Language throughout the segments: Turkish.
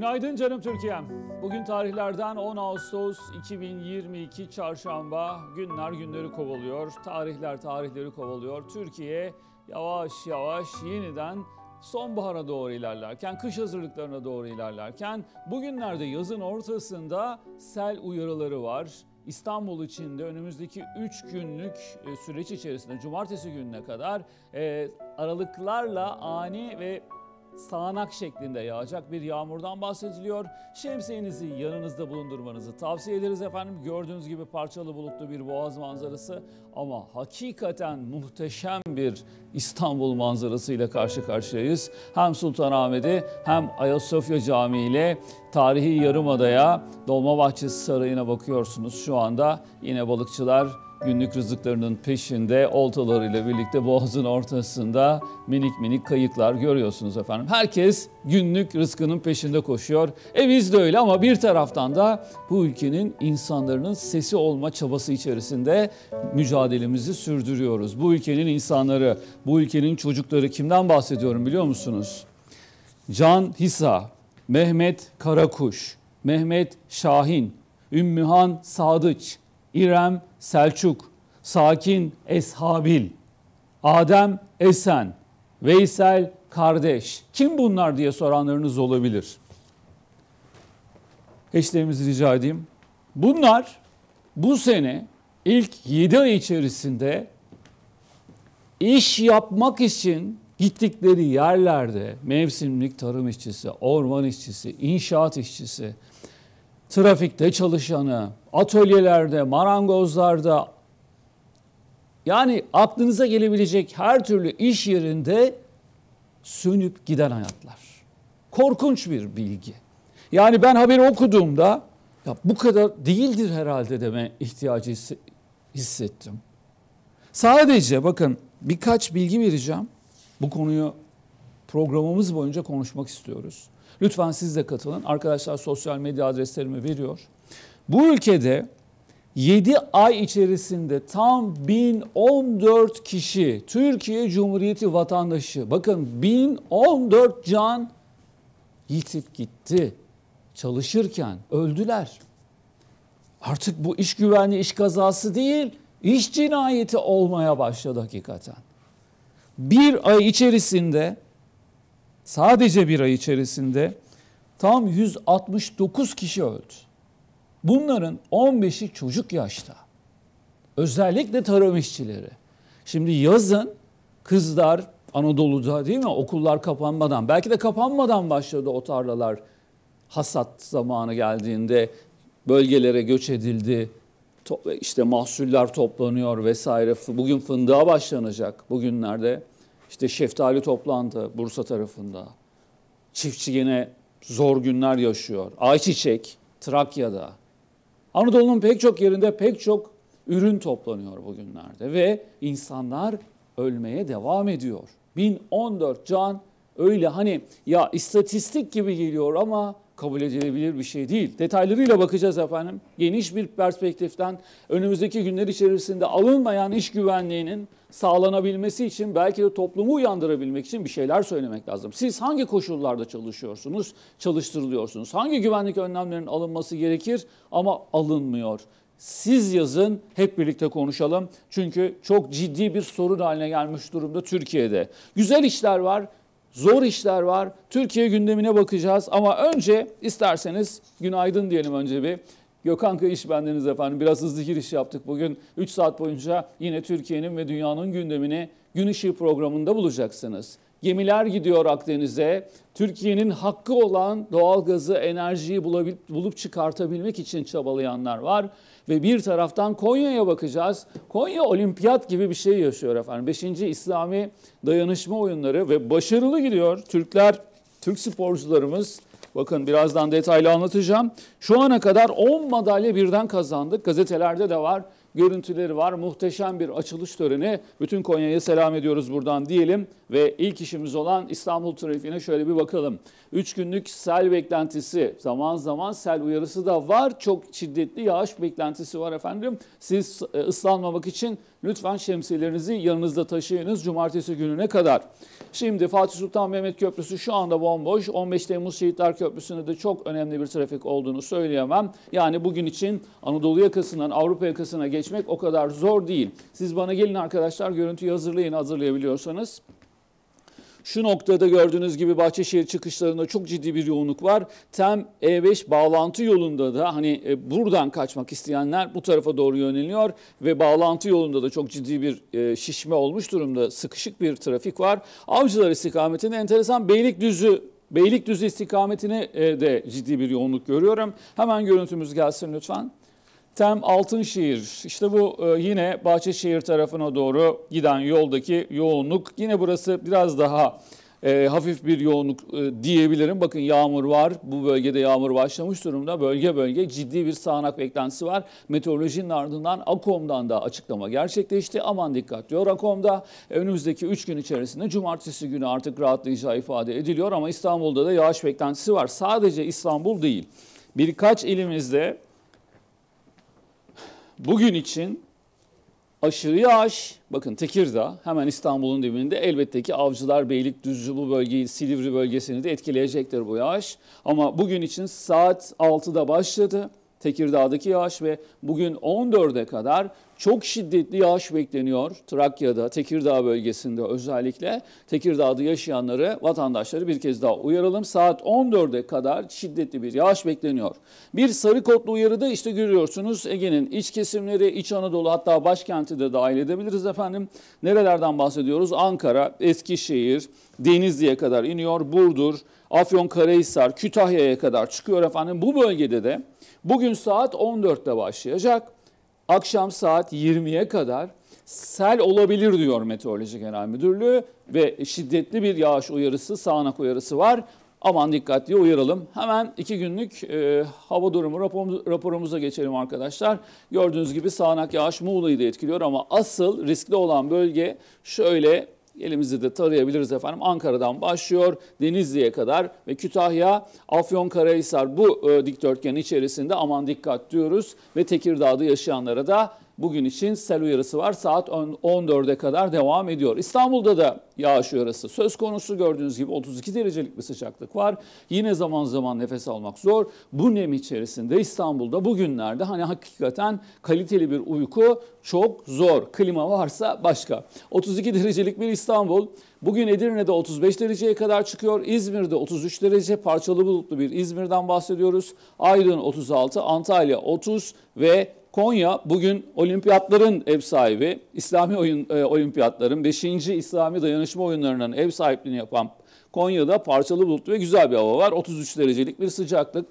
Günaydın canım Türkiye'm. Bugün tarihlerden 10 Ağustos 2022 Çarşamba. Günler günleri kovalıyor, tarihler tarihleri kovalıyor. Türkiye yavaş yavaş yeniden sonbahara doğru ilerlerken, kış hazırlıklarına doğru ilerlerken bugünlerde yazın ortasında sel uyarıları var. İstanbul için de önümüzdeki 3 günlük e, süreç içerisinde cumartesi gününe kadar e, aralıklarla ani ve sağanak şeklinde yağacak bir yağmurdan bahsediliyor. Şemsiyenizi yanınızda bulundurmanızı tavsiye ederiz efendim. Gördüğünüz gibi parçalı bulutlu bir boğaz manzarası ama hakikaten muhteşem bir İstanbul manzarası ile karşı karşıyayız. Hem Sultanahmet'i hem Ayasofya Camii ile tarihi Yarımada'ya Dolmabahçe Sarayı'na bakıyorsunuz şu anda. Yine balıkçılar günlük rızıklarının peşinde oltalarıyla birlikte boğazın ortasında minik minik kayıklar görüyorsunuz efendim. Herkes günlük rızkının peşinde koşuyor. Eviz de öyle ama bir taraftan da bu ülkenin insanların sesi olma çabası içerisinde mücadelemizi sürdürüyoruz. Bu ülkenin insanları, bu ülkenin çocukları kimden bahsediyorum biliyor musunuz? Can Hisa, Mehmet Karakuş, Mehmet Şahin, Ümmühan Sadıç, İrem Selçuk, Sakin Eshabil, Adem Esen, Veysel Kardeş. Kim bunlar diye soranlarınız olabilir. Eşlerimizi rica edeyim. Bunlar bu sene ilk 7 ay içerisinde iş yapmak için gittikleri yerlerde mevsimlik tarım işçisi, orman işçisi, inşaat işçisi, trafikte çalışanı, atölyelerde, marangozlarda yani aklınıza gelebilecek her türlü iş yerinde sönüp giden hayatlar. Korkunç bir bilgi. Yani ben haberi okuduğumda ya bu kadar değildir herhalde deme ihtiyacı hissettim. Sadece bakın birkaç bilgi vereceğim. Bu konuyu programımız boyunca konuşmak istiyoruz. Lütfen siz de katılın. Arkadaşlar sosyal medya adreslerimi veriyor. Bu ülkede 7 ay içerisinde tam 1014 kişi Türkiye Cumhuriyeti vatandaşı bakın 1014 can yitip gitti. Çalışırken öldüler. Artık bu iş güvenliği, iş kazası değil, iş cinayeti olmaya başladı hakikaten. Bir ay içerisinde, sadece bir ay içerisinde tam 169 kişi öldü. Bunların 15'i çocuk yaşta. Özellikle tarım işçileri. Şimdi yazın kızlar Anadolu'da değil mi okullar kapanmadan belki de kapanmadan başladı o tarlalar hasat zamanı geldiğinde bölgelere göç edildi. işte mahsuller toplanıyor vesaire. Bugün fındığa başlanacak bugünlerde. işte şeftali toplandı Bursa tarafında. Çiftçi yine zor günler yaşıyor. Ayçiçek Trakya'da. Anadolu'nun pek çok yerinde pek çok ürün toplanıyor bugünlerde ve insanlar ölmeye devam ediyor. 1014 can öyle hani ya istatistik gibi geliyor ama kabul edilebilir bir şey değil. Detaylarıyla bakacağız efendim. Geniş bir perspektiften önümüzdeki günler içerisinde alınmayan iş güvenliğinin sağlanabilmesi için belki de toplumu uyandırabilmek için bir şeyler söylemek lazım. Siz hangi koşullarda çalışıyorsunuz, çalıştırılıyorsunuz? Hangi güvenlik önlemlerinin alınması gerekir ama alınmıyor? siz yazın hep birlikte konuşalım. Çünkü çok ciddi bir sorun haline gelmiş durumda Türkiye'de. Güzel işler var, Zor işler var. Türkiye gündemine bakacağız ama önce isterseniz günaydın diyelim önce bir. Gökhan Kayış bendeniz efendim. Biraz hızlı giriş yaptık bugün. 3 saat boyunca yine Türkiye'nin ve dünyanın gündemini gün işi programında bulacaksınız. Gemiler gidiyor Akdeniz'e. Türkiye'nin hakkı olan doğal gazı, enerjiyi bulabilip, bulup çıkartabilmek için çabalayanlar var. Ve bir taraftan Konya'ya bakacağız. Konya olimpiyat gibi bir şey yaşıyor efendim. Beşinci İslami dayanışma oyunları ve başarılı gidiyor. Türkler, Türk sporcularımız Bakın birazdan detaylı anlatacağım. Şu ana kadar 10 madalya birden kazandık. Gazetelerde de var görüntüleri var. Muhteşem bir açılış töreni. Bütün Konya'ya selam ediyoruz buradan diyelim ve ilk işimiz olan İstanbul trafiğine şöyle bir bakalım. Üç günlük sel beklentisi, zaman zaman sel uyarısı da var. Çok şiddetli yağış beklentisi var efendim. Siz e, ıslanmamak için lütfen şemsiyelerinizi yanınızda taşıyınız cumartesi gününe kadar. Şimdi Fatih Sultan Mehmet Köprüsü şu anda bomboş. 15 Temmuz Şehitler Köprüsü'nde de çok önemli bir trafik olduğunu söyleyemem. Yani bugün için Anadolu yakasından Avrupa yakasına geç geçmek o kadar zor değil. Siz bana gelin arkadaşlar görüntüyü hazırlayın hazırlayabiliyorsanız. Şu noktada gördüğünüz gibi Bahçeşehir çıkışlarında çok ciddi bir yoğunluk var. Tem E5 bağlantı yolunda da hani e, buradan kaçmak isteyenler bu tarafa doğru yöneliyor ve bağlantı yolunda da çok ciddi bir e, şişme olmuş durumda. Sıkışık bir trafik var. Avcılar istikametinde enteresan Beylikdüzü Beylikdüzü istikametine e, de ciddi bir yoğunluk görüyorum. Hemen görüntümüz gelsin lütfen. Tem Altınşehir işte bu e, yine Bahçeşehir tarafına doğru giden yoldaki yoğunluk yine burası biraz daha e, hafif bir yoğunluk e, diyebilirim. Bakın yağmur var. Bu bölgede yağmur başlamış durumda. Bölge bölge ciddi bir sağanak beklentisi var. Meteorolojinin ardından AKOM'dan da açıklama gerçekleşti. Aman dikkat diyor AKOM'da. E, önümüzdeki 3 gün içerisinde cumartesi günü artık rahatlayacağı ifade ediliyor. Ama İstanbul'da da yağış beklentisi var. Sadece İstanbul değil. Birkaç ilimizde bugün için aşırı yağış, bakın Tekirdağ hemen İstanbul'un dibinde elbette ki Avcılar, Beylikdüzü bu bölgeyi, Silivri bölgesini de etkileyecektir bu yağış. Ama bugün için saat 6'da başladı. Tekirdağ'daki yağış ve bugün 14'e kadar çok şiddetli yağış bekleniyor Trakya'da, Tekirdağ bölgesinde özellikle. Tekirdağ'da yaşayanları, vatandaşları bir kez daha uyaralım. Saat 14'e kadar şiddetli bir yağış bekleniyor. Bir sarı kodlu uyarıda işte görüyorsunuz Ege'nin iç kesimleri, İç Anadolu hatta başkenti de dahil edebiliriz efendim. Nerelerden bahsediyoruz? Ankara, Eskişehir, Denizli'ye kadar iniyor. Burdur, Afyonkarahisar, Kütahya'ya kadar çıkıyor efendim. Bu bölgede de bugün saat 14'te başlayacak akşam saat 20'ye kadar sel olabilir diyor Meteoroloji Genel Müdürlüğü ve şiddetli bir yağış uyarısı, sağanak uyarısı var. Aman dikkatli uyaralım. Hemen iki günlük e, hava durumu raporumuza geçelim arkadaşlar. Gördüğünüz gibi sağanak yağış Muğla'yı da etkiliyor ama asıl riskli olan bölge şöyle Elimizi de tarayabiliriz efendim. Ankara'dan başlıyor Denizli'ye kadar ve Kütahya, Afyonkarahisar bu e, dikdörtgen içerisinde aman dikkat diyoruz ve Tekirdağ'da yaşayanlara da bugün için sel uyarısı var. Saat 14'e kadar devam ediyor. İstanbul'da da yağış uyarısı söz konusu. Gördüğünüz gibi 32 derecelik bir sıcaklık var. Yine zaman zaman nefes almak zor. Bu nem içerisinde İstanbul'da bugünlerde hani hakikaten kaliteli bir uyku çok zor. Klima varsa başka. 32 derecelik bir İstanbul. Bugün Edirne'de 35 dereceye kadar çıkıyor. İzmir'de 33 derece parçalı bulutlu bir İzmir'den bahsediyoruz. Aydın 36, Antalya 30 ve Konya bugün olimpiyatların ev sahibi, İslami oyun, e, olimpiyatların 5. İslami dayanışma oyunlarının ev sahipliğini yapan Konya'da parçalı bulutlu ve güzel bir hava var. 33 derecelik bir sıcaklık.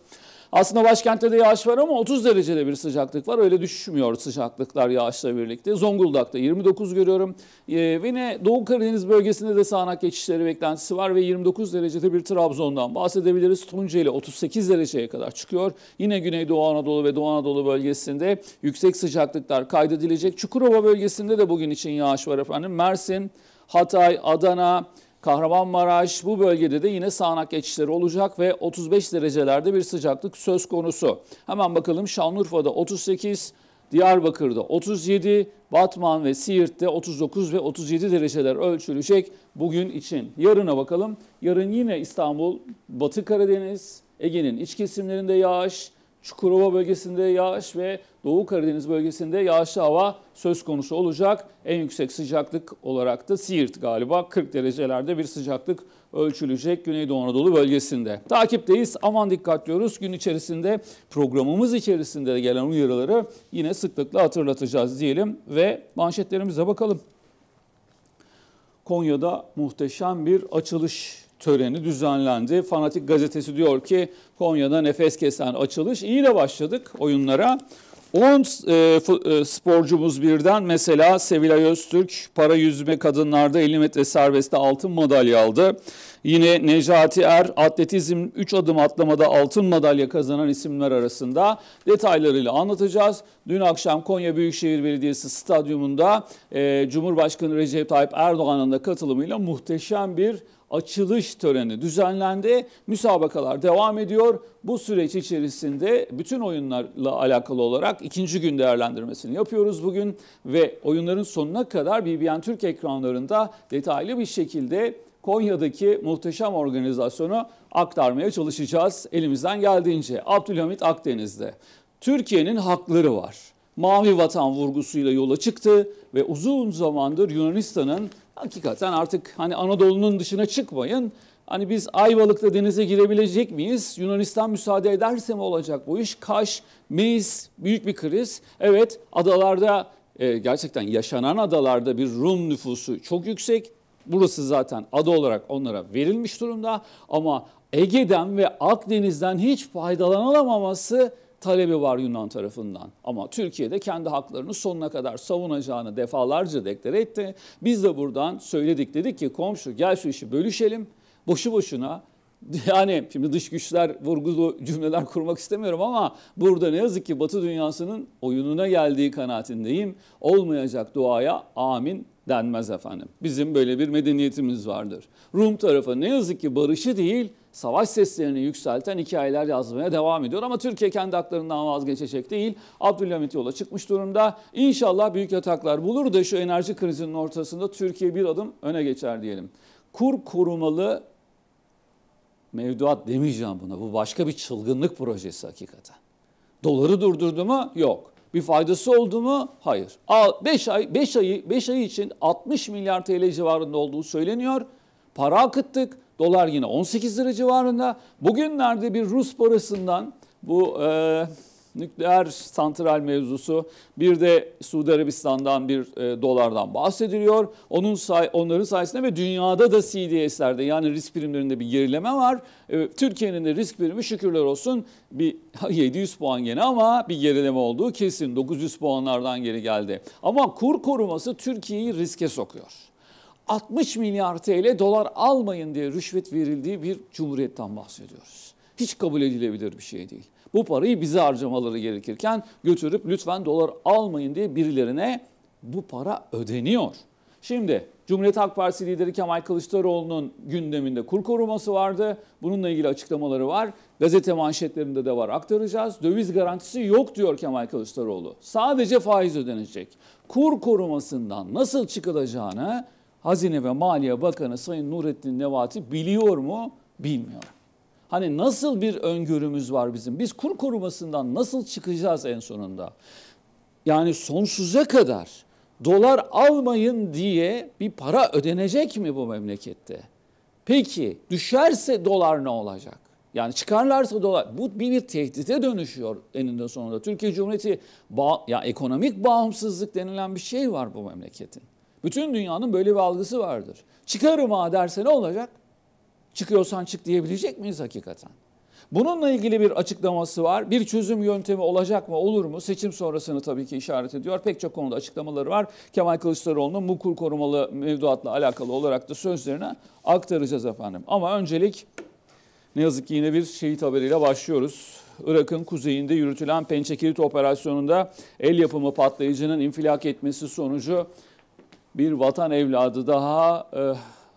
Aslında başkentte de yağış var ama 30 derecede bir sıcaklık var. Öyle düşmüyor sıcaklıklar yağışla birlikte. Zonguldak'ta 29 görüyorum. E, ee, yine Doğu Karadeniz bölgesinde de sağanak geçişleri beklentisi var ve 29 derecede bir Trabzon'dan bahsedebiliriz. Tunceli 38 dereceye kadar çıkıyor. Yine Güneydoğu Anadolu ve Doğu Anadolu bölgesinde yüksek sıcaklıklar kaydedilecek. Çukurova bölgesinde de bugün için yağış var efendim. Mersin, Hatay, Adana, Kahramanmaraş bu bölgede de yine sağanak geçişleri olacak ve 35 derecelerde bir sıcaklık söz konusu. Hemen bakalım Şanlıurfa'da 38, Diyarbakır'da 37, Batman ve Siirt'te 39 ve 37 dereceler ölçülecek bugün için. Yarına bakalım. Yarın yine İstanbul, Batı Karadeniz, Ege'nin iç kesimlerinde yağış, Çukurova bölgesinde yağış ve Doğu Karadeniz bölgesinde yağışlı hava söz konusu olacak. En yüksek sıcaklık olarak da Siirt galiba 40 derecelerde bir sıcaklık ölçülecek Güneydoğu Anadolu bölgesinde. Takipteyiz aman dikkat diyoruz. Gün içerisinde programımız içerisinde gelen uyarıları yine sıklıkla hatırlatacağız diyelim ve manşetlerimize bakalım. Konya'da muhteşem bir açılış töreni düzenlendi. Fanatik gazetesi diyor ki Konya'da nefes kesen açılış. İyi de başladık oyunlara. 10 e, e, sporcumuz birden mesela Sevilay Öztürk para yüzme kadınlarda 50 metre serbestte altın madalya aldı. Yine Necati Er atletizm 3 adım atlamada altın madalya kazanan isimler arasında detaylarıyla anlatacağız. Dün akşam Konya Büyükşehir Belediyesi stadyumunda e, Cumhurbaşkanı Recep Tayyip Erdoğan'ın da katılımıyla muhteşem bir açılış töreni düzenlendi. Müsabakalar devam ediyor. Bu süreç içerisinde bütün oyunlarla alakalı olarak ikinci gün değerlendirmesini yapıyoruz bugün ve oyunların sonuna kadar BBN Türk ekranlarında detaylı bir şekilde Konya'daki muhteşem organizasyonu aktarmaya çalışacağız elimizden geldiğince. Abdülhamit Akdeniz'de Türkiye'nin hakları var. Mavi vatan vurgusuyla yola çıktı ve uzun zamandır Yunanistan'ın hakikaten artık hani Anadolu'nun dışına çıkmayın. Hani biz Ayvalık'ta denize girebilecek miyiz? Yunanistan müsaade ederse mi olacak bu iş? Kaş, Meis büyük bir kriz. Evet adalarda e, gerçekten yaşanan adalarda bir Rum nüfusu çok yüksek. Burası zaten ada olarak onlara verilmiş durumda ama Ege'den ve Akdeniz'den hiç faydalanılamaması talebi var Yunan tarafından. Ama Türkiye de kendi haklarını sonuna kadar savunacağını defalarca deklare etti. Biz de buradan söyledik dedik ki komşu gel şu işi bölüşelim. Boşu boşuna yani şimdi dış güçler vurgulu cümleler kurmak istemiyorum ama burada ne yazık ki Batı dünyasının oyununa geldiği kanaatindeyim. Olmayacak duaya amin denmez efendim. Bizim böyle bir medeniyetimiz vardır. Rum tarafı ne yazık ki barışı değil savaş seslerini yükselten hikayeler yazmaya devam ediyor. Ama Türkiye kendi haklarından vazgeçecek değil. Abdülhamit yola çıkmış durumda. İnşallah büyük yataklar bulur da şu enerji krizinin ortasında Türkiye bir adım öne geçer diyelim. Kur korumalı mevduat demeyeceğim buna. Bu başka bir çılgınlık projesi hakikaten. Doları durdurdu mu? Yok. Bir faydası oldu mu? Hayır. 5 ay 5 ayı 5 ay için 60 milyar TL civarında olduğu söyleniyor. Para akıttık. Dolar yine 18 lira civarında. Bugünlerde bir Rus parasından bu e, nükleer santral mevzusu bir de Suudi Arabistan'dan bir e, dolardan bahsediliyor. Onun say onların sayesinde ve dünyada da CDS'lerde yani risk primlerinde bir gerileme var. E, Türkiye'nin de risk primi şükürler olsun bir 700 puan gene ama bir gerileme olduğu kesin 900 puanlardan geri geldi. Ama kur koruması Türkiye'yi riske sokuyor. 60 milyar TL dolar almayın diye rüşvet verildiği bir cumhuriyetten bahsediyoruz. Hiç kabul edilebilir bir şey değil. Bu parayı bize harcamaları gerekirken götürüp lütfen dolar almayın diye birilerine bu para ödeniyor. Şimdi Cumhuriyet Halk Partisi lideri Kemal Kılıçdaroğlu'nun gündeminde kur koruması vardı. Bununla ilgili açıklamaları var. Gazete manşetlerinde de var aktaracağız. Döviz garantisi yok diyor Kemal Kılıçdaroğlu. Sadece faiz ödenecek. Kur korumasından nasıl çıkılacağını Hazine ve Maliye Bakanı Sayın Nurettin Nevati biliyor mu? Bilmiyor. Hani nasıl bir öngörümüz var bizim? Biz kur korumasından nasıl çıkacağız en sonunda? Yani sonsuza kadar dolar almayın diye bir para ödenecek mi bu memlekette? Peki düşerse dolar ne olacak? Yani çıkarlarsa dolar bu bir, bir tehdite dönüşüyor eninde sonunda. Türkiye Cumhuriyeti ba, ya ekonomik bağımsızlık denilen bir şey var bu memleketin. Bütün dünyanın böyle bir algısı vardır. Çıkarım ha derse ne olacak? Çıkıyorsan çık diyebilecek miyiz hakikaten? Bununla ilgili bir açıklaması var. Bir çözüm yöntemi olacak mı olur mu? Seçim sonrasını tabii ki işaret ediyor. Pek çok konuda açıklamaları var. Kemal Kılıçdaroğlu'nun bu korumalı mevduatla alakalı olarak da sözlerine aktaracağız efendim. Ama öncelik ne yazık ki yine bir şehit haberiyle başlıyoruz. Irak'ın kuzeyinde yürütülen Pençekilit operasyonunda el yapımı patlayıcının infilak etmesi sonucu bir vatan evladı daha e,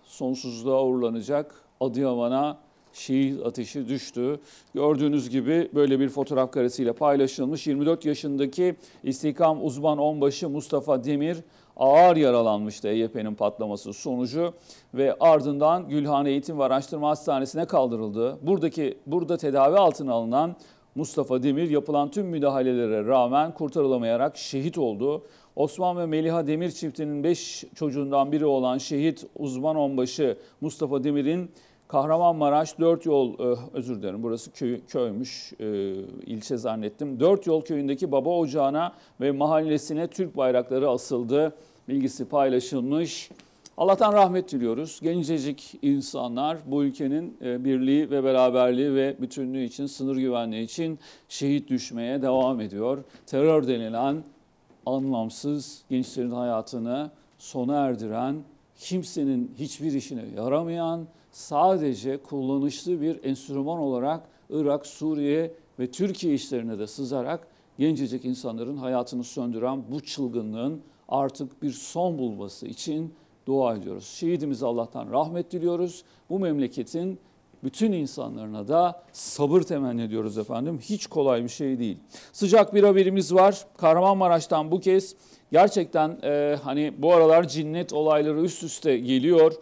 sonsuzluğa uğurlanacak. Adıyaman'a şehit ateşi düştü. Gördüğünüz gibi böyle bir fotoğraf karesiyle paylaşılmış. 24 yaşındaki istikam uzman onbaşı Mustafa Demir ağır yaralanmıştı EYP'nin patlaması sonucu ve ardından Gülhane Eğitim ve Araştırma Hastanesi'ne kaldırıldı. Buradaki burada tedavi altına alınan Mustafa Demir yapılan tüm müdahalelere rağmen kurtarılamayarak şehit oldu. Osman ve Meliha Demir çiftinin 5 çocuğundan biri olan şehit uzman onbaşı Mustafa Demir'in Kahramanmaraş 4 yol e, özür dilerim burası köy, köymüş e, ilçe zannettim. 4 yol köyündeki baba ocağına ve mahallesine Türk bayrakları asıldı. Bilgisi paylaşılmış. Allah'tan rahmet diliyoruz. Gencecik insanlar bu ülkenin e, birliği ve beraberliği ve bütünlüğü için, sınır güvenliği için şehit düşmeye devam ediyor. Terör denilen anlamsız gençlerin hayatını sona erdiren, kimsenin hiçbir işine yaramayan, sadece kullanışlı bir enstrüman olarak Irak, Suriye ve Türkiye işlerine de sızarak gencecik insanların hayatını söndüren bu çılgınlığın artık bir son bulması için dua ediyoruz. Şehidimize Allah'tan rahmet diliyoruz. Bu memleketin bütün insanlarına da sabır temenni ediyoruz efendim. Hiç kolay bir şey değil. Sıcak bir haberimiz var. Kahramanmaraş'tan bu kez gerçekten e, hani bu aralar cinnet olayları üst üste geliyor.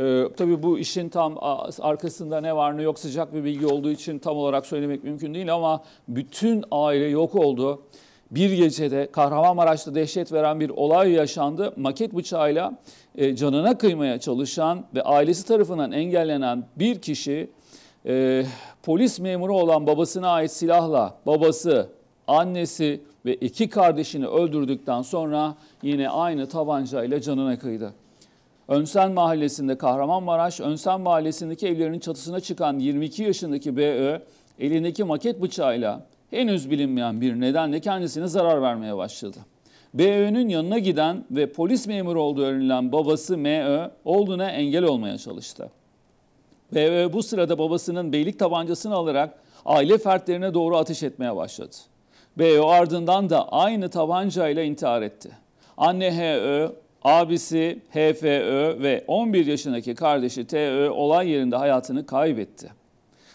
Ee, tabii bu işin tam arkasında ne var ne yok sıcak bir bilgi olduğu için tam olarak söylemek mümkün değil ama bütün aile yok oldu. Bir gecede Kahramanmaraş'ta dehşet veren bir olay yaşandı. Maket bıçağıyla e, canına kıymaya çalışan ve ailesi tarafından engellenen bir kişi e, polis memuru olan babasına ait silahla babası, annesi ve iki kardeşini öldürdükten sonra yine aynı tabancayla canına kıydı. Önsen Mahallesi'nde Kahramanmaraş, Önsen Mahallesi'ndeki evlerinin çatısına çıkan 22 yaşındaki BÖ elindeki maket bıçağıyla henüz bilinmeyen bir nedenle kendisine zarar vermeye başladı. BÖ'nün yanına giden ve polis memuru olduğu öğrenilen babası MÖ oğluna engel olmaya çalıştı. BÖ bu sırada babasının beylik tabancasını alarak aile fertlerine doğru ateş etmeye başladı. BÖ ardından da aynı tabancayla intihar etti. Anne HÖ, abisi HFÖ ve 11 yaşındaki kardeşi TÖ olay yerinde hayatını kaybetti.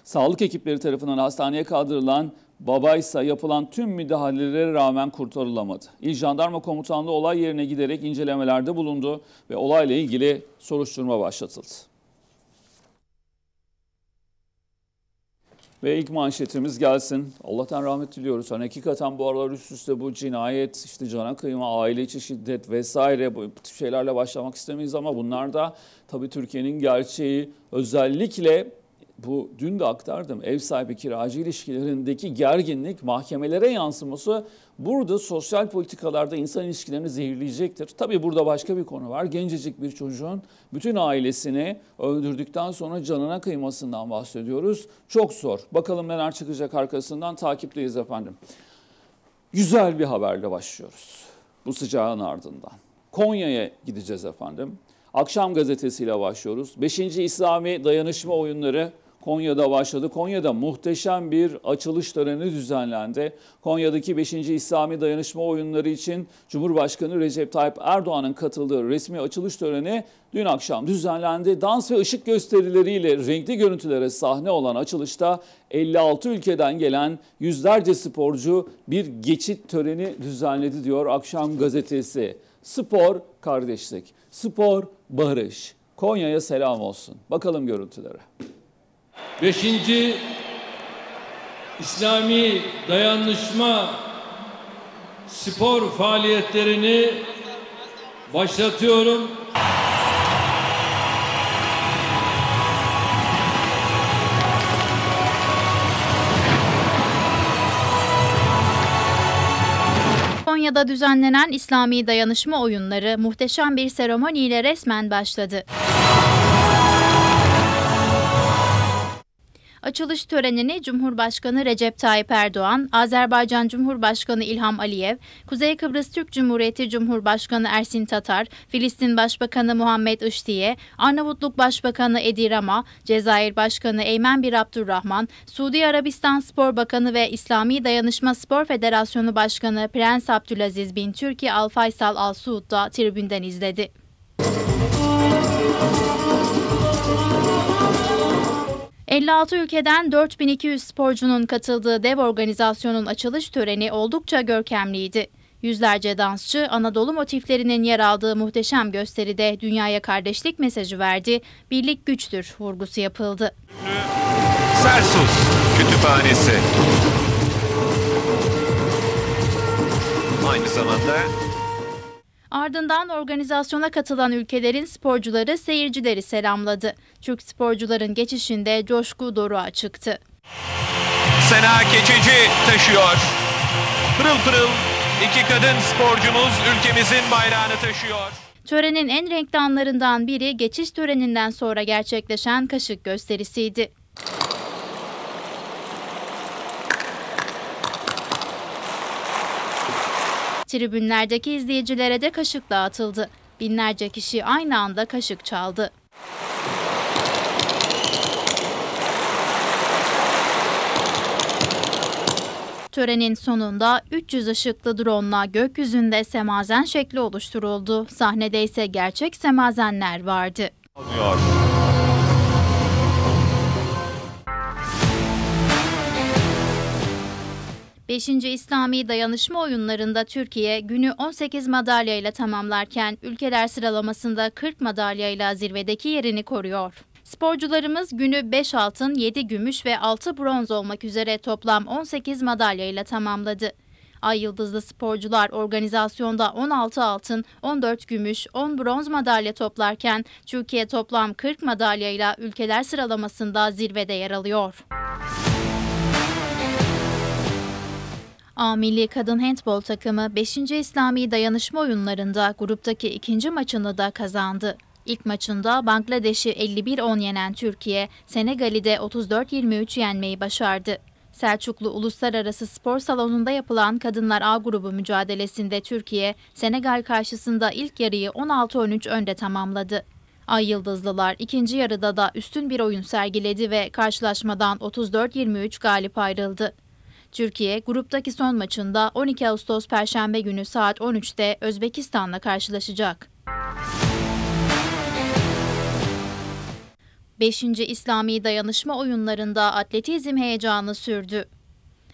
Sağlık ekipleri tarafından hastaneye kaldırılan Baba ise yapılan tüm müdahalelere rağmen kurtarılamadı. İl Jandarma Komutanlığı olay yerine giderek incelemelerde bulundu ve olayla ilgili soruşturma başlatıldı. Ve ilk manşetimiz gelsin. Allah'tan rahmet diliyoruz. Hani hakikaten bu aralar üst üste bu cinayet, işte cana kıyma, aile içi şiddet vesaire bu tip şeylerle başlamak istemeyiz ama bunlar da tabii Türkiye'nin gerçeği özellikle bu dün de aktardım ev sahibi kiracı ilişkilerindeki gerginlik mahkemelere yansıması burada sosyal politikalarda insan ilişkilerini zehirleyecektir. Tabii burada başka bir konu var. Gencecik bir çocuğun bütün ailesini öldürdükten sonra canına kıymasından bahsediyoruz. Çok zor. Bakalım neler çıkacak arkasından takipteyiz efendim. Güzel bir haberle başlıyoruz bu sıcağın ardından. Konya'ya gideceğiz efendim. Akşam gazetesiyle başlıyoruz. 5. İslami Dayanışma Oyunları Konya'da başladı. Konya'da muhteşem bir açılış töreni düzenlendi. Konya'daki 5. İslami Dayanışma Oyunları için Cumhurbaşkanı Recep Tayyip Erdoğan'ın katıldığı resmi açılış töreni dün akşam düzenlendi. Dans ve ışık gösterileriyle renkli görüntülere sahne olan açılışta 56 ülkeden gelen yüzlerce sporcu bir geçit töreni düzenledi diyor Akşam Gazetesi. Spor kardeşlik, spor barış. Konya'ya selam olsun. Bakalım görüntülere. Beşinci İslami dayanışma spor faaliyetlerini başlatıyorum. Konya'da düzenlenen İslami dayanışma oyunları muhteşem bir seremoniyle resmen başladı. Açılış törenini Cumhurbaşkanı Recep Tayyip Erdoğan, Azerbaycan Cumhurbaşkanı İlham Aliyev, Kuzey Kıbrıs Türk Cumhuriyeti Cumhurbaşkanı Ersin Tatar, Filistin Başbakanı Muhammed Iştiye, Arnavutluk Başbakanı Edi Rama, Cezayir Başkanı Eymen Bir Abdurrahman, Suudi Arabistan Spor Bakanı ve İslami Dayanışma Spor Federasyonu Başkanı Prens Abdülaziz Bin Türkiye Al Faysal Al Suud da tribünden izledi. 56 ülkeden 4200 sporcunun katıldığı dev organizasyonun açılış töreni oldukça görkemliydi. Yüzlerce dansçı Anadolu motiflerinin yer aldığı muhteşem gösteride dünyaya kardeşlik mesajı verdi, birlik güçtür vurgusu yapıldı. Sersus Kütüphanesi aynı zamanda Ardından organizasyona katılan ülkelerin sporcuları seyircileri selamladı. Türk sporcuların geçişinde coşku doruğa çıktı. Sena Keçeci taşıyor. Pırıl pırıl iki kadın sporcumuz ülkemizin bayrağını taşıyor. Törenin en renkli anlarından biri geçiş töreninden sonra gerçekleşen kaşık gösterisiydi. Tribünlerdeki izleyicilere de kaşık dağıtıldı. Binlerce kişi aynı anda kaşık çaldı. Törenin sonunda 300 ışıklı dronla gökyüzünde semazen şekli oluşturuldu. Sahnede ise gerçek semazenler vardı. Anlıyor. 5. İslami Dayanışma Oyunlarında Türkiye günü 18 madalyayla tamamlarken ülkeler sıralamasında 40 madalyayla zirvedeki yerini koruyor. Sporcularımız günü 5 altın, 7 gümüş ve 6 bronz olmak üzere toplam 18 madalyayla tamamladı. Ay Yıldızlı sporcular organizasyonda 16 altın, 14 gümüş, 10 bronz madalya toplarken Türkiye toplam 40 madalyayla ülkeler sıralamasında zirvede yer alıyor. A Milli Kadın Handbol takımı 5. İslami Dayanışma Oyunlarında gruptaki ikinci maçını da kazandı. İlk maçında Bangladeş'i 51-10 yenen Türkiye, Senegal'i de 34-23 yenmeyi başardı. Selçuklu Uluslararası Spor Salonu'nda yapılan Kadınlar A grubu mücadelesinde Türkiye, Senegal karşısında ilk yarıyı 16-13 önde tamamladı. Ay Yıldızlılar ikinci yarıda da üstün bir oyun sergiledi ve karşılaşmadan 34-23 galip ayrıldı. Türkiye gruptaki son maçında 12 Ağustos Perşembe günü saat 13'te Özbekistan'la karşılaşacak. 5. İslami Dayanışma Oyunlarında atletizm heyecanı sürdü.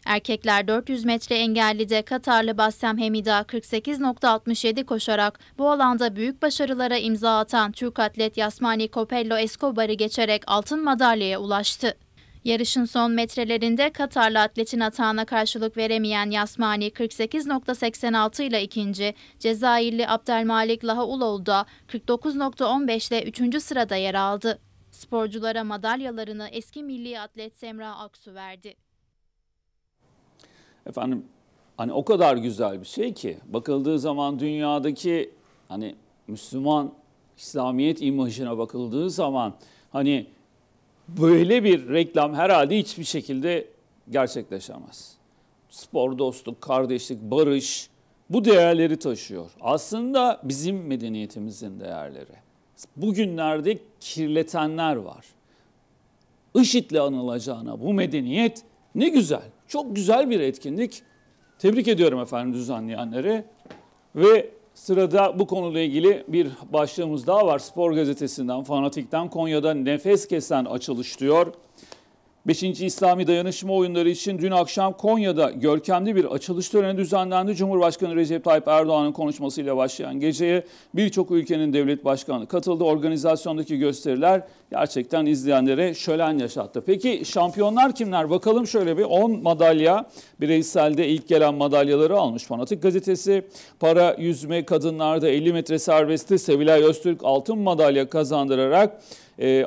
Erkekler 400 metre engellide Katarlı Bassem Hemida 48.67 koşarak bu alanda büyük başarılara imza atan Türk atlet Yasmani Copello Escobar'ı geçerek altın madalyaya ulaştı. Yarışın son metrelerinde Katarlı atletin atağına karşılık veremeyen Yasmani 48.86 ile ikinci, Cezayirli Abdelmalik Lahauloğlu da 49.15 ile üçüncü sırada yer aldı. Sporculara madalyalarını eski milli atlet Semra Aksu verdi. Efendim hani o kadar güzel bir şey ki bakıldığı zaman dünyadaki hani Müslüman İslamiyet imajına bakıldığı zaman hani böyle bir reklam herhalde hiçbir şekilde gerçekleşemez. Spor, dostluk, kardeşlik, barış bu değerleri taşıyor. Aslında bizim medeniyetimizin değerleri. Bugünlerde kirletenler var. IŞİD'le anılacağına bu medeniyet ne güzel. Çok güzel bir etkinlik. Tebrik ediyorum efendim düzenleyenleri. Ve Sırada bu konuyla ilgili bir başlığımız daha var. Spor gazetesinden, fanatikten Konya'da nefes kesen açılış diyor. 5. İslami Dayanışma Oyunları için dün akşam Konya'da görkemli bir açılış töreni düzenlendi. Cumhurbaşkanı Recep Tayyip Erdoğan'ın konuşmasıyla başlayan geceye birçok ülkenin devlet başkanı katıldı. Organizasyondaki gösteriler gerçekten izleyenlere şölen yaşattı. Peki şampiyonlar kimler? Bakalım şöyle bir 10 madalya bireyselde ilk gelen madalyaları almış Fanatik gazetesi. Para yüzme kadınlarda 50 metre serbestte Sevilay Öztürk altın madalya kazandırarak e,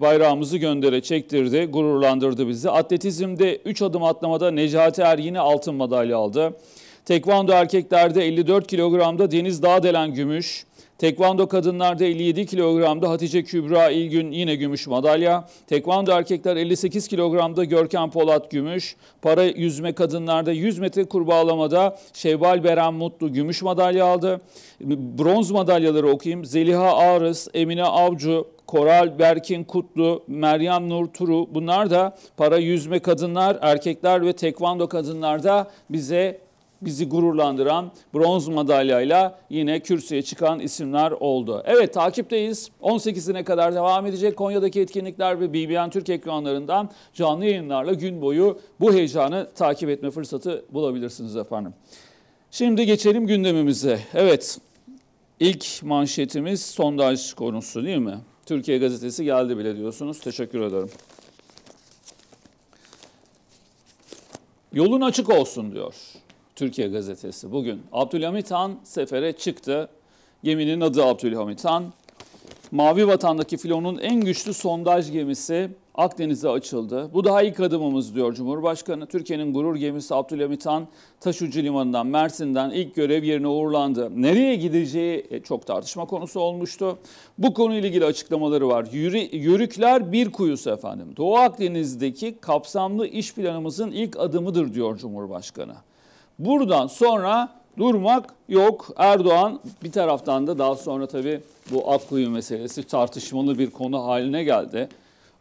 bayrağımızı göndere çektirdi, gururlandırdı bizi. Atletizmde 3 adım atlamada Necati Er yine altın madalya aldı. Tekvando erkeklerde 54 kilogramda Deniz Dağdelen gümüş. Tekvando kadınlarda 57 kilogramda Hatice Kübra İlgün yine gümüş madalya. Tekvando erkekler 58 kilogramda Görkem Polat gümüş. Para yüzme kadınlarda 100 metre kurbağalamada Şevval Beren Mutlu gümüş madalya aldı. Bronz madalyaları okuyayım. Zeliha Ağrıs, Emine Avcı, Koral, Berkin Kutlu, Meryem Nurturu, bunlar da para yüzme kadınlar, erkekler ve tekvando kadınlar da bize bizi gururlandıran bronz madalyayla yine kürsüye çıkan isimler oldu. Evet takipteyiz. 18'ine kadar devam edecek Konya'daki etkinlikler ve BBN Türk ekranlarından canlı yayınlarla gün boyu bu heyecanı takip etme fırsatı bulabilirsiniz efendim. Şimdi geçelim gündemimize. Evet ilk manşetimiz sondaj konusu değil mi? Türkiye Gazetesi geldi bile diyorsunuz. Teşekkür ederim. Yolun açık olsun diyor Türkiye Gazetesi bugün. Abdülhamit Han sefere çıktı. Geminin adı Abdülhamit Han. Mavi Vatan'daki filonun en güçlü sondaj gemisi Akdeniz'e açıldı. Bu daha ilk adımımız diyor Cumhurbaşkanı. Türkiye'nin gurur gemisi Abdülhamit Han Taşucu Limanı'ndan Mersin'den ilk görev yerine uğurlandı. Nereye gideceği e, çok tartışma konusu olmuştu. Bu konuyla ilgili açıklamaları var. Yürü, yörükler bir kuyusu efendim. Doğu Akdeniz'deki kapsamlı iş planımızın ilk adımıdır diyor Cumhurbaşkanı. Buradan sonra durmak yok. Erdoğan bir taraftan da daha sonra tabii bu Akkuyu meselesi tartışmalı bir konu haline geldi.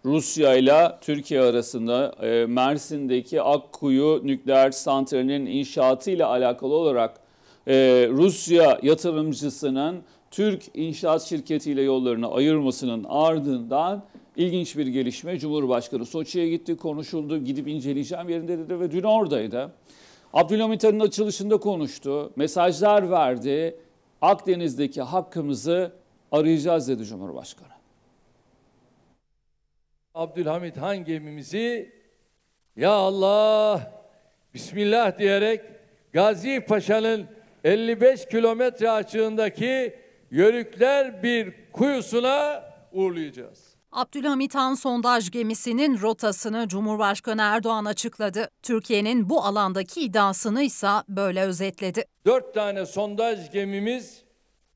Rusya ile Türkiye arasında e, Mersin'deki Akkuyu nükleer santralinin inşaatı ile alakalı olarak e, Rusya yatırımcısının Türk inşaat şirketiyle yollarını ayırmasının ardından ilginç bir gelişme. Cumhurbaşkanı Soçi'ye gitti, konuşuldu, gidip inceleyeceğim yerinde dedi ve dün oradaydı. Abdülhamit Han'ın açılışında konuştu, mesajlar verdi. Akdeniz'deki hakkımızı arayacağız dedi Cumhurbaşkanı. Abdülhamit Han gemimizi ya Allah Bismillah diyerek Gazi Paşa'nın 55 kilometre açığındaki Yörükler bir kuyusuna uğurlayacağız. Abdülhamit Han sondaj gemisinin rotasını Cumhurbaşkanı Erdoğan açıkladı. Türkiye'nin bu alandaki iddiasını ise böyle özetledi. Dört tane sondaj gemimiz,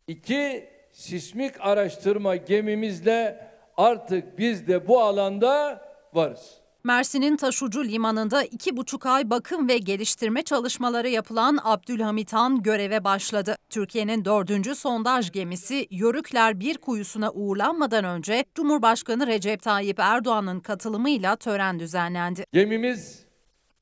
iki sismik araştırma gemimizle artık biz de bu alanda varız. Mersin'in Taşucu Limanı'nda iki buçuk ay bakım ve geliştirme çalışmaları yapılan Abdülhamit Han göreve başladı. Türkiye'nin dördüncü sondaj gemisi Yörükler 1 kuyusuna uğurlanmadan önce Cumhurbaşkanı Recep Tayyip Erdoğan'ın katılımıyla tören düzenlendi. Gemimiz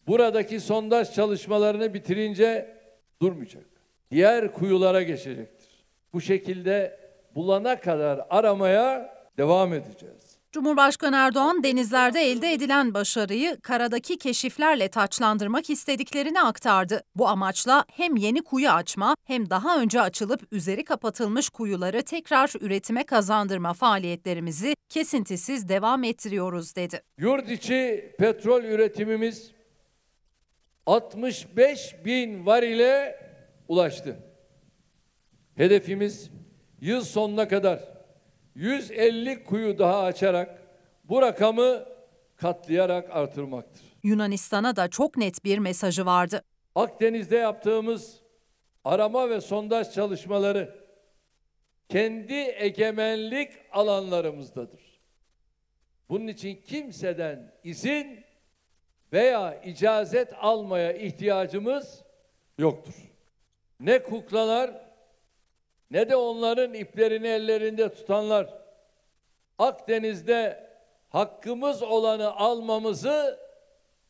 buradaki sondaj çalışmalarını bitirince durmayacak. Diğer kuyulara geçecektir. Bu şekilde bulana kadar aramaya devam edeceğiz. Cumhurbaşkanı Erdoğan denizlerde elde edilen başarıyı karadaki keşiflerle taçlandırmak istediklerini aktardı. Bu amaçla hem yeni kuyu açma hem daha önce açılıp üzeri kapatılmış kuyuları tekrar üretime kazandırma faaliyetlerimizi kesintisiz devam ettiriyoruz dedi. Yurt içi petrol üretimimiz 65 bin varile ulaştı. Hedefimiz yıl sonuna kadar 150 kuyu daha açarak bu rakamı katlayarak artırmaktır. Yunanistan'a da çok net bir mesajı vardı. Akdeniz'de yaptığımız arama ve sondaj çalışmaları kendi egemenlik alanlarımızdadır. Bunun için kimseden izin veya icazet almaya ihtiyacımız yoktur. Ne kuklalar ne de onların iplerini ellerinde tutanlar Akdeniz'de hakkımız olanı almamızı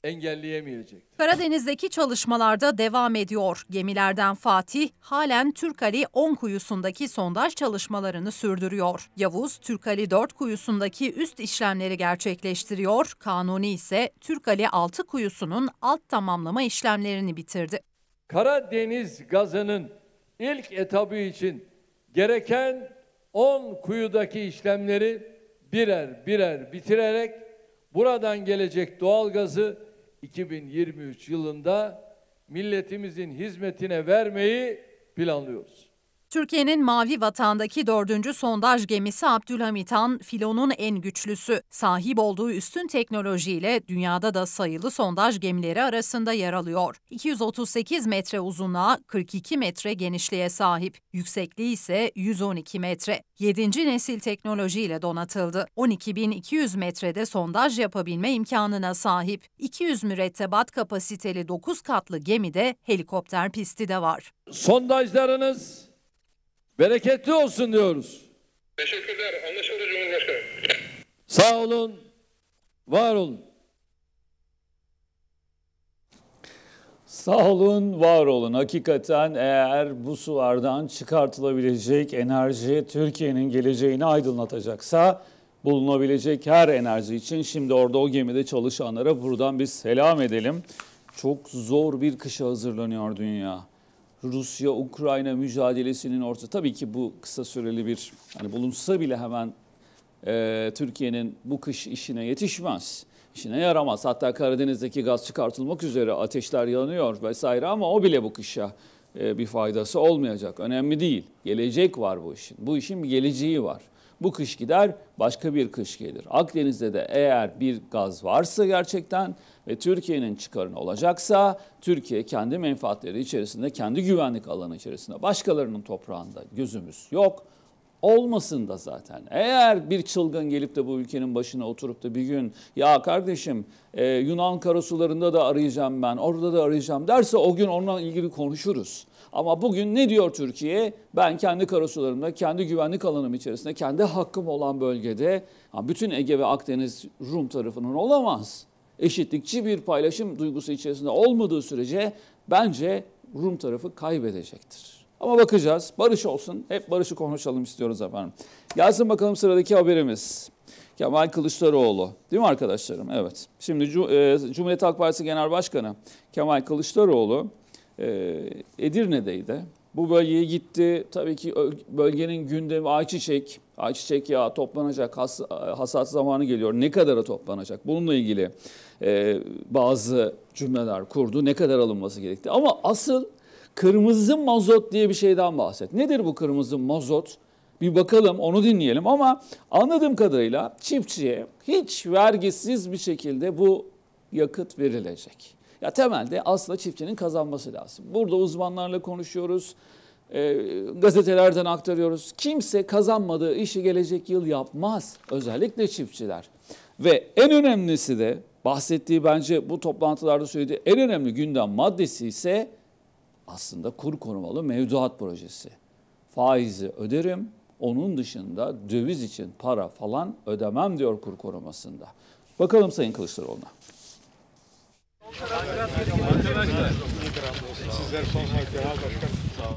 engelleyemeyecek. Karadeniz'deki çalışmalarda devam ediyor. Gemilerden Fatih halen Türkali 10 kuyusundaki sondaj çalışmalarını sürdürüyor. Yavuz Türkali 4 kuyusundaki üst işlemleri gerçekleştiriyor. Kanuni ise Türkali 6 kuyusunun alt tamamlama işlemlerini bitirdi. Karadeniz gazının ilk etabı için gereken 10 kuyudaki işlemleri birer birer bitirerek buradan gelecek doğalgazı 2023 yılında milletimizin hizmetine vermeyi planlıyoruz. Türkiye'nin Mavi Vatan'daki dördüncü sondaj gemisi Abdülhamit Han, filonun en güçlüsü. Sahip olduğu üstün teknolojiyle dünyada da sayılı sondaj gemileri arasında yer alıyor. 238 metre uzunluğa, 42 metre genişliğe sahip. Yüksekliği ise 112 metre. 7. nesil teknolojiyle donatıldı. 12.200 metrede sondaj yapabilme imkanına sahip. 200 mürettebat kapasiteli 9 katlı gemide helikopter pisti de var. Sondajlarınız bereketli olsun diyoruz. Teşekkürler. Anlaşıldı Cumhurbaşkanı. Sağ olun. Var olun. Sağ olun, var olun. Hakikaten eğer bu sulardan çıkartılabilecek enerji Türkiye'nin geleceğini aydınlatacaksa bulunabilecek her enerji için şimdi orada o gemide çalışanlara buradan bir selam edelim. Çok zor bir kışa hazırlanıyor dünya. Rusya-Ukrayna mücadelesinin orta tabii ki bu kısa süreli bir hani bulunsa bile hemen e, Türkiye'nin bu kış işine yetişmez. İşine yaramaz. Hatta Karadeniz'deki gaz çıkartılmak üzere ateşler yanıyor vesaire ama o bile bu kışa e, bir faydası olmayacak. Önemli değil. Gelecek var bu işin. Bu işin bir geleceği var. Bu kış gider, başka bir kış gelir. Akdeniz'de de eğer bir gaz varsa gerçekten ve Türkiye'nin çıkarına olacaksa Türkiye kendi menfaatleri içerisinde, kendi güvenlik alanı içerisinde, başkalarının toprağında gözümüz yok. Olmasın da zaten. Eğer bir çılgın gelip de bu ülkenin başına oturup da bir gün ya kardeşim e, Yunan karasularında da arayacağım ben, orada da arayacağım derse o gün onunla ilgili konuşuruz. Ama bugün ne diyor Türkiye? Ben kendi karasularımda, kendi güvenlik alanım içerisinde, kendi hakkım olan bölgede bütün Ege ve Akdeniz Rum tarafının olamaz. Eşitlikçi bir paylaşım duygusu içerisinde olmadığı sürece bence Rum tarafı kaybedecektir. Ama bakacağız. Barış olsun. Hep barışı konuşalım istiyoruz efendim. Gelsin bakalım sıradaki haberimiz. Kemal Kılıçdaroğlu. Değil mi arkadaşlarım? Evet. Şimdi Cum e, Cumhuriyet Halk Partisi Genel Başkanı Kemal Kılıçdaroğlu ee, Edirne'deydi. Bu bölgeye gitti. Tabii ki bölgenin gündemi ayçiçek, ayçiçek ya toplanacak, has, hasat zamanı geliyor. Ne kadara toplanacak? Bununla ilgili e, bazı cümleler kurdu. Ne kadar alınması gerekti? Ama asıl kırmızı mazot diye bir şeyden bahset. Nedir bu kırmızı mazot? Bir bakalım onu dinleyelim ama anladığım kadarıyla çiftçiye hiç vergisiz bir şekilde bu yakıt verilecek. Ya temelde aslında çiftçinin kazanması lazım. Burada uzmanlarla konuşuyoruz, e, gazetelerden aktarıyoruz. Kimse kazanmadığı işi gelecek yıl yapmaz. Özellikle çiftçiler. Ve en önemlisi de bahsettiği bence bu toplantılarda söylediği en önemli gündem maddesi ise aslında kur korumalı mevduat projesi. Faizi öderim, onun dışında döviz için para falan ödemem diyor kur korumasında. Bakalım Sayın Kılıçdaroğlu'na.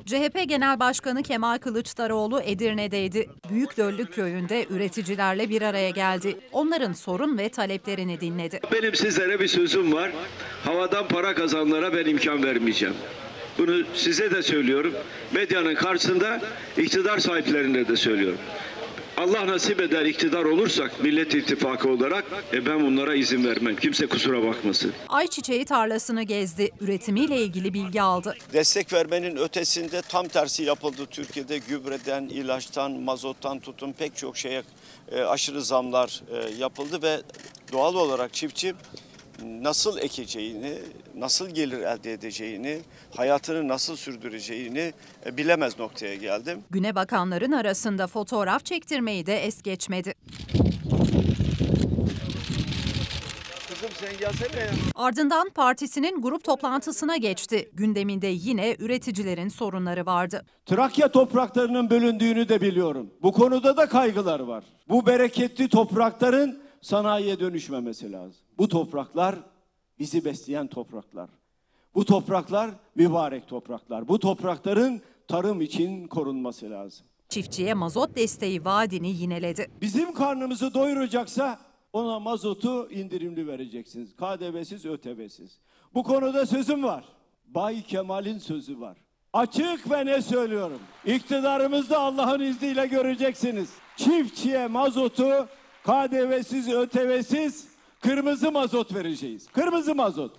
CHP Genel Başkanı Kemal Kılıçdaroğlu Edirne'deydi. Büyük Büyükdöllük köyünde üreticilerle bir araya geldi. Onların sorun ve taleplerini dinledi. Benim sizlere bir sözüm var. Havadan para kazanlara ben imkan vermeyeceğim. Bunu size de söylüyorum. Medyanın karşısında iktidar sahiplerine de söylüyorum. Allah nasip eder iktidar olursak Millet ittifakı olarak e ben bunlara izin vermem. Kimse kusura bakmasın. Ayçiçeği tarlasını gezdi. Üretimiyle ilgili bilgi aldı. Destek vermenin ötesinde tam tersi yapıldı Türkiye'de. Gübreden, ilaçtan, mazottan tutun pek çok şeye e, aşırı zamlar e, yapıldı ve doğal olarak çiftçi nasıl ekeceğini, nasıl gelir elde edeceğini, hayatını nasıl sürdüreceğini e, bilemez noktaya geldim. Güne bakanların arasında fotoğraf çektirmeyi de es geçmedi. Ardından partisinin grup toplantısına geçti. Gündeminde yine üreticilerin sorunları vardı. Trakya topraklarının bölündüğünü de biliyorum. Bu konuda da kaygılar var. Bu bereketli toprakların sanayiye dönüşmemesi lazım. Bu topraklar bizi besleyen topraklar. Bu topraklar mübarek topraklar. Bu toprakların tarım için korunması lazım. Çiftçiye mazot desteği vaadini yineledi. Bizim karnımızı doyuracaksa ona mazotu indirimli vereceksiniz. KDV'siz, ÖTV'siz. Bu konuda sözüm var. Bay Kemal'in sözü var. Açık ve ne söylüyorum? İktidarımızda Allah'ın izniyle göreceksiniz. Çiftçiye mazotu KDV'siz, ÖTV'siz kırmızı mazot vereceğiz. Kırmızı mazot.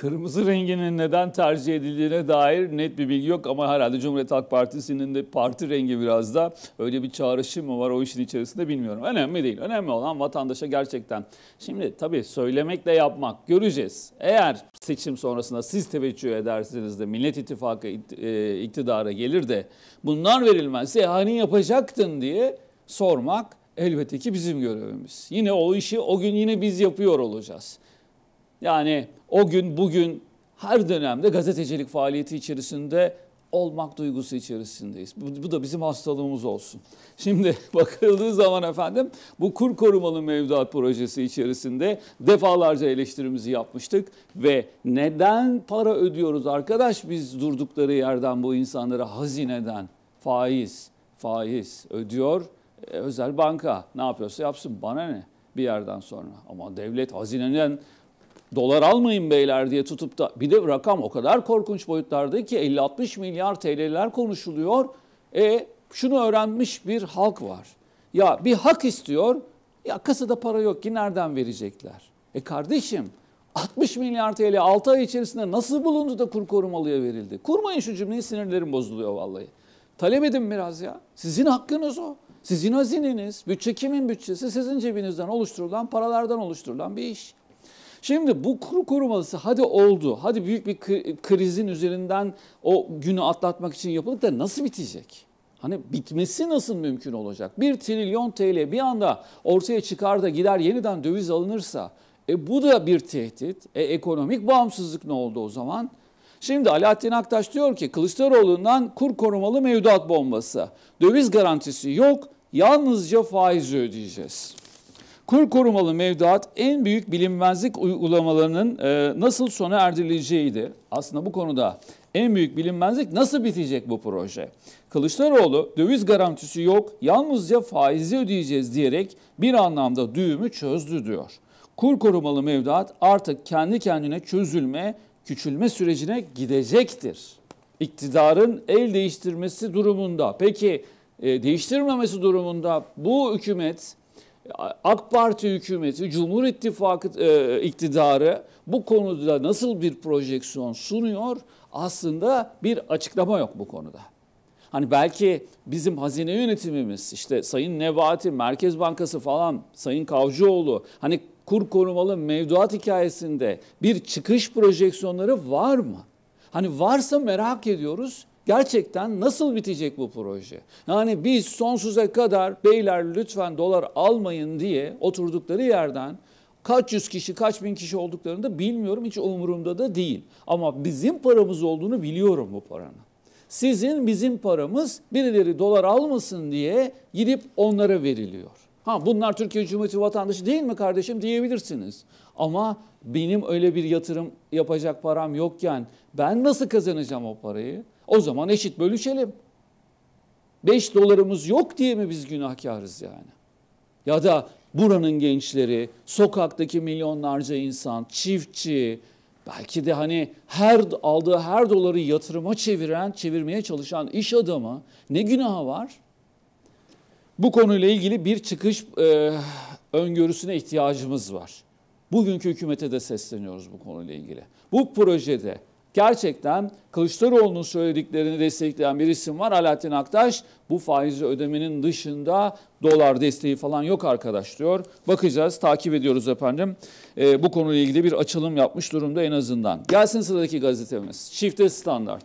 kırmızı renginin neden tercih edildiğine dair net bir bilgi yok ama herhalde Cumhuriyet Halk Partisi'nin de parti rengi biraz da öyle bir çağrışım mı var o işin içerisinde bilmiyorum. Önemli değil. Önemli olan vatandaşa gerçekten. Şimdi tabii söylemekle yapmak göreceğiz. Eğer seçim sonrasında siz teveccüh edersiniz de Millet İttifakı e, iktidara gelir de bunlar verilmezse hani yapacaktın diye sormak elbette ki bizim görevimiz. Yine o işi o gün yine biz yapıyor olacağız. Yani o gün bugün her dönemde gazetecilik faaliyeti içerisinde olmak duygusu içerisindeyiz. Bu, bu da bizim hastalığımız olsun. Şimdi bakıldığı zaman efendim bu kur korumalı mevduat projesi içerisinde defalarca eleştirimizi yapmıştık ve neden para ödüyoruz arkadaş biz durdukları yerden bu insanlara hazineden faiz faiz ödüyor e, özel banka ne yapıyorsa yapsın bana ne bir yerden sonra ama devlet hazineden dolar almayın beyler diye tutup da bir de rakam o kadar korkunç boyutlarda ki 50-60 milyar TL'ler konuşuluyor. E şunu öğrenmiş bir halk var. Ya bir hak istiyor. Ya kasada para yok ki nereden verecekler? E kardeşim 60 milyar TL 6 ay içerisinde nasıl bulundu da kur korumalıya verildi? Kurmayın şu cümleyi sinirlerim bozuluyor vallahi. Talep edin biraz ya. Sizin hakkınız o. Sizin hazineniz, bütçe kimin bütçesi? Sizin cebinizden oluşturulan, paralardan oluşturulan bir iş. Şimdi bu kuru korumalısı hadi oldu. Hadi büyük bir krizin üzerinden o günü atlatmak için yapıldı da nasıl bitecek? Hani bitmesi nasıl mümkün olacak? Bir trilyon TL bir anda ortaya çıkar da gider yeniden döviz alınırsa e bu da bir tehdit. E ekonomik bağımsızlık ne oldu o zaman? Şimdi Alaaddin Aktaş diyor ki Kılıçdaroğlu'ndan kur korumalı mevduat bombası. Döviz garantisi yok. Yalnızca faizi ödeyeceğiz. Kur korumalı mevduat en büyük bilinmezlik uygulamalarının e, nasıl sona erdirileceğiydi. Aslında bu konuda en büyük bilinmezlik nasıl bitecek bu proje? Kılıçdaroğlu döviz garantisi yok yalnızca faizi ödeyeceğiz diyerek bir anlamda düğümü çözdü diyor. Kur korumalı mevduat artık kendi kendine çözülme, küçülme sürecine gidecektir. İktidarın el değiştirmesi durumunda peki e, değiştirmemesi durumunda bu hükümet AK Parti hükümeti, Cumhur İttifakı e, iktidarı bu konuda nasıl bir projeksiyon sunuyor? Aslında bir açıklama yok bu konuda. Hani belki bizim hazine yönetimimiz işte Sayın Nebati, Merkez Bankası falan, Sayın Kavcıoğlu hani kur korumalı mevduat hikayesinde bir çıkış projeksiyonları var mı? Hani varsa merak ediyoruz. Gerçekten nasıl bitecek bu proje? Yani biz sonsuza kadar beyler lütfen dolar almayın diye oturdukları yerden kaç yüz kişi, kaç bin kişi olduklarını da bilmiyorum. Hiç umurumda da değil. Ama bizim paramız olduğunu biliyorum bu paranın. Sizin bizim paramız birileri dolar almasın diye gidip onlara veriliyor. Ha bunlar Türkiye Cumhuriyeti vatandaşı değil mi kardeşim diyebilirsiniz. Ama benim öyle bir yatırım yapacak param yokken ben nasıl kazanacağım o parayı? O zaman eşit bölüşelim. 5 dolarımız yok diye mi biz günahkarız yani? Ya da buranın gençleri, sokaktaki milyonlarca insan, çiftçi, belki de hani her aldığı her doları yatırıma çeviren, çevirmeye çalışan iş adamı ne günahı var? Bu konuyla ilgili bir çıkış e, öngörüsüne ihtiyacımız var. Bugünkü hükümete de sesleniyoruz bu konuyla ilgili. Bu projede gerçekten Kılıçdaroğlu'nun söylediklerini destekleyen bir isim var. Alaaddin Aktaş bu faizi ödemenin dışında dolar desteği falan yok arkadaş diyor. Bakacağız, takip ediyoruz efendim. E, bu konuyla ilgili bir açılım yapmış durumda en azından. Gelsin sıradaki gazetemiz. Çifte standart.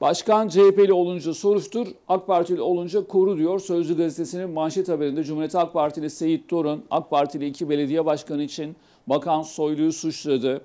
Başkan CHP'li olunca soruştur, AK Partili olunca koru diyor. Sözcü gazetesinin manşet haberinde Cumhuriyet Halk Partili Seyit Torun, AK Partili iki belediye başkanı için Bakan Soylu'yu suçladı.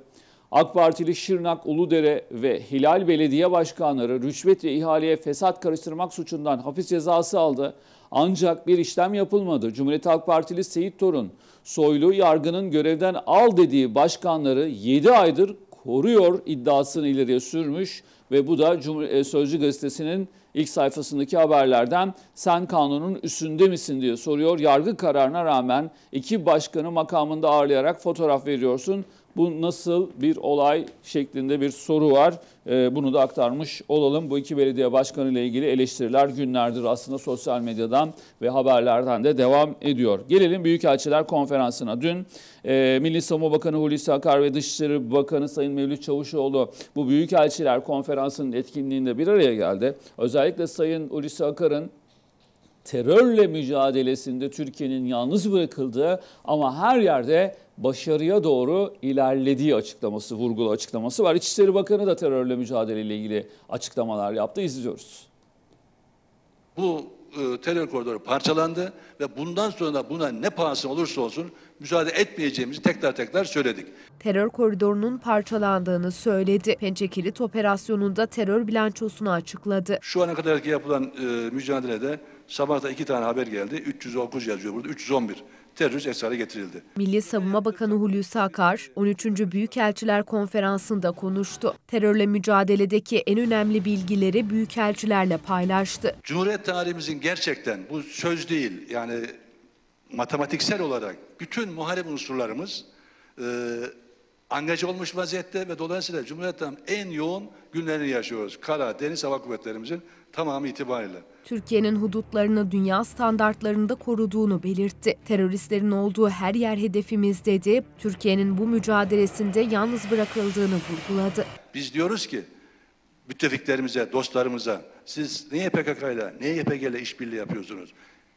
AK Partili Şırnak, Uludere ve Hilal Belediye Başkanları rüşvet ve ihaleye fesat karıştırmak suçundan hapis cezası aldı. Ancak bir işlem yapılmadı. Cumhuriyet Halk Partili Seyit Torun, Soylu yargının görevden al dediği başkanları 7 aydır koruyor iddiasını ileriye sürmüş ve bu da Cumhur e, Sözcü Gazetesi'nin ilk sayfasındaki haberlerden sen kanunun üstünde misin diye soruyor. Yargı kararına rağmen iki başkanı makamında ağırlayarak fotoğraf veriyorsun. Bu nasıl bir olay şeklinde bir soru var. Ee, bunu da aktarmış olalım. Bu iki belediye başkanı ile ilgili eleştiriler günlerdir aslında sosyal medyadan ve haberlerden de devam ediyor. Gelelim Büyükelçiler Konferansı'na. Dün e, Milli Savunma Bakanı Hulusi Akar ve Dışişleri Bakanı Sayın Mevlüt Çavuşoğlu bu Büyükelçiler Konferansı'nın etkinliğinde bir araya geldi. Özellikle Sayın Hulusi Akar'ın terörle mücadelesinde Türkiye'nin yalnız bırakıldığı ama her yerde başarıya doğru ilerlediği açıklaması, vurgulu açıklaması var. İçişleri Bakanı da terörle mücadeleyle ilgili açıklamalar yaptı. İzliyoruz. Bu e, terör koridoru parçalandı ve bundan sonra da buna ne pahası olursa olsun müsaade etmeyeceğimizi tekrar tekrar söyledik. Terör koridorunun parçalandığını söyledi. Pençekilit operasyonunda terör bilançosunu açıkladı. Şu ana kadarki yapılan e, mücadelede Sabahta iki tane haber geldi. 309 yazıyor burada. 311 terörist esare getirildi. Milli Savunma Bakanı Hulusi Akar 13. Büyükelçiler Konferansı'nda konuştu. Terörle mücadeledeki en önemli bilgileri büyükelçilerle paylaştı. Cumhuriyet tarihimizin gerçekten bu söz değil yani matematiksel olarak bütün muharip unsurlarımız Angaj olmuş vaziyette ve dolayısıyla Cumhuriyet'ten en yoğun günlerini yaşıyoruz. Kara, deniz, hava kuvvetlerimizin tamamı itibariyle. Türkiye'nin hudutlarını dünya standartlarında koruduğunu belirtti. Teröristlerin olduğu her yer hedefimiz dedi. Türkiye'nin bu mücadelesinde yalnız bırakıldığını vurguladı. Biz diyoruz ki müttefiklerimize, dostlarımıza siz niye PKK ile, niye YPG işbirliği yapıyorsunuz?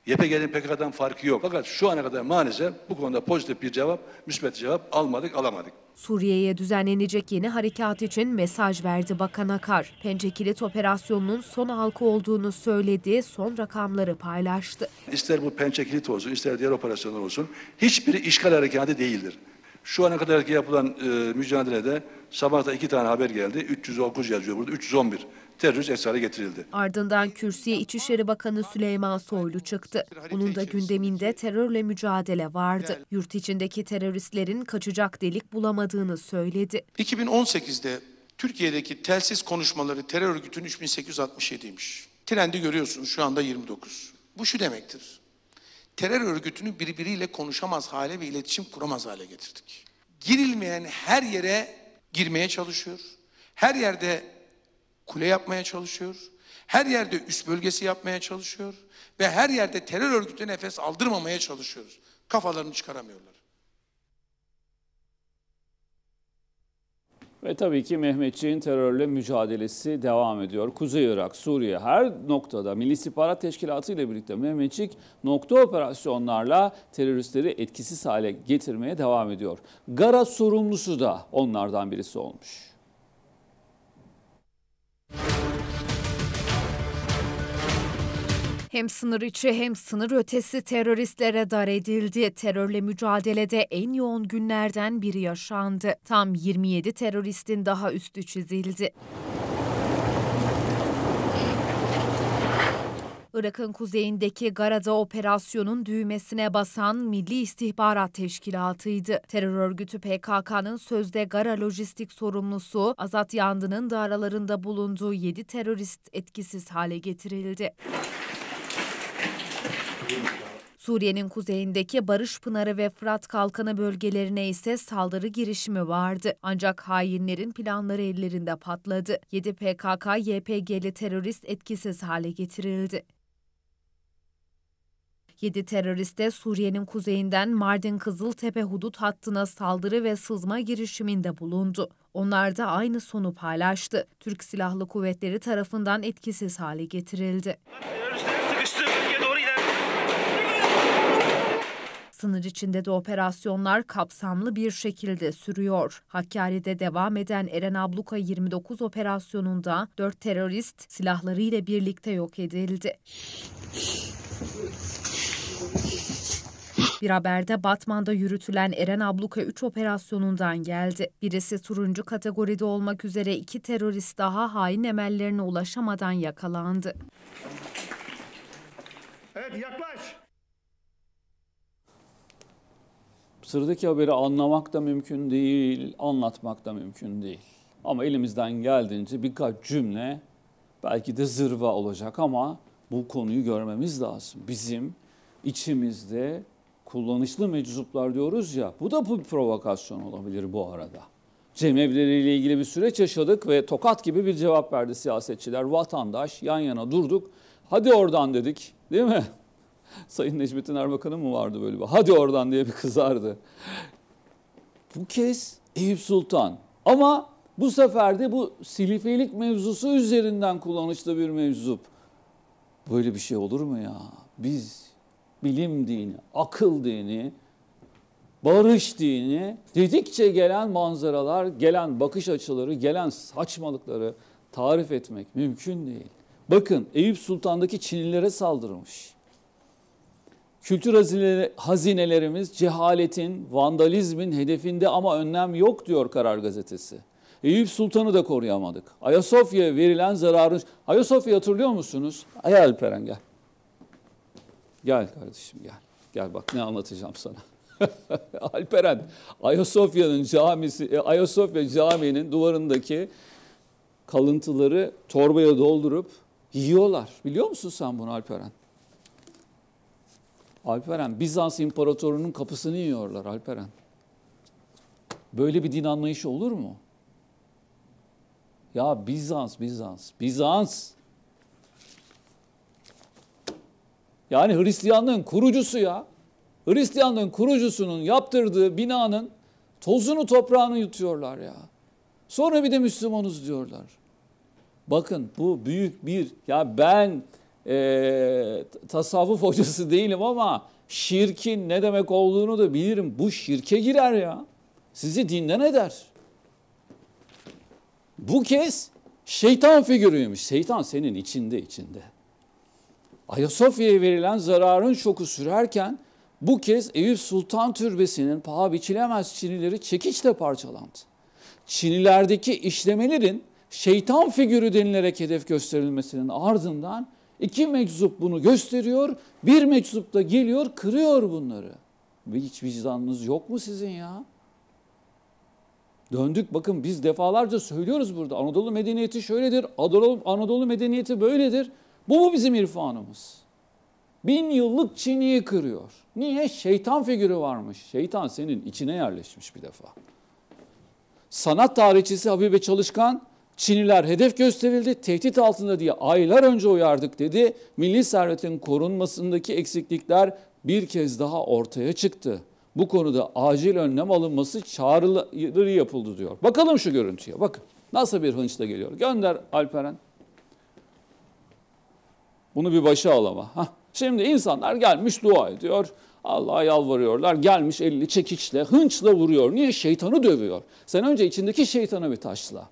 YPG'nin PKK'dan farkı yok. Fakat şu ana kadar maalesef bu konuda pozitif bir cevap, müsbet cevap almadık, alamadık. Suriye'ye düzenlenecek yeni harekat için mesaj verdi Bakan Akar. Pencekilit operasyonunun son halkı olduğunu söyledi, son rakamları paylaştı. İster bu Pencekilit olsun, ister diğer operasyonlar olsun hiçbiri işgal harekatı değildir. Şu ana kadar yapılan e, mücadelede sabahta iki tane haber geldi. 309 yazıyor burada, 311 terörist esare getirildi. Ardından kürsüye İçişleri Bakanı Süleyman Soylu çıktı. Onun da gündeminde şey. terörle mücadele vardı. Yurt içindeki teröristlerin kaçacak delik bulamadığını söyledi. 2018'de Türkiye'deki telsiz konuşmaları terör örgütünün 3867'ymiş. Trendi görüyorsunuz şu anda 29. Bu şu demektir. Terör örgütünü birbiriyle konuşamaz hale ve iletişim kuramaz hale getirdik. Girilmeyen her yere girmeye çalışıyor. Her yerde kule yapmaya çalışıyor. Her yerde üst bölgesi yapmaya çalışıyor. Ve her yerde terör örgütü nefes aldırmamaya çalışıyoruz. Kafalarını çıkaramıyorlar. Ve tabii ki Mehmetçiğin terörle mücadelesi devam ediyor. Kuzey Irak, Suriye her noktada Milli İstihbarat Teşkilatı ile birlikte Mehmetçik nokta operasyonlarla teröristleri etkisiz hale getirmeye devam ediyor. Gara sorumlusu da onlardan birisi olmuş. Hem sınır içi hem sınır ötesi teröristlere dar edildi. Terörle mücadelede en yoğun günlerden biri yaşandı. Tam 27 teröristin daha üstü çizildi. Irak'ın kuzeyindeki Gara'da operasyonun düğmesine basan Milli İstihbarat Teşkilatı'ydı. Terör örgütü PKK'nın sözde Gara lojistik sorumlusu Azat Yandı'nın da aralarında bulunduğu 7 terörist etkisiz hale getirildi. Suriye'nin kuzeyindeki Barış Pınarı ve Fırat Kalkanı bölgelerine ise saldırı girişimi vardı. Ancak hainlerin planları ellerinde patladı. 7 PKK-YPG'li terörist etkisiz hale getirildi. 7 teröriste Suriye'nin kuzeyinden Mardin Kızıltepe hudut hattına saldırı ve sızma girişiminde bulundu. Onlar da aynı sonu paylaştı. Türk Silahlı Kuvvetleri tarafından etkisiz hale getirildi. Teröristler Sınır içinde de operasyonlar kapsamlı bir şekilde sürüyor. Hakkari'de devam eden Eren Abluka 29 operasyonunda 4 terörist silahlarıyla birlikte yok edildi. Bir haberde Batman'da yürütülen Eren Abluka 3 operasyonundan geldi. Birisi turuncu kategoride olmak üzere iki terörist daha hain emellerine ulaşamadan yakalandı. Evet yaklaş. sıradaki haberi anlamak da mümkün değil, anlatmak da mümkün değil. Ama elimizden geldiğince birkaç cümle belki de zırva olacak ama bu konuyu görmemiz lazım. Bizim içimizde kullanışlı meczuplar diyoruz ya bu da bir provokasyon olabilir bu arada. Cemevleri ile ilgili bir süreç yaşadık ve tokat gibi bir cevap verdi siyasetçiler. Vatandaş yan yana durduk. Hadi oradan dedik değil mi? Sayın Necmettin Erbakan'ın mı vardı böyle bir hadi oradan diye bir kızardı. Bu kez Eyüp Sultan ama bu sefer de bu silifelik mevzusu üzerinden kullanışlı bir mevzup. Böyle bir şey olur mu ya? Biz bilim dini, akıl dini, barış dini dedikçe gelen manzaralar, gelen bakış açıları, gelen saçmalıkları tarif etmek mümkün değil. Bakın Eyüp Sultan'daki Çinlilere saldırmış. Kültür hazinelerimiz cehaletin, vandalizmin hedefinde ama önlem yok diyor Karar Gazetesi. Eyüp Sultan'ı da koruyamadık. Ayasofya verilen zararı... Ayasofya hatırlıyor musunuz? Ay Alperen gel. Gel kardeşim gel. Gel bak ne anlatacağım sana. Alperen, Ayasofya'nın camisi, e, Ayasofya caminin duvarındaki kalıntıları torbaya doldurup yiyorlar. Biliyor musun sen bunu Alperen? Alperen Bizans imparatorunun kapısını yiyorlar Alperen. Böyle bir din anlayışı olur mu? Ya Bizans, Bizans, Bizans. Yani Hristiyanlığın kurucusu ya. Hristiyanlığın kurucusunun yaptırdığı binanın tozunu toprağını yutuyorlar ya. Sonra bir de Müslümanız diyorlar. Bakın bu büyük bir ya ben e, tasavvuf hocası değilim ama şirkin ne demek olduğunu da bilirim. Bu şirke girer ya. Sizi dinden eder. Bu kez şeytan figürüymüş. Şeytan senin içinde içinde. Ayasofya'ya verilen zararın şoku sürerken bu kez Eyüp Sultan Türbesi'nin paha biçilemez çinileri çekiçle parçalandı. Çinilerdeki işlemelerin şeytan figürü denilerek hedef gösterilmesinin ardından İki meczup bunu gösteriyor. Bir meczup da geliyor kırıyor bunları. Hiç vicdanınız yok mu sizin ya? Döndük bakın biz defalarca söylüyoruz burada. Anadolu medeniyeti şöyledir, Anadolu, Anadolu medeniyeti böyledir. Bu mu bizim irfanımız? Bin yıllık Çin'i kırıyor. Niye? Şeytan figürü varmış. Şeytan senin içine yerleşmiş bir defa. Sanat tarihçisi Habibe Çalışkan Çinliler hedef gösterildi, tehdit altında diye aylar önce uyardık dedi. Milli servetin korunmasındaki eksiklikler bir kez daha ortaya çıktı. Bu konuda acil önlem alınması çağrıları yapıldı diyor. Bakalım şu görüntüye bakın. Nasıl bir hınçla geliyor? Gönder Alperen. Bunu bir başa al ama. Heh. Şimdi insanlar gelmiş dua ediyor. Allah'a yalvarıyorlar. Gelmiş elini çekiçle, hınçla vuruyor. Niye? Şeytanı dövüyor. Sen önce içindeki şeytanı bir taşla.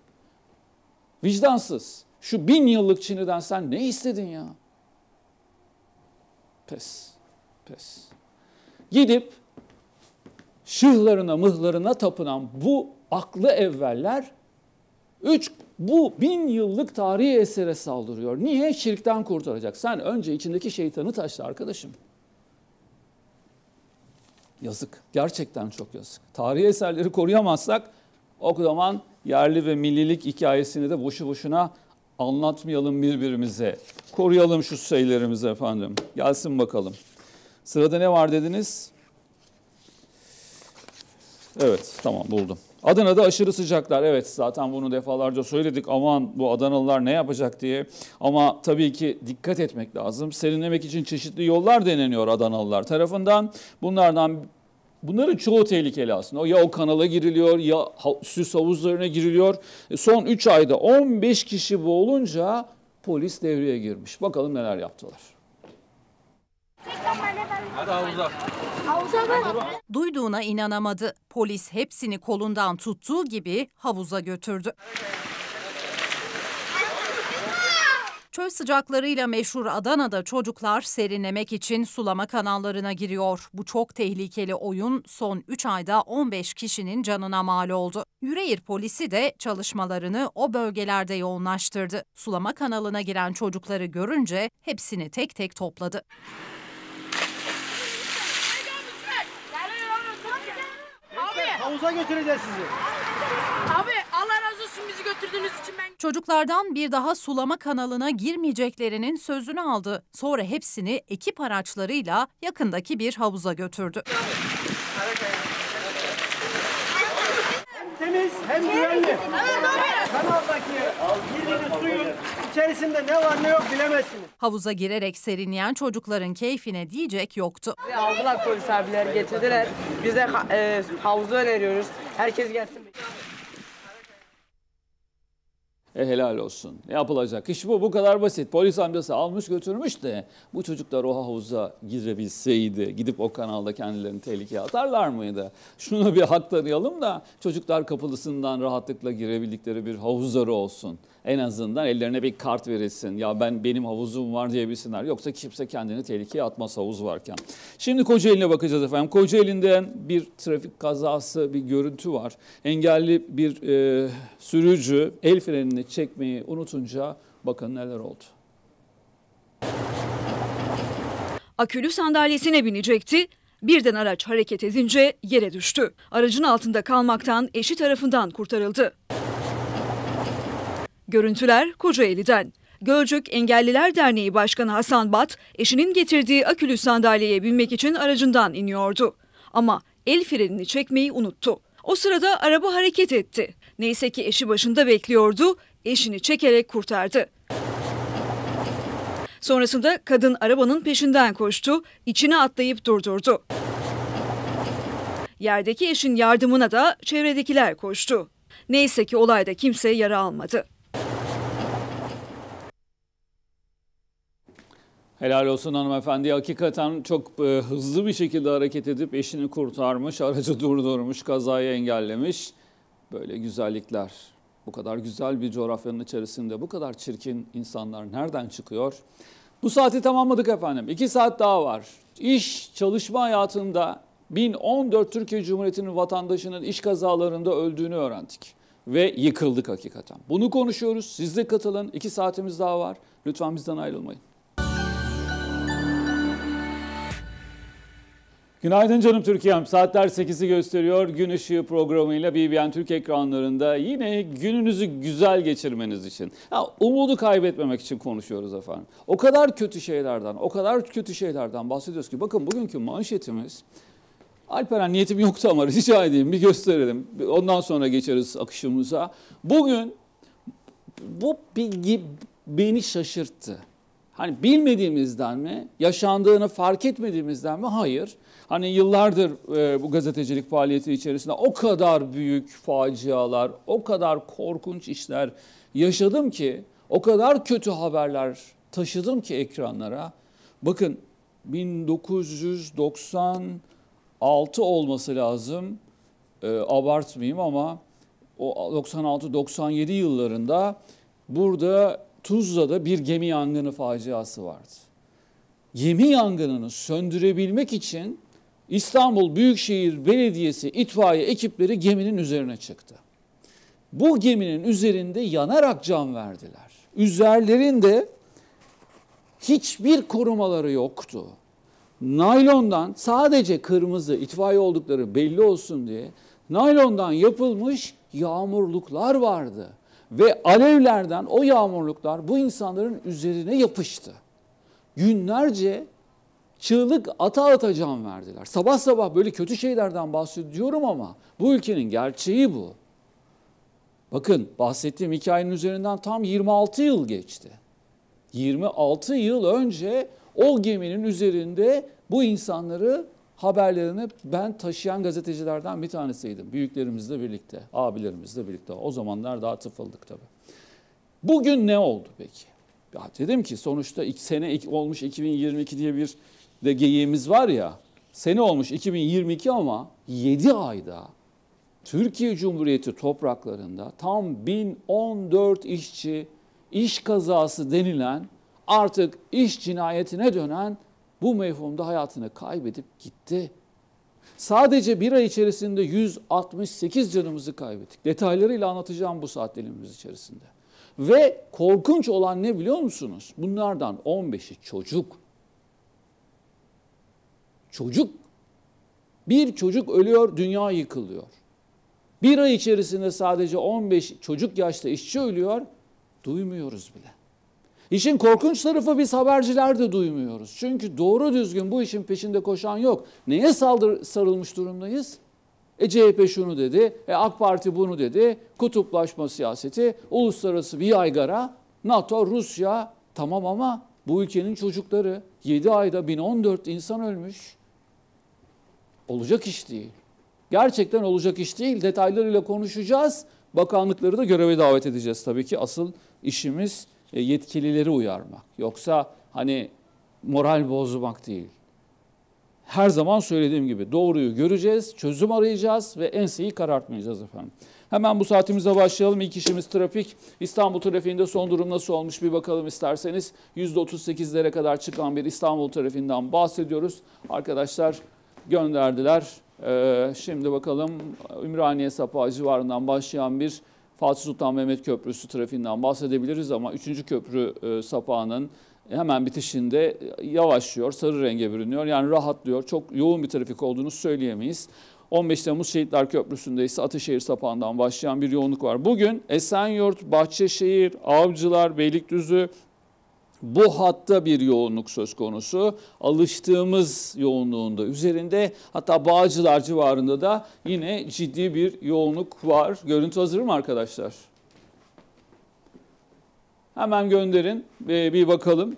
Vicdansız. Şu bin yıllık Çin'den sen ne istedin ya? Pes, pes. Gidip şıhlarına mıhlarına tapınan bu aklı evveller üç bu bin yıllık tarihi esere saldırıyor. Niye? Şirkten kurtaracak. Sen önce içindeki şeytanı taşla arkadaşım. Yazık. Gerçekten çok yazık. Tarihi eserleri koruyamazsak o zaman yerli ve millilik hikayesini de boşu boşuna anlatmayalım birbirimize. Koruyalım şu şeylerimizi efendim. Gelsin bakalım. Sırada ne var dediniz? Evet tamam buldum. Adana'da aşırı sıcaklar. Evet zaten bunu defalarca söyledik. Aman bu Adanalılar ne yapacak diye. Ama tabii ki dikkat etmek lazım. Serinlemek için çeşitli yollar deneniyor Adanalılar tarafından. Bunlardan Bunların çoğu tehlikeli aslında. Ya o kanala giriliyor ya süs havuzlarına giriliyor. E, son 3 ayda 15 kişi boğulunca polis devreye girmiş. Bakalım neler yaptılar. Hadi havuza. Havuza Duyduğuna inanamadı. Polis hepsini kolundan tuttuğu gibi havuza götürdü. Evet. Çöl sıcaklarıyla meşhur Adana'da çocuklar serinlemek için sulama kanallarına giriyor. Bu çok tehlikeli oyun son 3 ayda 15 kişinin canına mal oldu. Yüreğir polisi de çalışmalarını o bölgelerde yoğunlaştırdı. Sulama kanalına giren çocukları görünce hepsini tek tek topladı. Havuza götüreceğiz sizi olsun bizi götürdüğünüz için ben... Çocuklardan bir daha sulama kanalına girmeyeceklerinin sözünü aldı. Sonra hepsini ekip araçlarıyla yakındaki bir havuza götürdü. Hem temiz hem güvenli. Kanaldaki girdiğiniz suyun içerisinde ne var ne yok bilemezsiniz. Havuza girerek serinleyen çocukların keyfine diyecek yoktu. Aldılar polis abiler getirdiler. Bize e, havuzu öneriyoruz. Herkes gelsin. E helal olsun. Ne yapılacak? İş bu. Bu kadar basit. Polis amcası almış götürmüş de bu çocuklar o havuza girebilseydi gidip o kanalda kendilerini tehlikeye atarlar mıydı? Şunu bir hak tanıyalım da çocuklar kapılısından rahatlıkla girebildikleri bir havuzları olsun en azından ellerine bir kart verilsin. Ya ben benim havuzum var diyebilsinler. Yoksa kimse kendini tehlikeye atmaz havuz varken. Şimdi Kocaeli'ne bakacağız efendim. Kocaeli'nde bir trafik kazası, bir görüntü var. Engelli bir e, sürücü el frenini çekmeyi unutunca bakın neler oldu. Akülü sandalyesine binecekti. Birden araç hareket edince yere düştü. Aracın altında kalmaktan eşi tarafından kurtarıldı. Görüntüler Kocaeli'den. Gölcük Engelliler Derneği Başkanı Hasan Bat, eşinin getirdiği akülü sandalyeye binmek için aracından iniyordu. Ama el frenini çekmeyi unuttu. O sırada araba hareket etti. Neyse ki eşi başında bekliyordu, eşini çekerek kurtardı. Sonrasında kadın arabanın peşinden koştu, içine atlayıp durdurdu. Yerdeki eşin yardımına da çevredekiler koştu. Neyse ki olayda kimse yara almadı. Helal olsun hanımefendi. Hakikaten çok e, hızlı bir şekilde hareket edip eşini kurtarmış, aracı durdurmuş, kazayı engellemiş. Böyle güzellikler. Bu kadar güzel bir coğrafyanın içerisinde bu kadar çirkin insanlar nereden çıkıyor? Bu saati tamamladık efendim. İki saat daha var. İş, çalışma hayatında 1014 Türkiye Cumhuriyeti'nin vatandaşının iş kazalarında öldüğünü öğrendik. Ve yıkıldık hakikaten. Bunu konuşuyoruz. Siz de katılın. İki saatimiz daha var. Lütfen bizden ayrılmayın. Günaydın canım Türkiye'm. Saatler 8'i gösteriyor. Gün ışığı programıyla BBN Türk ekranlarında yine gününüzü güzel geçirmeniz için. Ya, umudu kaybetmemek için konuşuyoruz efendim. O kadar kötü şeylerden, o kadar kötü şeylerden bahsediyoruz ki bakın bugünkü manşetimiz Alperen niyetim yoktu ama rica edeyim bir gösterelim. Ondan sonra geçeriz akışımıza. Bugün bu bilgi beni şaşırttı. Hani bilmediğimizden mi, yaşandığını fark etmediğimizden mi? Hayır. Hani yıllardır e, bu gazetecilik faaliyeti içerisinde o kadar büyük facialar, o kadar korkunç işler yaşadım ki, o kadar kötü haberler taşıdım ki ekranlara. Bakın 1996 olması lazım. E, abartmayayım ama o 96-97 yıllarında burada Tuzla'da bir gemi yangını faciası vardı. Gemi yangınını söndürebilmek için İstanbul Büyükşehir Belediyesi itfaiye ekipleri geminin üzerine çıktı. Bu geminin üzerinde yanarak can verdiler. Üzerlerinde hiçbir korumaları yoktu. Naylondan sadece kırmızı itfaiye oldukları belli olsun diye naylondan yapılmış yağmurluklar vardı. Ve alevlerden o yağmurluklar bu insanların üzerine yapıştı. Günlerce çığlık ata ata can verdiler. Sabah sabah böyle kötü şeylerden bahsediyorum ama bu ülkenin gerçeği bu. Bakın bahsettiğim hikayenin üzerinden tam 26 yıl geçti. 26 yıl önce o geminin üzerinde bu insanları haberlerini ben taşıyan gazetecilerden bir tanesiydim. Büyüklerimizle birlikte, abilerimizle birlikte. O zamanlar daha tıfıldık tabii. Bugün ne oldu peki? Ya dedim ki sonuçta ilk sene olmuş 2022 diye bir de geyiğimiz var ya sene olmuş 2022 ama 7 ayda Türkiye Cumhuriyeti topraklarında tam 1014 işçi iş kazası denilen artık iş cinayetine dönen bu mevhumda hayatını kaybedip gitti. Sadece bir ay içerisinde 168 canımızı kaybettik. Detaylarıyla anlatacağım bu saat dilimimiz içerisinde. Ve korkunç olan ne biliyor musunuz? Bunlardan 15'i çocuk. Çocuk, bir çocuk ölüyor, dünya yıkılıyor. Bir ay içerisinde sadece 15 çocuk yaşta işçi ölüyor, duymuyoruz bile. İşin korkunç tarafı biz haberciler de duymuyoruz. Çünkü doğru düzgün bu işin peşinde koşan yok. Neye saldır, sarılmış durumdayız? E CHP şunu dedi, e AK Parti bunu dedi. Kutuplaşma siyaseti, uluslararası bir yaygara, NATO, Rusya tamam ama bu ülkenin çocukları 7 ayda 1014 insan ölmüş. Olacak iş değil. Gerçekten olacak iş değil. Detaylarıyla konuşacağız. Bakanlıkları da göreve davet edeceğiz tabii ki. Asıl işimiz e, yetkilileri uyarmak. Yoksa hani moral bozmak değil. Her zaman söylediğim gibi doğruyu göreceğiz, çözüm arayacağız ve enseyi karartmayacağız efendim. Hemen bu saatimize başlayalım. İlk işimiz trafik. İstanbul trafiğinde son durum nasıl olmuş bir bakalım isterseniz. %38'lere kadar çıkan bir İstanbul trafiğinden bahsediyoruz. Arkadaşlar gönderdiler. Ee, şimdi bakalım Ümraniye Sapağı civarından başlayan bir Fatih Sultan Mehmet Köprüsü trafiğinden bahsedebiliriz ama 3. köprü e, sapağının hemen bitişinde yavaşlıyor, sarı renge bürünüyor. Yani rahatlıyor. Çok yoğun bir trafik olduğunu söyleyemeyiz. 15 Temmuz Şehitler Köprüsü'nde ise Ateşehir sapağından başlayan bir yoğunluk var. Bugün Esenyurt, Bahçeşehir, Avcılar, Beylikdüzü, bu hatta bir yoğunluk söz konusu. Alıştığımız yoğunluğunda üzerinde hatta Bağcılar civarında da yine ciddi bir yoğunluk var. Görüntü hazır mı arkadaşlar? Hemen gönderin ee, bir bakalım.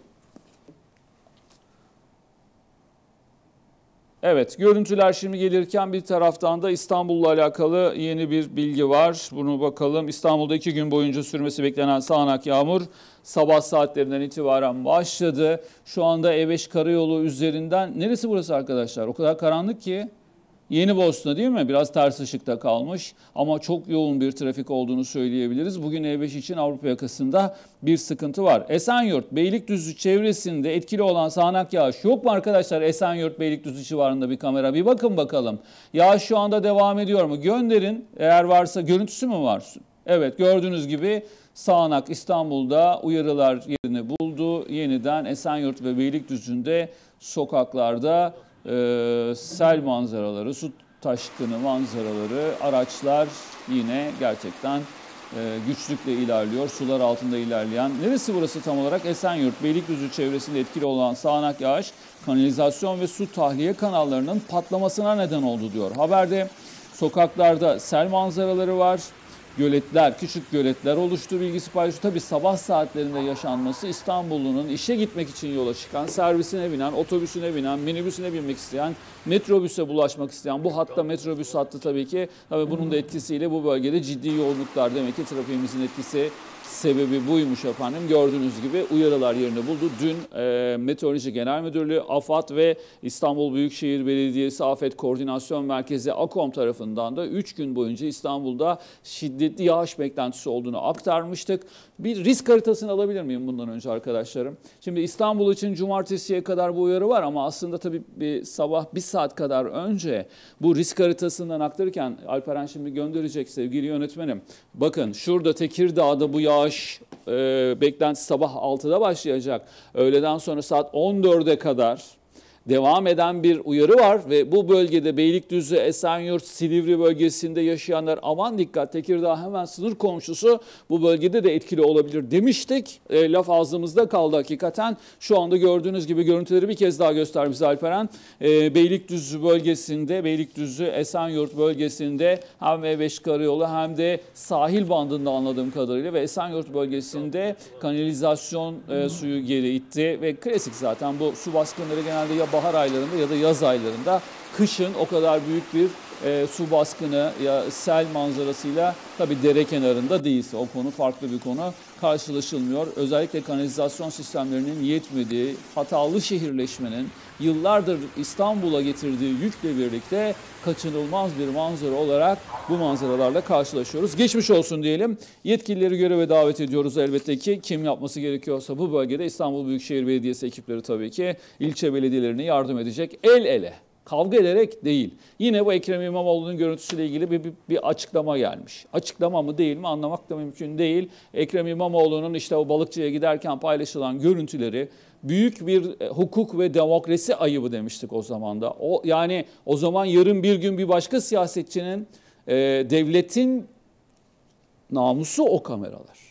Evet görüntüler şimdi gelirken bir taraftan da İstanbul'la alakalı yeni bir bilgi var. Bunu bakalım. İstanbul'da iki gün boyunca sürmesi beklenen sağanak yağmur sabah saatlerinden itibaren başladı. Şu anda E5 karayolu üzerinden neresi burası arkadaşlar? O kadar karanlık ki. Yeni Bosna değil mi? Biraz ters ışıkta kalmış ama çok yoğun bir trafik olduğunu söyleyebiliriz. Bugün E5 için Avrupa yakasında bir sıkıntı var. Esenyurt, Beylikdüzü çevresinde etkili olan sağanak yağış yok mu arkadaşlar? Esenyurt, Beylikdüzü civarında bir kamera. Bir bakın bakalım. Yağış şu anda devam ediyor mu? Gönderin eğer varsa. Görüntüsü mü var? Evet gördüğünüz gibi sağanak İstanbul'da uyarılar yerini buldu. Yeniden Esenyurt ve Beylikdüzü'nde sokaklarda e, sel manzaraları, su taşkını manzaraları, araçlar yine gerçekten e, güçlükle ilerliyor. Sular altında ilerleyen. Neresi burası tam olarak? Esenyurt, Beylikdüzü çevresinde etkili olan sağanak yağış kanalizasyon ve su tahliye kanallarının patlamasına neden oldu diyor. Haberde sokaklarda sel manzaraları var göletler, küçük göletler oluştu bilgisi paylaşıyor. Tabi sabah saatlerinde yaşanması İstanbullunun işe gitmek için yola çıkan, servisine binen, otobüsüne binen, minibüsüne binmek isteyen, metrobüse bulaşmak isteyen, bu hatta metrobüs hattı tabii ki tabii bunun da etkisiyle bu bölgede ciddi yoğunluklar demek ki trafiğimizin etkisi sebebi buymuş efendim. Gördüğünüz gibi uyarılar yerini buldu. Dün e, Meteoroloji Genel Müdürlüğü, AFAD ve İstanbul Büyükşehir Belediyesi Afet Koordinasyon Merkezi AKOM tarafından da 3 gün boyunca İstanbul'da şiddetli yağış beklentisi olduğunu aktarmıştık. Bir risk haritasını alabilir miyim bundan önce arkadaşlarım? Şimdi İstanbul için cumartesiye kadar bu uyarı var ama aslında tabii bir sabah bir saat kadar önce bu risk haritasından aktarırken Alperen şimdi gönderecek sevgili yönetmenim. Bakın şurada Tekirdağ'da bu yağ yağış e, beklentisi sabah 6'da başlayacak. Öğleden sonra saat 14'e kadar devam eden bir uyarı var ve bu bölgede Beylikdüzü, Esenyurt, Silivri bölgesinde yaşayanlar aman dikkat Tekirdağ hemen sınır komşusu bu bölgede de etkili olabilir demiştik. E, laf ağzımızda kaldı hakikaten. Şu anda gördüğünüz gibi görüntüleri bir kez daha göster bize Alperen. E, Beylikdüzü bölgesinde, Beylikdüzü, Esenyurt bölgesinde hem E5 Karayolu hem de sahil bandında anladığım kadarıyla ve Esenyurt bölgesinde kanalizasyon e, suyu geri itti ve klasik zaten bu su baskınları genelde ya bahar aylarında ya da yaz aylarında kışın o kadar büyük bir e, su baskını ya sel manzarasıyla tabii dere kenarında değilse o konu farklı bir konu karşılaşılmıyor. Özellikle kanalizasyon sistemlerinin yetmediği, hatalı şehirleşmenin yıllardır İstanbul'a getirdiği yükle birlikte kaçınılmaz bir manzara olarak bu manzaralarla karşılaşıyoruz. Geçmiş olsun diyelim. Yetkilileri göreve davet ediyoruz elbette ki. Kim yapması gerekiyorsa bu bölgede İstanbul Büyükşehir Belediyesi ekipleri tabii ki ilçe belediyelerine yardım edecek. El ele Kavga ederek değil. Yine bu Ekrem İmamoğlu'nun görüntüsüyle ilgili bir, bir, bir açıklama gelmiş. Açıklama mı değil mi anlamak da mümkün değil. Ekrem İmamoğlu'nun işte o balıkçıya giderken paylaşılan görüntüleri büyük bir e, hukuk ve demokrasi ayıbı demiştik o zaman da. O, yani o zaman yarın bir gün bir başka siyasetçinin e, devletin namusu o kameralar.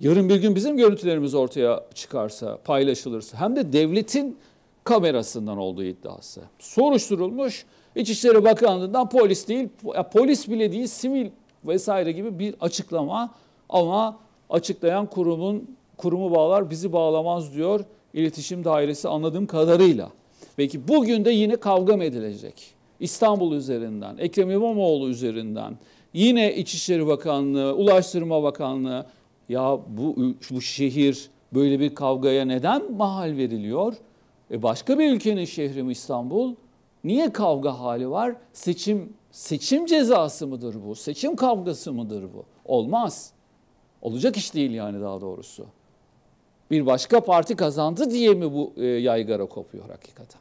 Yarın bir gün bizim görüntülerimiz ortaya çıkarsa, paylaşılırsa hem de devletin kamerasından olduğu iddiası. Soruşturulmuş İçişleri Bakanlığı'ndan polis değil, polis bile değil sivil vesaire gibi bir açıklama ama açıklayan kurumun kurumu bağlar bizi bağlamaz diyor iletişim dairesi anladığım kadarıyla. Peki bugün de yine kavga mı edilecek? İstanbul üzerinden, Ekrem İmamoğlu üzerinden, yine İçişleri Bakanlığı, Ulaştırma Bakanlığı ya bu, bu şehir böyle bir kavgaya neden mahal veriliyor?'' E başka bir ülkenin şehri mi İstanbul? Niye kavga hali var? Seçim seçim cezası mıdır bu? Seçim kavgası mıdır bu? Olmaz. Olacak iş değil yani daha doğrusu. Bir başka parti kazandı diye mi bu e, yaygara kopuyor hakikaten?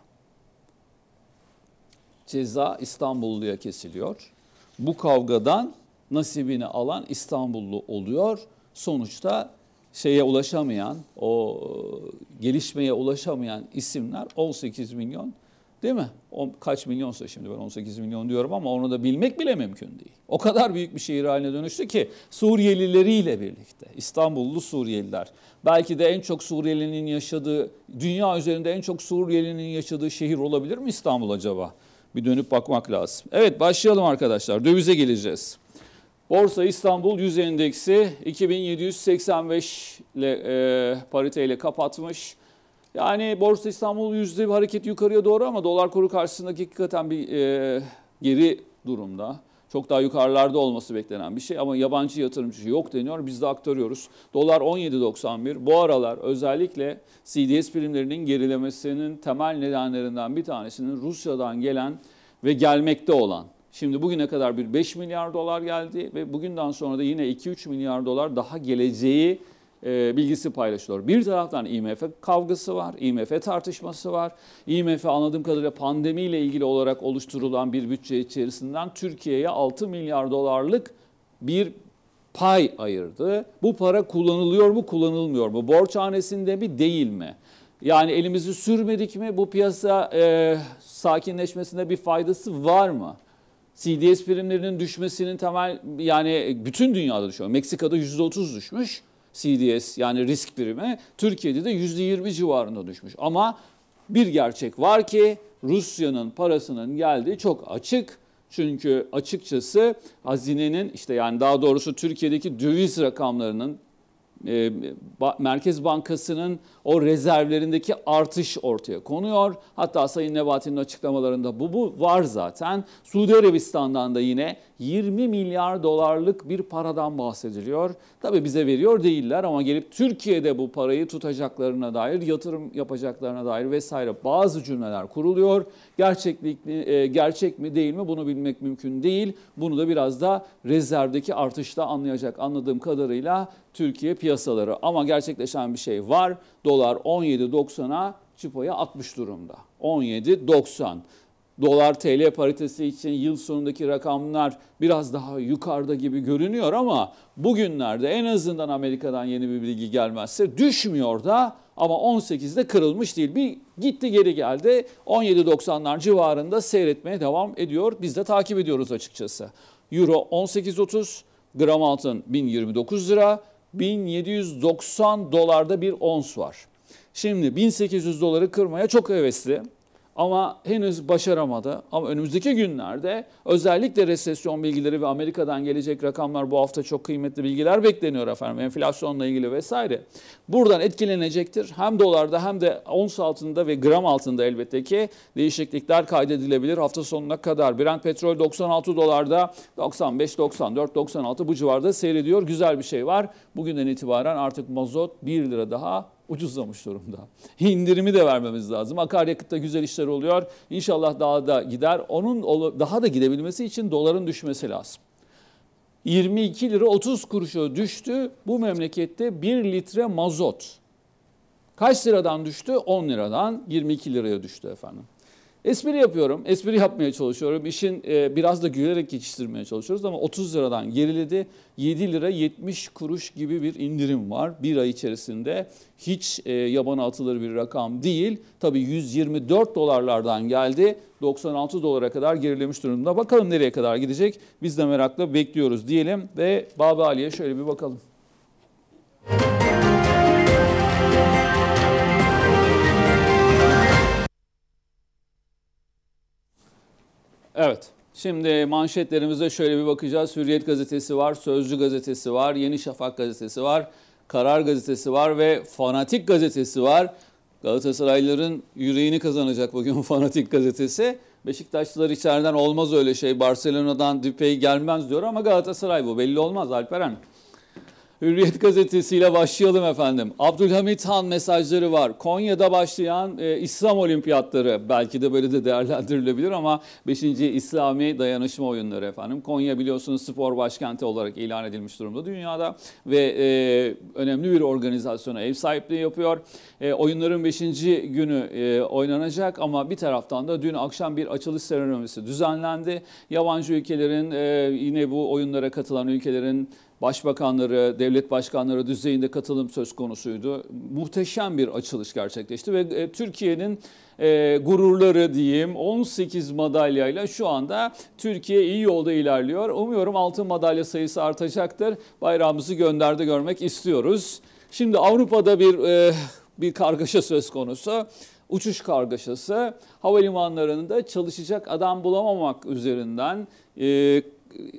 Ceza İstanbulluya kesiliyor. Bu kavgadan nasibini alan İstanbullu oluyor. Sonuçta şeye ulaşamayan, o gelişmeye ulaşamayan isimler 18 milyon değil mi? O, kaç milyonsa şimdi ben 18 milyon diyorum ama onu da bilmek bile mümkün değil. O kadar büyük bir şehir haline dönüştü ki Suriyelileriyle birlikte İstanbullu Suriyeliler belki de en çok Suriyelinin yaşadığı dünya üzerinde en çok Suriyelinin yaşadığı şehir olabilir mi İstanbul acaba? Bir dönüp bakmak lazım. Evet başlayalım arkadaşlar dövize geleceğiz. Borsa İstanbul 100 endeksi 2785 ile e, pariteyle kapatmış. Yani Borsa İstanbul yüzde bir hareket yukarıya doğru ama dolar kuru karşısındaki hakikaten bir e, geri durumda. Çok daha yukarılarda olması beklenen bir şey ama yabancı yatırımcı yok deniyor. Biz de aktarıyoruz. Dolar 17.91. Bu aralar özellikle CDS primlerinin gerilemesinin temel nedenlerinden bir tanesinin Rusya'dan gelen ve gelmekte olan Şimdi bugüne kadar bir 5 milyar dolar geldi ve bugünden sonra da yine 2-3 milyar dolar daha geleceği e, bilgisi paylaşılıyor. Bir taraftan IMF kavgası var, IMF tartışması var. IMF anladığım kadarıyla pandemiyle ilgili olarak oluşturulan bir bütçe içerisinden Türkiye'ye 6 milyar dolarlık bir pay ayırdı. Bu para kullanılıyor mu, kullanılmıyor mu? Borçhanesinde mi, değil mi? Yani elimizi sürmedik mi? Bu piyasa e, sakinleşmesinde bir faydası var mı? CDS primlerinin düşmesinin temel yani bütün dünyada düşüyor. Meksika'da %30 düşmüş CDS yani risk primi. Türkiye'de de %20 civarında düşmüş. Ama bir gerçek var ki Rusya'nın parasının geldiği çok açık. Çünkü açıkçası hazinenin işte yani daha doğrusu Türkiye'deki döviz rakamlarının e, Merkez Bankası'nın o rezervlerindeki artış ortaya konuyor. Hatta Sayın Nebati'nin açıklamalarında bu, bu var zaten. Suudi Arabistan'dan da yine 20 milyar dolarlık bir paradan bahsediliyor. Tabii bize veriyor değiller ama gelip Türkiye'de bu parayı tutacaklarına dair, yatırım yapacaklarına dair vesaire bazı cümleler kuruluyor. Gerçeklik e, gerçek mi değil mi bunu bilmek mümkün değil. Bunu da biraz da rezervdeki artışta anlayacak anladığım kadarıyla Türkiye piyasaları. Ama gerçekleşen bir şey var. Dolar 17.90'a Çipo'ya atmış durumda. 17.90 dolar TL paritesi için yıl sonundaki rakamlar biraz daha yukarıda gibi görünüyor ama bugünlerde en azından Amerika'dan yeni bir bilgi gelmezse düşmüyor da ama 18'de kırılmış değil. Bir gitti geri geldi 17.90'lar civarında seyretmeye devam ediyor. Biz de takip ediyoruz açıkçası. Euro 18.30, gram altın 1029 lira, 1790 dolarda bir ons var. Şimdi 1800 doları kırmaya çok hevesli ama henüz başaramadı. Ama önümüzdeki günlerde özellikle resesyon bilgileri ve Amerika'dan gelecek rakamlar bu hafta çok kıymetli bilgiler bekleniyor efendim. Enflasyonla ilgili vesaire. Buradan etkilenecektir. Hem dolarda hem de ons altında ve gram altında elbette ki değişiklikler kaydedilebilir hafta sonuna kadar. Brent petrol 96 dolarda 95, 94, 96 bu civarda seyrediyor. Güzel bir şey var. Bugünden itibaren artık mazot 1 lira daha ucuzlamış durumda. İndirimi de vermemiz lazım. Akaryakıtta güzel işler oluyor. İnşallah daha da gider. Onun daha da gidebilmesi için doların düşmesi lazım. 22 lira 30 kuruşa düştü bu memlekette 1 litre mazot. Kaç liradan düştü? 10 liradan 22 liraya düştü efendim. Espri yapıyorum, espri yapmaya çalışıyorum. İşin e, biraz da gülerek geçiştirmeye çalışıyoruz ama 30 liradan geriledi. 7 lira 70 kuruş gibi bir indirim var bir ay içerisinde. Hiç e, yabana atılır bir rakam değil. Tabii 124 dolarlardan geldi. 96 dolara kadar gerilemiş durumda. Bakalım nereye kadar gidecek? Biz de merakla bekliyoruz diyelim ve Baba Ali'ye şöyle bir bakalım. Müzik Evet. Şimdi manşetlerimize şöyle bir bakacağız. Hürriyet gazetesi var, Sözcü gazetesi var, Yeni Şafak gazetesi var, Karar gazetesi var ve Fanatik gazetesi var. Galatasaraylıların yüreğini kazanacak bugün Fanatik gazetesi. Beşiktaşlılar içeriden olmaz öyle şey. Barcelona'dan Düpey gelmez diyor ama Galatasaray bu. Belli olmaz Alperen. Hürriyet gazetesiyle başlayalım efendim. Abdülhamit Han mesajları var. Konya'da başlayan e, İslam Olimpiyatları belki de böyle de değerlendirilebilir ama 5. İslami Dayanışma Oyunları efendim. Konya biliyorsunuz spor başkenti olarak ilan edilmiş durumda dünyada ve e, önemli bir organizasyona ev sahipliği yapıyor. E, oyunların 5. günü e, oynanacak ama bir taraftan da dün akşam bir açılış seremonisi düzenlendi. Yabancı ülkelerin e, yine bu oyunlara katılan ülkelerin başbakanları, devlet başkanları düzeyinde katılım söz konusuydu. Muhteşem bir açılış gerçekleşti ve e, Türkiye'nin e, gururları diyeyim 18 madalyayla şu anda Türkiye iyi yolda ilerliyor. Umuyorum altın madalya sayısı artacaktır. Bayrağımızı gönderde görmek istiyoruz. Şimdi Avrupa'da bir e, bir kargaşa söz konusu uçuş kargaşası havalimanlarında çalışacak adam bulamamak üzerinden e,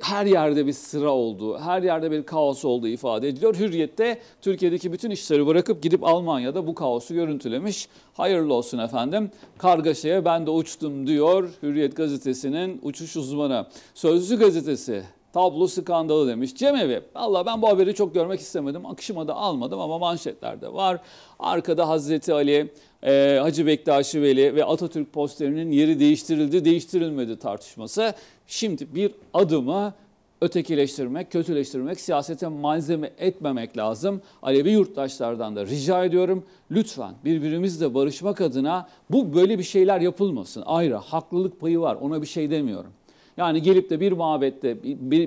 her yerde bir sıra olduğu, her yerde bir kaos olduğu ifade ediliyor. Hürriyet'te Türkiye'deki bütün işleri bırakıp gidip Almanya'da bu kaosu görüntülemiş. Hayırlı olsun efendim. Kargaşaya ben de uçtum diyor Hürriyet gazetesinin uçuş uzmanı. Sözcü gazetesi tablo skandalı demiş. Cem Evi, valla ben bu haberi çok görmek istemedim. Akışıma da almadım ama manşetlerde var. Arkada Hazreti Ali, e, Hacı Bektaşi Veli ve Atatürk posterinin yeri değiştirildi, değiştirilmedi tartışması. Şimdi bir adımı ötekileştirmek, kötüleştirmek, siyasete malzeme etmemek lazım. Alevi yurttaşlardan da rica ediyorum lütfen birbirimizle barışmak adına bu böyle bir şeyler yapılmasın. Ayrı haklılık payı var ona bir şey demiyorum. Yani gelip de bir mabette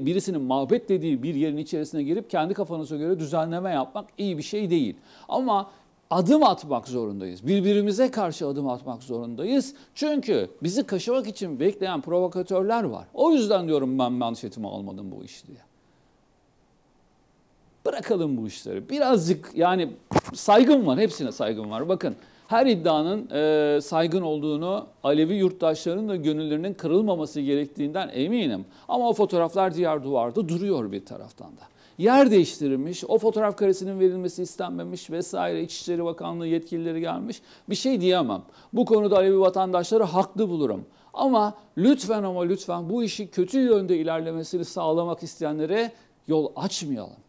birisinin mabet dediği bir yerin içerisine girip kendi kafanıza göre düzenleme yapmak iyi bir şey değil. Ama adım atmak zorundayız. Birbirimize karşı adım atmak zorundayız. Çünkü bizi kaşımak için bekleyen provokatörler var. O yüzden diyorum ben manşetimi almadım bu iş diye. Bırakalım bu işleri. Birazcık yani saygım var. Hepsine saygım var. Bakın her iddianın e, saygın olduğunu, Alevi yurttaşlarının da gönüllerinin kırılmaması gerektiğinden eminim. Ama o fotoğraflar diğer duvarda duruyor bir taraftan da yer değiştirilmiş, o fotoğraf karesinin verilmesi istenmemiş vesaire İçişleri Bakanlığı yetkilileri gelmiş bir şey diyemem. Bu konuda Alevi vatandaşları haklı bulurum. Ama lütfen ama lütfen bu işi kötü yönde ilerlemesini sağlamak isteyenlere yol açmayalım.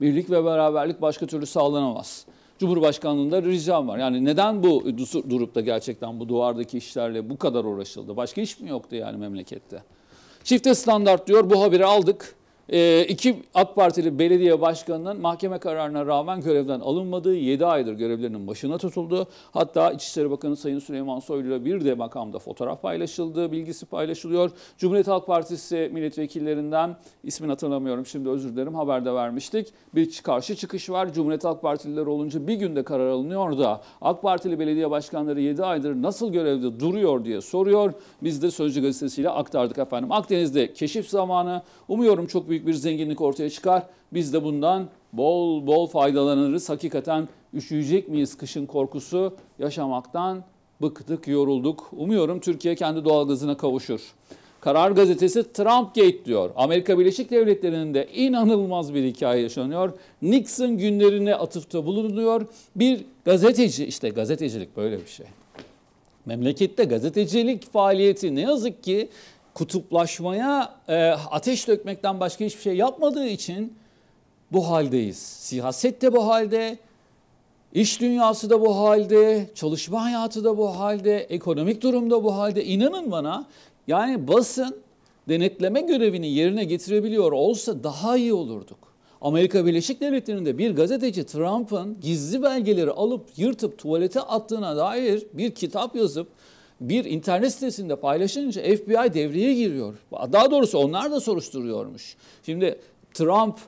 Birlik ve beraberlik başka türlü sağlanamaz. Cumhurbaşkanlığında ricam var. Yani neden bu durup da gerçekten bu duvardaki işlerle bu kadar uğraşıldı? Başka iş mi yoktu yani memlekette? Çifte standart diyor bu haberi aldık. E, iki AK Partili belediye başkanının mahkeme kararına rağmen görevden alınmadığı 7 aydır görevlerinin başına tutuldu. Hatta İçişleri Bakanı Sayın Süleyman Soylu'yla bir de makamda fotoğraf paylaşıldı, bilgisi paylaşılıyor. Cumhuriyet Halk Partisi milletvekillerinden ismini hatırlamıyorum şimdi özür dilerim haberde vermiştik. Bir karşı çıkış var. Cumhuriyet Halk Partilileri olunca bir günde karar alınıyor da AK Partili belediye başkanları 7 aydır nasıl görevde duruyor diye soruyor. Biz de Sözcü gazetesiyle aktardık efendim. Akdeniz'de keşif zamanı. Umuyorum çok büyük büyük bir zenginlik ortaya çıkar. Biz de bundan bol bol faydalanırız. Hakikaten üşüyecek miyiz kışın korkusu yaşamaktan bıktık, yorulduk. Umuyorum Türkiye kendi doğalgazına kavuşur. Karar gazetesi Trump Gate diyor. Amerika Birleşik Devletleri'nin de inanılmaz bir hikaye yaşanıyor. Nixon günlerine atıfta bulunuyor. Bir gazeteci işte gazetecilik böyle bir şey. Memlekette gazetecilik faaliyeti ne yazık ki kutuplaşmaya e, ateş dökmekten başka hiçbir şey yapmadığı için bu haldeyiz. Siyaset de bu halde, iş dünyası da bu halde, çalışma hayatı da bu halde, ekonomik durum da bu halde. İnanın bana yani basın denetleme görevini yerine getirebiliyor olsa daha iyi olurduk. Amerika Birleşik Devletleri'nde bir gazeteci Trump'ın gizli belgeleri alıp yırtıp tuvalete attığına dair bir kitap yazıp bir internet sitesinde paylaşınca FBI devreye giriyor. Daha doğrusu onlar da soruşturuyormuş. Şimdi Trump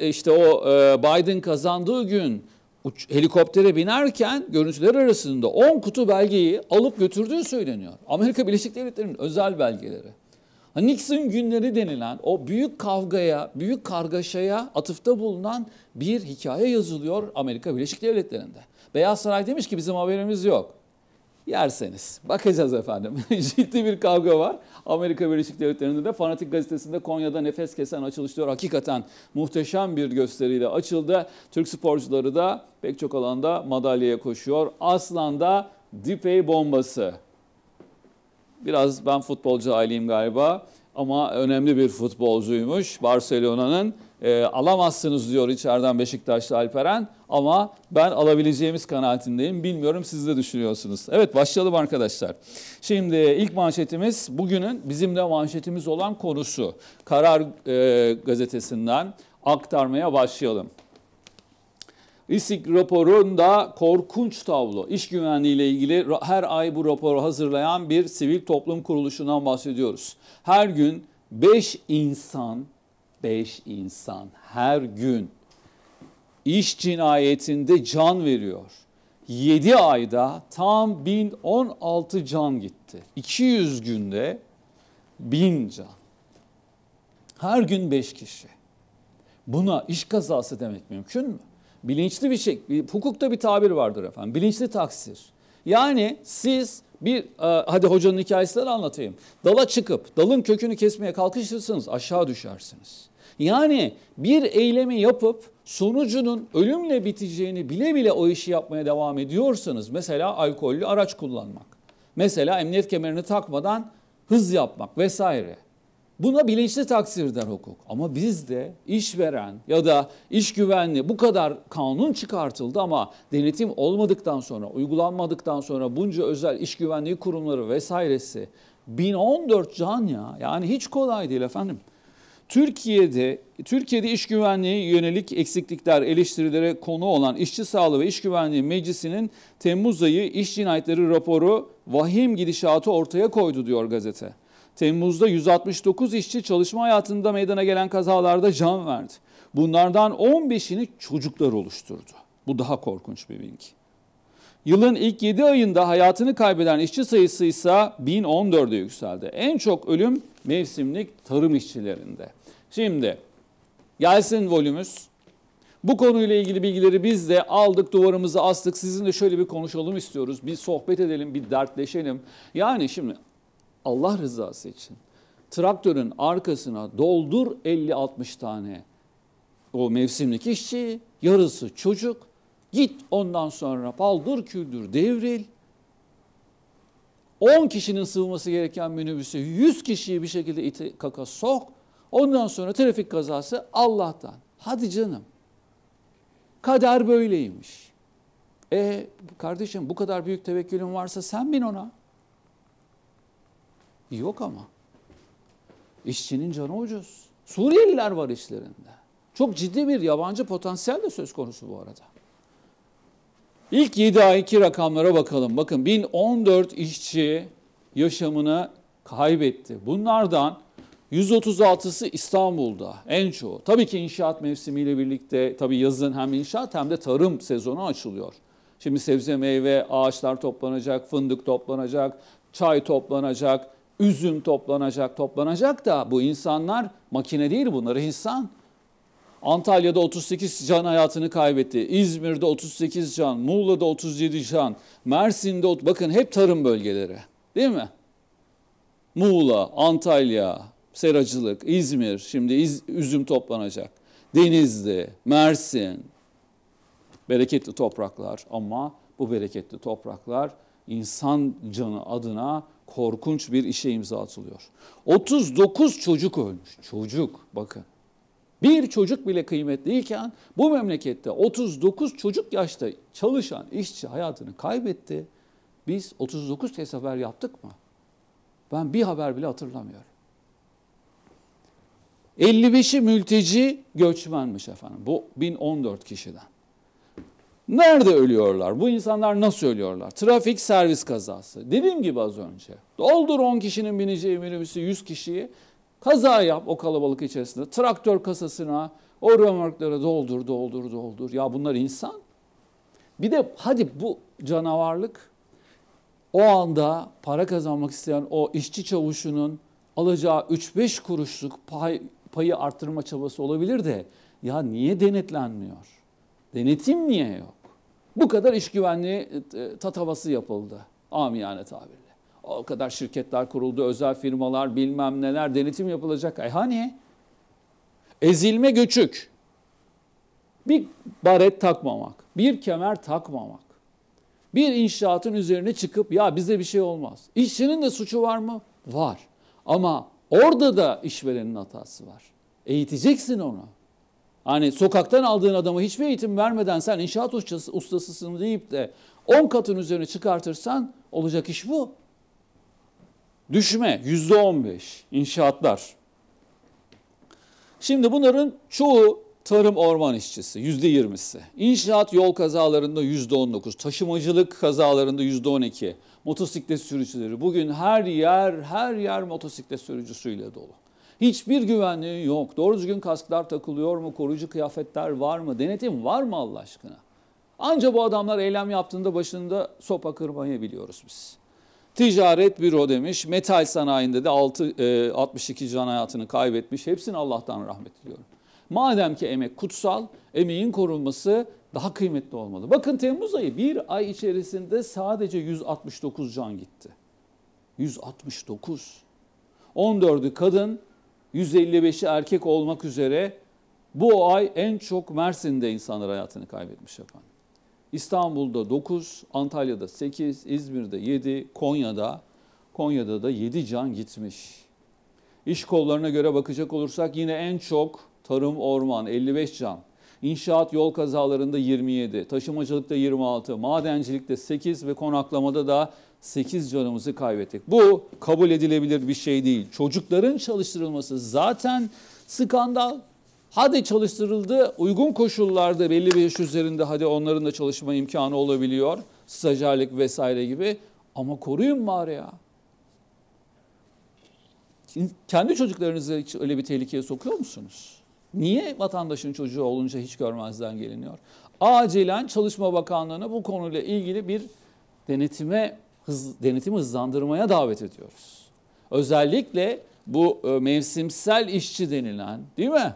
işte o e, Biden kazandığı gün uç, helikoptere binerken görüntüler arasında 10 kutu belgeyi alıp götürdüğü söyleniyor. Amerika Birleşik Devletleri'nin özel belgeleri. Nixon günleri denilen o büyük kavgaya, büyük kargaşaya atıfta bulunan bir hikaye yazılıyor Amerika Birleşik Devletleri'nde. Beyaz Saray demiş ki bizim haberimiz yok yerseniz. Bakacağız efendim. Ciddi bir kavga var. Amerika Birleşik Devletleri'nde de Fanatik Gazetesi'nde Konya'da nefes kesen açılış diyor. Hakikaten muhteşem bir gösteriyle açıldı. Türk sporcuları da pek çok alanda madalyaya koşuyor. Aslan'da dipey bombası. Biraz ben futbolcu aileyim galiba ama önemli bir futbolcuymuş Barcelona'nın e, alamazsınız diyor içeriden Beşiktaşlı Alperen. Ama ben alabileceğimiz kanaatindeyim. Bilmiyorum siz de düşünüyorsunuz. Evet başlayalım arkadaşlar. Şimdi ilk manşetimiz bugünün bizim de manşetimiz olan konusu. Karar e, gazetesinden aktarmaya başlayalım. İSİK raporunda korkunç tablo. İş güvenliği ile ilgili her ay bu raporu hazırlayan bir sivil toplum kuruluşundan bahsediyoruz. Her gün 5 insan beş insan her gün iş cinayetinde can veriyor. 7 ayda tam 1016 can gitti. 200 günde 1000 can. Her gün 5 kişi. Buna iş kazası demek mümkün mü? Bilinçli bir şey, hukukta bir tabir vardır efendim. Bilinçli taksir. Yani siz bir, e, hadi hocanın hikayesini anlatayım. Dala çıkıp dalın kökünü kesmeye kalkışırsınız aşağı düşersiniz. Yani bir eylemi yapıp sonucunun ölümle biteceğini bile bile o işi yapmaya devam ediyorsanız mesela alkollü araç kullanmak, mesela emniyet kemerini takmadan hız yapmak vesaire. Buna bilinçli taksir eder hukuk. Ama bizde işveren ya da iş güvenliği bu kadar kanun çıkartıldı ama denetim olmadıktan sonra, uygulanmadıktan sonra bunca özel iş güvenliği kurumları vesairesi 1014 can ya. Yani hiç kolay değil efendim. Türkiye'de Türkiye'de iş güvenliği yönelik eksiklikler eleştirilere konu olan İşçi Sağlığı ve İş Güvenliği Meclisi'nin Temmuz ayı iş cinayetleri raporu vahim gidişatı ortaya koydu diyor gazete. Temmuz'da 169 işçi çalışma hayatında meydana gelen kazalarda can verdi. Bunlardan 15'ini çocuklar oluşturdu. Bu daha korkunç bir bilgi. Yılın ilk 7 ayında hayatını kaybeden işçi sayısı ise 1014'e yükseldi. En çok ölüm mevsimlik tarım işçilerinde. Şimdi gelsin volümüz. Bu konuyla ilgili bilgileri biz de aldık duvarımızı astık. Sizinle şöyle bir konuşalım istiyoruz. Bir sohbet edelim, bir dertleşelim. Yani şimdi Allah rızası için traktörün arkasına doldur 50-60 tane o mevsimlik işçi, yarısı çocuk. Git ondan sonra paldır küldür devril. 10 kişinin sığması gereken minibüse 100 kişiyi bir şekilde ite kaka sok. Ondan sonra trafik kazası Allah'tan. Hadi canım. Kader böyleymiş. E kardeşim bu kadar büyük tevekkülün varsa sen bin ona. Yok ama. İşçinin canı ucuz. Suriyeliler var işlerinde. Çok ciddi bir yabancı potansiyel de söz konusu bu arada. İlk 7 ayki rakamlara bakalım. Bakın 1014 işçi yaşamını kaybetti. Bunlardan 136'sı İstanbul'da en çoğu. Tabii ki inşaat mevsimiyle birlikte tabii yazın hem inşaat hem de tarım sezonu açılıyor. Şimdi sebze meyve ağaçlar toplanacak, fındık toplanacak, çay toplanacak, üzüm toplanacak, toplanacak da bu insanlar makine değil bunları insan. Antalya'da 38 can hayatını kaybetti. İzmir'de 38 can, Muğla'da 37 can, Mersin'de bakın hep tarım bölgeleri. Değil mi? Muğla, Antalya, seracılık, İzmir şimdi iz, üzüm toplanacak. Denizli, Mersin, bereketli topraklar ama bu bereketli topraklar insan canı adına korkunç bir işe imza atılıyor. 39 çocuk ölmüş. Çocuk bakın. Bir çocuk bile kıymetliyken bu memlekette 39 çocuk yaşta çalışan işçi hayatını kaybetti. Biz 39 kez haber yaptık mı? Ben bir haber bile hatırlamıyorum. 55'i mülteci göçmenmiş efendim. Bu 1014 kişiden. Nerede ölüyorlar? Bu insanlar nasıl ölüyorlar? Trafik servis kazası. Dediğim gibi az önce. Doldur 10 kişinin bineceği minibüsü 100 kişiyi. Kaza yap o kalabalık içerisinde. Traktör kasasına, o römorklara doldur, doldur, doldur. Ya bunlar insan. Bir de hadi bu canavarlık o anda para kazanmak isteyen o işçi çavuşunun alacağı 3-5 kuruşluk pay payı artırma çabası olabilir de ya niye denetlenmiyor? Denetim niye yok? Bu kadar iş güvenliği e, tatavası yapıldı amiyane tabirle. O kadar şirketler kuruldu, özel firmalar bilmem neler denetim yapılacak. ay e, hani? Ezilme göçük. Bir baret takmamak, bir kemer takmamak. Bir inşaatın üzerine çıkıp ya bize bir şey olmaz. İşçinin de suçu var mı? Var. Ama Orada da işverenin hatası var. Eğiteceksin onu. Hani sokaktan aldığın adama hiçbir eğitim vermeden sen inşaat ustası, ustasısın deyip de 10 katın üzerine çıkartırsan olacak iş bu. Düşme %15 inşaatlar. Şimdi bunların çoğu Tarım orman işçisi yüzde yirmisi. İnşaat yol kazalarında yüzde on dokuz. Taşımacılık kazalarında yüzde on iki. Motosiklet sürücüleri. Bugün her yer her yer motosiklet sürücüsüyle dolu. Hiçbir güvenliği yok. Doğru düzgün kasklar takılıyor mu? Koruyucu kıyafetler var mı? Denetim var mı Allah aşkına? Anca bu adamlar eylem yaptığında başında sopa kırmayı biliyoruz biz. Ticaret büro demiş. Metal sanayinde de 6, 62 e, can hayatını kaybetmiş. Hepsini Allah'tan rahmet diliyorum. Madem ki emek kutsal, emeğin korunması daha kıymetli olmalı. Bakın Temmuz ayı bir ay içerisinde sadece 169 can gitti. 169. 14'ü kadın, 155'i erkek olmak üzere bu ay en çok Mersin'de insanlar hayatını kaybetmiş efendim. İstanbul'da 9, Antalya'da 8, İzmir'de 7, Konya'da Konya'da da 7 can gitmiş. İş kollarına göre bakacak olursak yine en çok tarım orman 55 can, inşaat yol kazalarında 27, taşımacılıkta 26, madencilikte 8 ve konaklamada da 8 canımızı kaybettik. Bu kabul edilebilir bir şey değil. Çocukların çalıştırılması zaten skandal. Hadi çalıştırıldı uygun koşullarda belli bir yaş üzerinde hadi onların da çalışma imkanı olabiliyor. Stajyerlik vesaire gibi ama koruyun bari ya. Kendi çocuklarınızı öyle bir tehlikeye sokuyor musunuz? Niye vatandaşın çocuğu olunca hiç görmezden geliniyor? Acilen Çalışma Bakanlığı'na bu konuyla ilgili bir denetime hız, denetimi hızlandırmaya davet ediyoruz. Özellikle bu e, mevsimsel işçi denilen değil mi?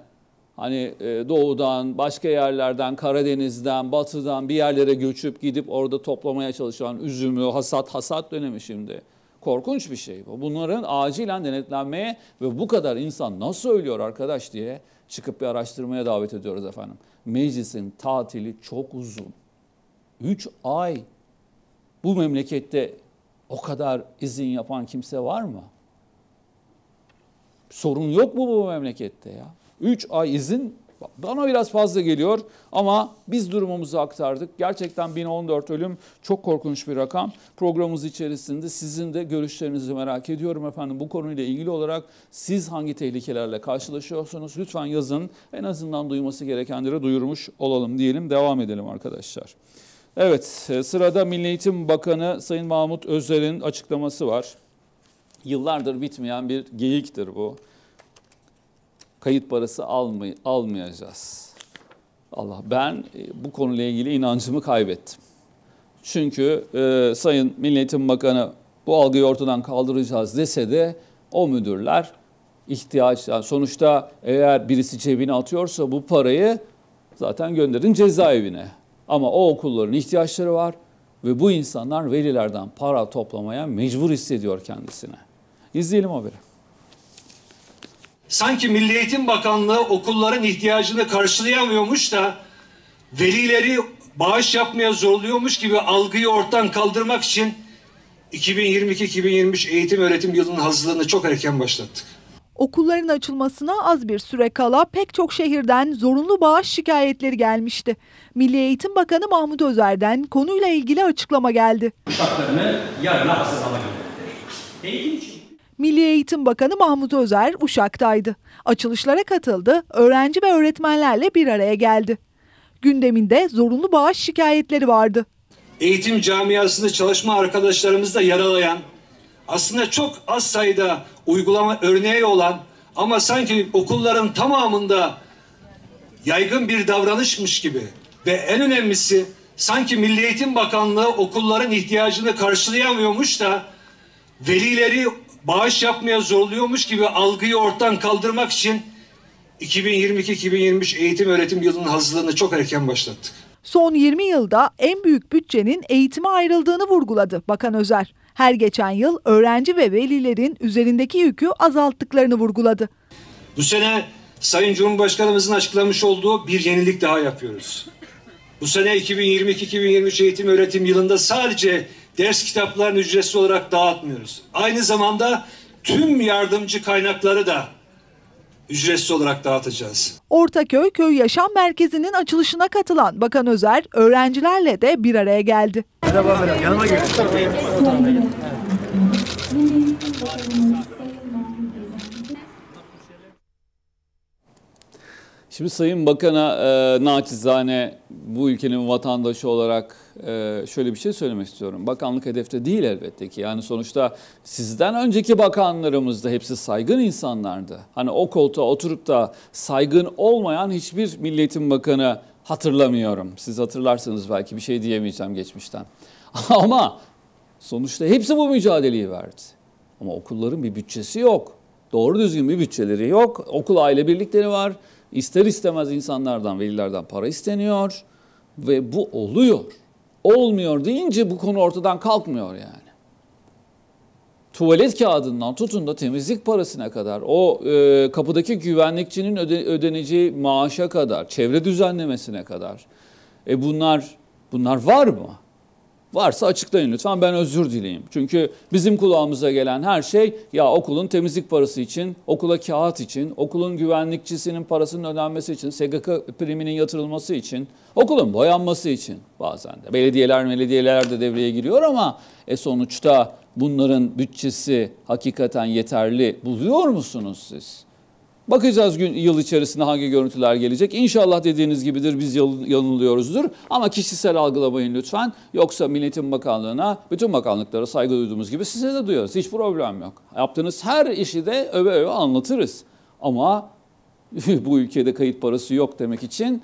Hani e, doğudan, başka yerlerden, Karadeniz'den, batıdan bir yerlere göçüp gidip orada toplamaya çalışan üzümü, hasat, hasat dönemi şimdi. Korkunç bir şey bu. Bunların acilen denetlenmeye ve bu kadar insan nasıl ölüyor arkadaş diye çıkıp bir araştırmaya davet ediyoruz efendim. Meclisin tatili çok uzun. 3 ay. Bu memlekette o kadar izin yapan kimse var mı? Sorun yok mu bu memlekette ya? 3 ay izin bana biraz fazla geliyor ama biz durumumuzu aktardık. Gerçekten 1014 ölüm çok korkunç bir rakam. Programımız içerisinde sizin de görüşlerinizi merak ediyorum efendim. Bu konuyla ilgili olarak siz hangi tehlikelerle karşılaşıyorsunuz? Lütfen yazın. En azından duyması gerekenleri duyurmuş olalım diyelim. Devam edelim arkadaşlar. Evet e, sırada Milli Eğitim Bakanı Sayın Mahmut Özer'in açıklaması var. Yıllardır bitmeyen bir geyiktir bu kayıt parası almay almayacağız. Allah ben e, bu konuyla ilgili inancımı kaybettim. Çünkü e, Sayın Milliyetin Bakanı bu algıyı ortadan kaldıracağız dese de o müdürler ihtiyaçlar. Sonuçta eğer birisi cebine atıyorsa bu parayı zaten gönderin cezaevine. Ama o okulların ihtiyaçları var ve bu insanlar velilerden para toplamaya mecbur hissediyor kendisine. İzleyelim haberi sanki Milli Eğitim Bakanlığı okulların ihtiyacını karşılayamıyormuş da velileri bağış yapmaya zorluyormuş gibi algıyı ortadan kaldırmak için 2022-2023 eğitim öğretim yılının hazırlığını çok erken başlattık. Okulların açılmasına az bir süre kala pek çok şehirden zorunlu bağış şikayetleri gelmişti. Milli Eğitim Bakanı Mahmut Özer'den konuyla ilgili açıklama geldi. Uşaklarını yarına hazırlama için Milli Eğitim Bakanı Mahmut Özer Uşak'taydı. Açılışlara katıldı, öğrenci ve öğretmenlerle bir araya geldi. Gündeminde zorunlu bağış şikayetleri vardı. Eğitim camiasında çalışma arkadaşlarımızı yaralayan, aslında çok az sayıda uygulama örneği olan ama sanki okulların tamamında yaygın bir davranışmış gibi ve en önemlisi sanki Milli Eğitim Bakanlığı okulların ihtiyacını karşılayamıyormuş da velileri bağış yapmaya zorluyormuş gibi algıyı ortadan kaldırmak için 2022-2023 eğitim öğretim yılının hazırlığını çok erken başlattık. Son 20 yılda en büyük bütçenin eğitime ayrıldığını vurguladı Bakan Özer. Her geçen yıl öğrenci ve velilerin üzerindeki yükü azalttıklarını vurguladı. Bu sene Sayın Cumhurbaşkanımızın açıklamış olduğu bir yenilik daha yapıyoruz. Bu sene 2022-2023 eğitim öğretim yılında sadece ders kitaplarını ücretsiz olarak dağıtmıyoruz. Aynı zamanda tüm yardımcı kaynakları da ücretsiz olarak dağıtacağız. Ortaköy Köy Yaşam Merkezi'nin açılışına katılan Bakan Özer öğrencilerle de bir araya geldi. Merhaba merhaba yanıma gelin. Şimdi Sayın Bakan'a e, naçizane bu ülkenin vatandaşı olarak e, şöyle bir şey söylemek istiyorum. Bakanlık hedefte değil elbette ki. Yani sonuçta sizden önceki bakanlarımız da hepsi saygın insanlardı. Hani o koltuğa oturup da saygın olmayan hiçbir milletin bakanı hatırlamıyorum. Siz hatırlarsınız belki bir şey diyemeyeceğim geçmişten. Ama sonuçta hepsi bu mücadeleyi verdi. Ama okulların bir bütçesi yok. Doğru düzgün bir bütçeleri yok. Okul aile birlikleri var. İster istemez insanlardan, velilerden para isteniyor ve bu oluyor. Olmuyor deyince bu konu ortadan kalkmıyor yani. Tuvalet kağıdından tutun da temizlik parasına kadar, o e, kapıdaki güvenlikçinin öde, ödeneceği maaşa kadar, çevre düzenlemesine kadar. E bunlar bunlar var mı? Varsa açıklayın lütfen ben özür dileyim. Çünkü bizim kulağımıza gelen her şey ya okulun temizlik parası için, okula kağıt için, okulun güvenlikçisinin parasının ödenmesi için, SGK priminin yatırılması için, okulun boyanması için bazen de. Belediyeler belediyeler de devreye giriyor ama e sonuçta bunların bütçesi hakikaten yeterli buluyor musunuz siz? Bakacağız gün yıl içerisinde hangi görüntüler gelecek. İnşallah dediğiniz gibidir biz yanılıyoruzdur. Ama kişisel algılamayın lütfen. Yoksa Milletin Bakanlığı'na, bütün bakanlıklara saygı duyduğumuz gibi size de duyuyoruz. Hiç problem yok. Yaptığınız her işi de öve öve anlatırız. Ama bu ülkede kayıt parası yok demek için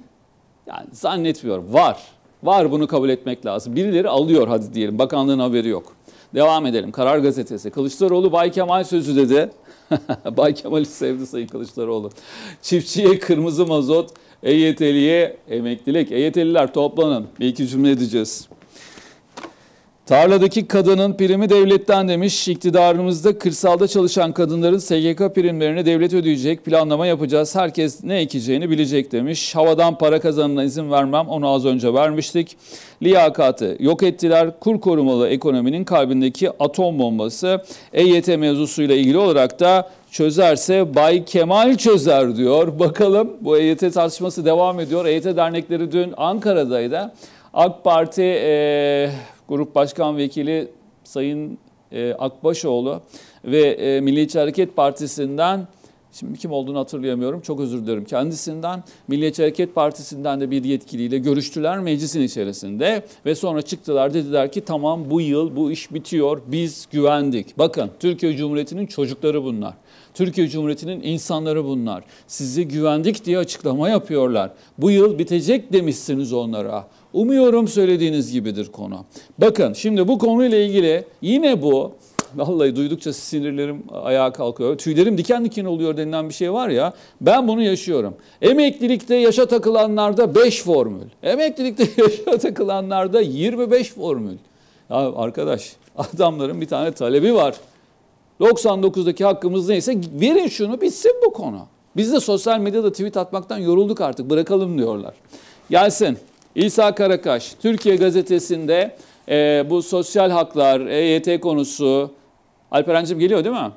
yani zannetmiyorum. Var. Var bunu kabul etmek lazım. Birileri alıyor hadi diyelim. Bakanlığın haberi yok. Devam edelim. Karar Gazetesi. Kılıçdaroğlu Bay Kemal sözü dedi. Bay Kemal'i sevdi Sayın Kılıçdaroğlu. Çiftçiye kırmızı mazot, EYT'liye emeklilik. EYT'liler toplanın. Bir iki cümle edeceğiz. Tarladaki kadının primi devletten demiş. İktidarımızda kırsalda çalışan kadınların SGK primlerini devlet ödeyecek. Planlama yapacağız. Herkes ne ekeceğini bilecek demiş. Havadan para kazanına izin vermem. Onu az önce vermiştik. Liyakatı yok ettiler. Kur korumalı ekonominin kalbindeki atom bombası. EYT mevzusuyla ilgili olarak da çözerse Bay Kemal çözer diyor. Bakalım bu EYT tartışması devam ediyor. EYT dernekleri dün Ankara'daydı. AK Parti... Ee Grup Başkan Vekili Sayın e, Akbaşoğlu ve e, Milliyetçi Hareket Partisi'nden Şimdi kim olduğunu hatırlayamıyorum. Çok özür dilerim. Kendisinden Milliyetçi Hareket Partisi'nden de bir yetkiliyle görüştüler meclisin içerisinde ve sonra çıktılar dediler ki tamam bu yıl bu iş bitiyor. Biz güvendik. Bakın Türkiye Cumhuriyeti'nin çocukları bunlar. Türkiye Cumhuriyeti'nin insanları bunlar. sizi güvendik diye açıklama yapıyorlar. Bu yıl bitecek demişsiniz onlara. Umuyorum söylediğiniz gibidir konu. Bakın şimdi bu konuyla ilgili yine bu vallahi duydukça sinirlerim ayağa kalkıyor. Tüylerim diken diken oluyor denilen bir şey var ya. Ben bunu yaşıyorum. Emeklilikte yaşa takılanlarda 5 formül. Emeklilikte yaşa takılanlarda 25 formül. Ya arkadaş adamların bir tane talebi var. 99'daki hakkımız neyse verin şunu bitsin bu konu. Biz de sosyal medyada tweet atmaktan yorulduk artık bırakalım diyorlar. Gelsin. İsa Karakaş, Türkiye Gazetesi'nde e, bu sosyal haklar, EYT konusu. Alperen'cim geliyor değil mi?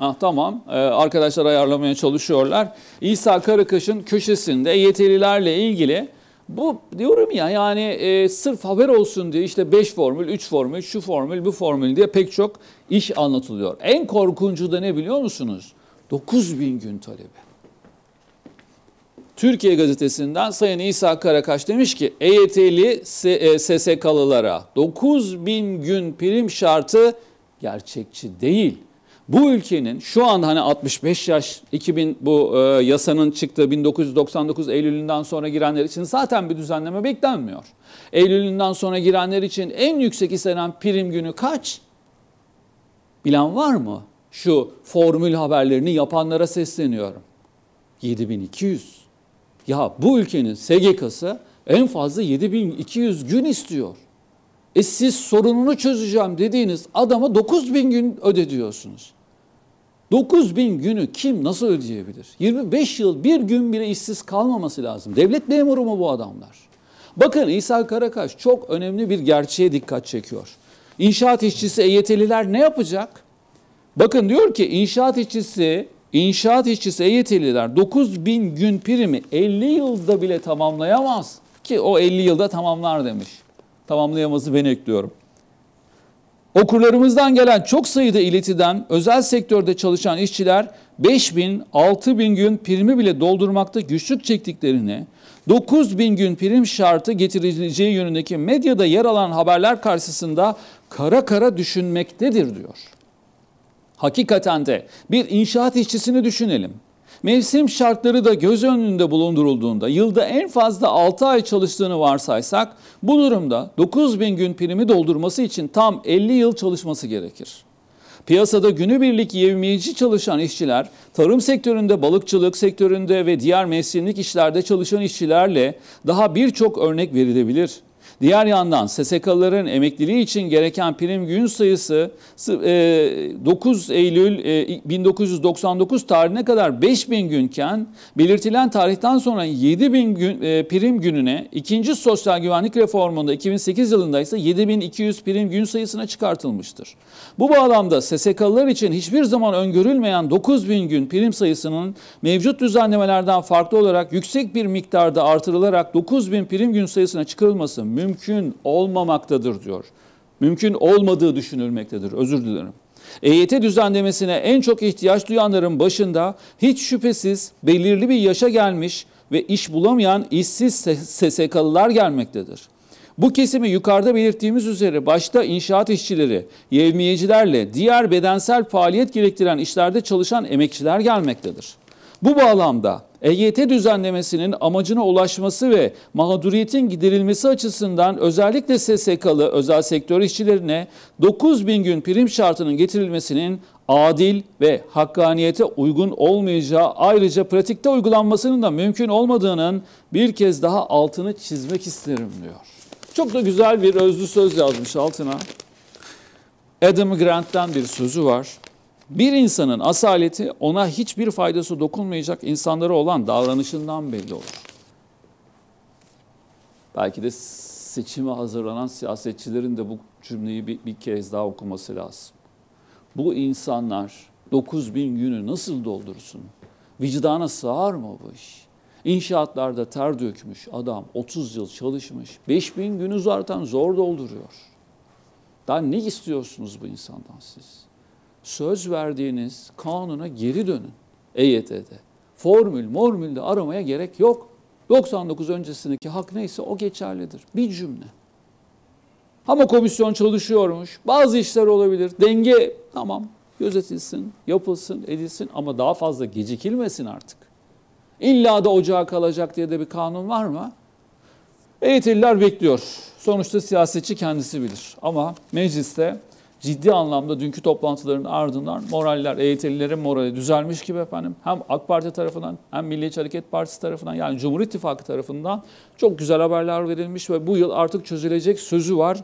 Ah tamam. Ee, arkadaşlar ayarlamaya çalışıyorlar. İsa Karakaş'ın köşesinde yeterilerle ilgili bu diyorum ya yani e, sırf haber olsun diye işte 5 formül, 3 formül, şu formül, bu formül diye pek çok iş anlatılıyor. En korkuncu da ne biliyor musunuz? 9000 gün talebi. Türkiye gazetesinden Sayın İsa Karakaş demiş ki EYT'li SSK'lılara e, 9000 gün prim şartı gerçekçi değil. Bu ülkenin şu an hani 65 yaş 2000 bu e, yasanın çıktığı 1999 Eylül'ünden sonra girenler için zaten bir düzenleme beklenmiyor. Eylül'ünden sonra girenler için en yüksek istenen prim günü kaç? Bilen var mı? Şu formül haberlerini yapanlara sesleniyorum. 7200. Ya bu ülkenin SGK'sı en fazla 7200 gün istiyor. E siz sorununu çözeceğim dediğiniz adama 9000 gün öde diyorsunuz. 9000 günü kim nasıl ödeyebilir? 25 yıl bir gün bile işsiz kalmaması lazım. Devlet memuru mu bu adamlar? Bakın İsa Karakaş çok önemli bir gerçeğe dikkat çekiyor. İnşaat işçisi EYT'liler ne yapacak? Bakın diyor ki inşaat işçisi İnşaat işçisi EYT'liler 9 bin gün primi 50 yılda bile tamamlayamaz. Ki o 50 yılda tamamlar demiş. Tamamlayamazı ben ekliyorum. Okurlarımızdan gelen çok sayıda iletiden özel sektörde çalışan işçiler 5 bin, 6 bin gün primi bile doldurmakta güçlük çektiklerini, 9 bin gün prim şartı getirileceği yönündeki medyada yer alan haberler karşısında kara kara düşünmektedir diyor. Hakikaten de bir inşaat işçisini düşünelim. Mevsim şartları da göz önünde bulundurulduğunda yılda en fazla 6 ay çalıştığını varsaysak bu durumda 9000 gün primi doldurması için tam 50 yıl çalışması gerekir. Piyasada günübirlik yevmiyeci çalışan işçiler, tarım sektöründe, balıkçılık sektöründe ve diğer mevsimlik işlerde çalışan işçilerle daha birçok örnek verilebilir. Diğer yandan SSK'ların emekliliği için gereken prim gün sayısı 9 e, Eylül 1999 e, tarihine kadar 5000 günken belirtilen tarihten sonra 7000 gün, e, prim gününe ikinci sosyal güvenlik reformunda 2008 yılında ise 7200 prim gün sayısına çıkartılmıştır. Bu bağlamda SSK'lılar için hiçbir zaman öngörülmeyen 9000 gün prim sayısının mevcut düzenlemelerden farklı olarak yüksek bir miktarda artırılarak 9000 prim gün sayısına çıkarılması mümkün mümkün olmamaktadır diyor. Mümkün olmadığı düşünülmektedir. Özür dilerim. EYT düzenlemesine en çok ihtiyaç duyanların başında hiç şüphesiz belirli bir yaşa gelmiş ve iş bulamayan işsiz SSK'lılar gelmektedir. Bu kesimi yukarıda belirttiğimiz üzere başta inşaat işçileri, yevmiyecilerle diğer bedensel faaliyet gerektiren işlerde çalışan emekçiler gelmektedir. Bu bağlamda EYT düzenlemesinin amacına ulaşması ve mağduriyetin giderilmesi açısından özellikle SSK'lı özel sektör işçilerine 9.000 gün prim şartının getirilmesinin adil ve hakkaniyete uygun olmayacağı ayrıca pratikte uygulanmasının da mümkün olmadığının bir kez daha altını çizmek isterim diyor. Çok da güzel bir özlü söz yazmış altına. Adam Grant'tan bir sözü var. Bir insanın asaleti ona hiçbir faydası dokunmayacak insanlara olan davranışından belli olur. Belki de seçime hazırlanan siyasetçilerin de bu cümleyi bir, bir kez daha okuması lazım. Bu insanlar 9 bin günü nasıl doldursun? Vicdana sığar mı bu iş? İnşaatlarda ter dökmüş adam 30 yıl çalışmış. 5 bin günü zaten zor dolduruyor. Daha ne istiyorsunuz bu insandan siz? söz verdiğiniz kanuna geri dönün EYT'de. Formül, mormülde aramaya gerek yok. 99 öncesindeki hak neyse o geçerlidir. Bir cümle. Ama komisyon çalışıyormuş. Bazı işler olabilir. Denge tamam gözetilsin, yapılsın, edilsin ama daha fazla gecikilmesin artık. İlla da ocağa kalacak diye de bir kanun var mı? EYT'liler bekliyor. Sonuçta siyasetçi kendisi bilir. Ama mecliste ciddi anlamda dünkü toplantıların ardından moraller, EYT'lilerin morali düzelmiş gibi efendim. Hem AK Parti tarafından hem Milliyetçi Hareket Partisi tarafından yani Cumhur İttifakı tarafından çok güzel haberler verilmiş ve bu yıl artık çözülecek sözü var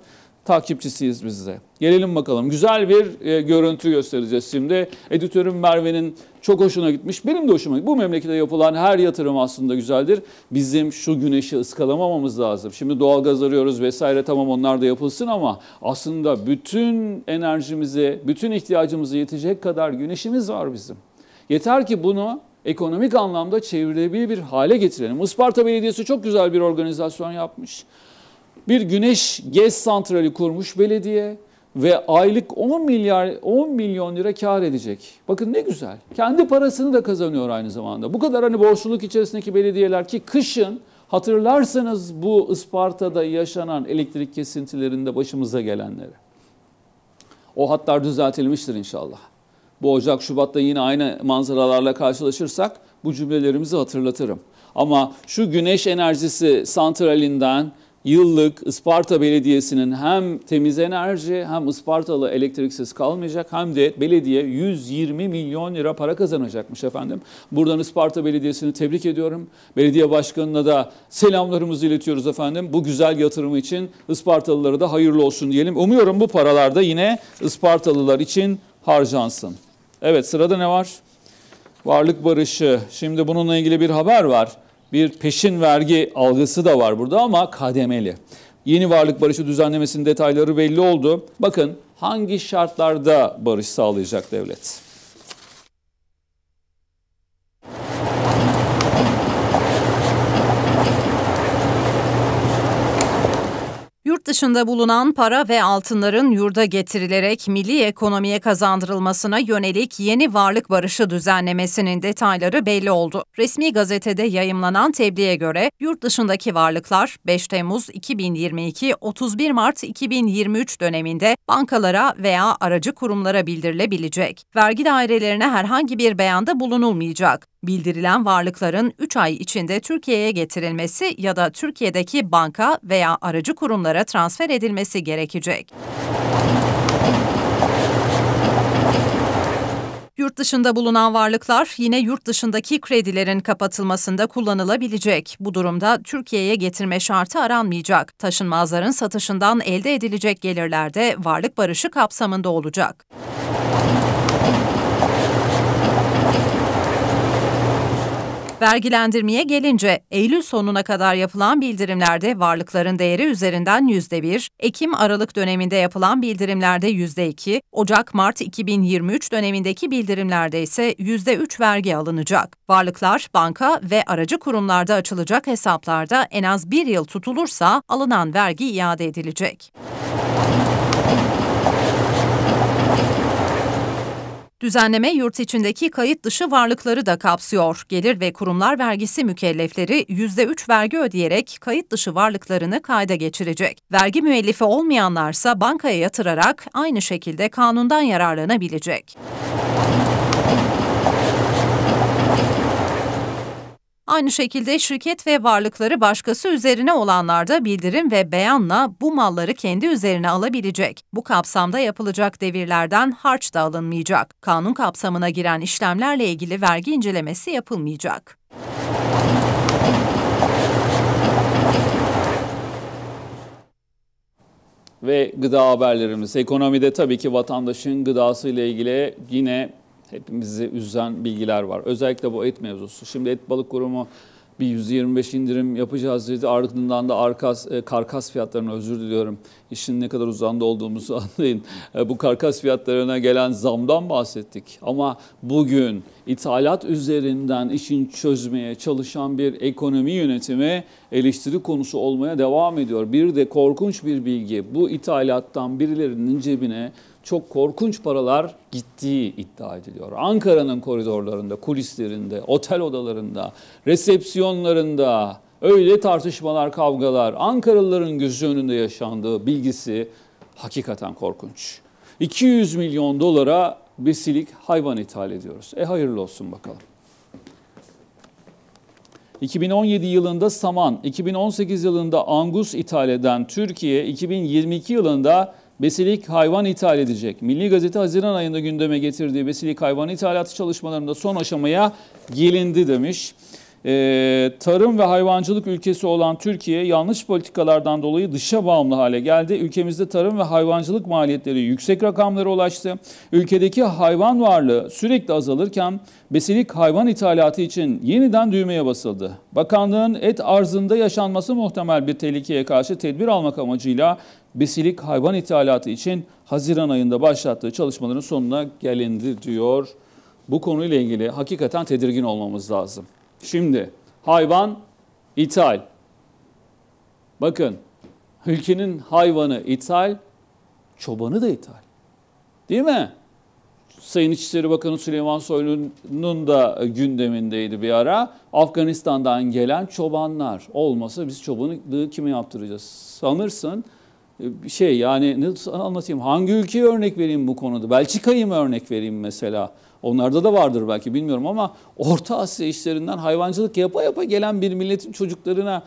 takipçisiyiz biz de. Gelelim bakalım. Güzel bir e, görüntü göstereceğiz şimdi. Editörüm Merve'nin çok hoşuna gitmiş. Benim de hoşuma gitmiş. Bu memlekete yapılan her yatırım aslında güzeldir. Bizim şu güneşi ıskalamamamız lazım. Şimdi doğalgaz arıyoruz vesaire tamam onlar da yapılsın ama aslında bütün enerjimizi, bütün ihtiyacımızı yetecek kadar güneşimiz var bizim. Yeter ki bunu ekonomik anlamda çevrilebilir bir hale getirelim. Isparta Belediyesi çok güzel bir organizasyon yapmış bir güneş gez santrali kurmuş belediye ve aylık 10 milyar 10 milyon lira kar edecek. Bakın ne güzel. Kendi parasını da kazanıyor aynı zamanda. Bu kadar hani borçluluk içerisindeki belediyeler ki kışın hatırlarsanız bu Isparta'da yaşanan elektrik kesintilerinde başımıza gelenleri. O hatlar düzeltilmiştir inşallah. Bu Ocak Şubat'ta yine aynı manzaralarla karşılaşırsak bu cümlelerimizi hatırlatırım. Ama şu güneş enerjisi santralinden yıllık Isparta Belediyesi'nin hem temiz enerji hem Ispartalı elektriksiz kalmayacak hem de belediye 120 milyon lira para kazanacakmış efendim. Buradan Isparta Belediyesi'ni tebrik ediyorum. Belediye Başkanı'na da selamlarımızı iletiyoruz efendim. Bu güzel yatırımı için Ispartalılara da hayırlı olsun diyelim. Umuyorum bu paralar da yine Ispartalılar için harcansın. Evet sırada ne var? Varlık barışı. Şimdi bununla ilgili bir haber var bir peşin vergi algısı da var burada ama kademeli. Yeni varlık barışı düzenlemesinin detayları belli oldu. Bakın hangi şartlarda barış sağlayacak devlet? dışında bulunan para ve altınların yurda getirilerek milli ekonomiye kazandırılmasına yönelik yeni varlık barışı düzenlemesinin detayları belli oldu. Resmi gazetede yayımlanan tebliğe göre yurt dışındaki varlıklar 5 Temmuz 2022-31 Mart 2023 döneminde bankalara veya aracı kurumlara bildirilebilecek. Vergi dairelerine herhangi bir beyanda bulunulmayacak. Bildirilen varlıkların 3 ay içinde Türkiye'ye getirilmesi ya da Türkiye'deki banka veya aracı kurumlara transfer transfer edilmesi gerekecek. Yurt dışında bulunan varlıklar yine yurt dışındaki kredilerin kapatılmasında kullanılabilecek. Bu durumda Türkiye'ye getirme şartı aranmayacak. Taşınmazların satışından elde edilecek gelirler de varlık barışı kapsamında olacak. Vergilendirmeye gelince Eylül sonuna kadar yapılan bildirimlerde varlıkların değeri üzerinden %1, Ekim-Aralık döneminde yapılan bildirimlerde %2, Ocak-Mart 2023 dönemindeki bildirimlerde ise %3 vergi alınacak. Varlıklar banka ve aracı kurumlarda açılacak hesaplarda en az bir yıl tutulursa alınan vergi iade edilecek. Düzenleme yurt içindeki kayıt dışı varlıkları da kapsıyor. Gelir ve kurumlar vergisi mükellefleri %3 vergi ödeyerek kayıt dışı varlıklarını kayda geçirecek. Vergi müellifi olmayanlarsa bankaya yatırarak aynı şekilde kanundan yararlanabilecek. Aynı şekilde şirket ve varlıkları başkası üzerine olanlarda bildirim ve beyanla bu malları kendi üzerine alabilecek. Bu kapsamda yapılacak devirlerden harç da alınmayacak. Kanun kapsamına giren işlemlerle ilgili vergi incelemesi yapılmayacak. Ve gıda haberlerimiz. Ekonomide tabii ki vatandaşın gıdasıyla ilgili yine hepimizi üzen bilgiler var. Özellikle bu et mevzusu. Şimdi et balık kurumu bir %25 indirim yapacağız dedi. Ardından da arkas, e, karkas fiyatlarına özür diliyorum. İşin ne kadar uzanda olduğumuzu anlayın. E, bu karkas fiyatlarına gelen zamdan bahsettik. Ama bugün ithalat üzerinden işin çözmeye çalışan bir ekonomi yönetimi eleştiri konusu olmaya devam ediyor. Bir de korkunç bir bilgi. Bu ithalattan birilerinin cebine çok korkunç paralar gittiği iddia ediliyor. Ankara'nın koridorlarında, kulislerinde, otel odalarında, resepsiyonlarında öyle tartışmalar, kavgalar Ankaralıların gözü önünde yaşandığı bilgisi hakikaten korkunç. 200 milyon dolara besilik hayvan ithal ediyoruz. E hayırlı olsun bakalım. 2017 yılında saman, 2018 yılında angus ithal eden Türkiye, 2022 yılında Besilik hayvan ithal edecek. Milli Gazete Haziran ayında gündeme getirdiği besilik hayvan ithalatı çalışmalarında son aşamaya gelindi demiş. Ee, tarım ve hayvancılık ülkesi olan Türkiye yanlış politikalardan dolayı dışa bağımlı hale geldi. Ülkemizde tarım ve hayvancılık maliyetleri yüksek rakamlara ulaştı. Ülkedeki hayvan varlığı sürekli azalırken besilik hayvan ithalatı için yeniden düğmeye basıldı. Bakanlığın et arzında yaşanması muhtemel bir tehlikeye karşı tedbir almak amacıyla besilik hayvan ithalatı için Haziran ayında başlattığı çalışmaların sonuna gelindi diyor. Bu konuyla ilgili hakikaten tedirgin olmamız lazım. Şimdi hayvan ithal. Bakın ülkenin hayvanı ithal, çobanı da ithal. Değil mi? Sayın İçişleri Bakanı Süleyman Soylu'nun da e, gündemindeydi bir ara. Afganistan'dan gelen çobanlar olmasa biz çobanlığı kime yaptıracağız? Sanırsın e, şey yani ne anlatayım hangi ülkeyi örnek vereyim bu konuda? Belçika'yı mı örnek vereyim mesela? Onlarda da vardır belki bilmiyorum ama Orta Asya işlerinden hayvancılık yapa yapa gelen bir milletin çocuklarına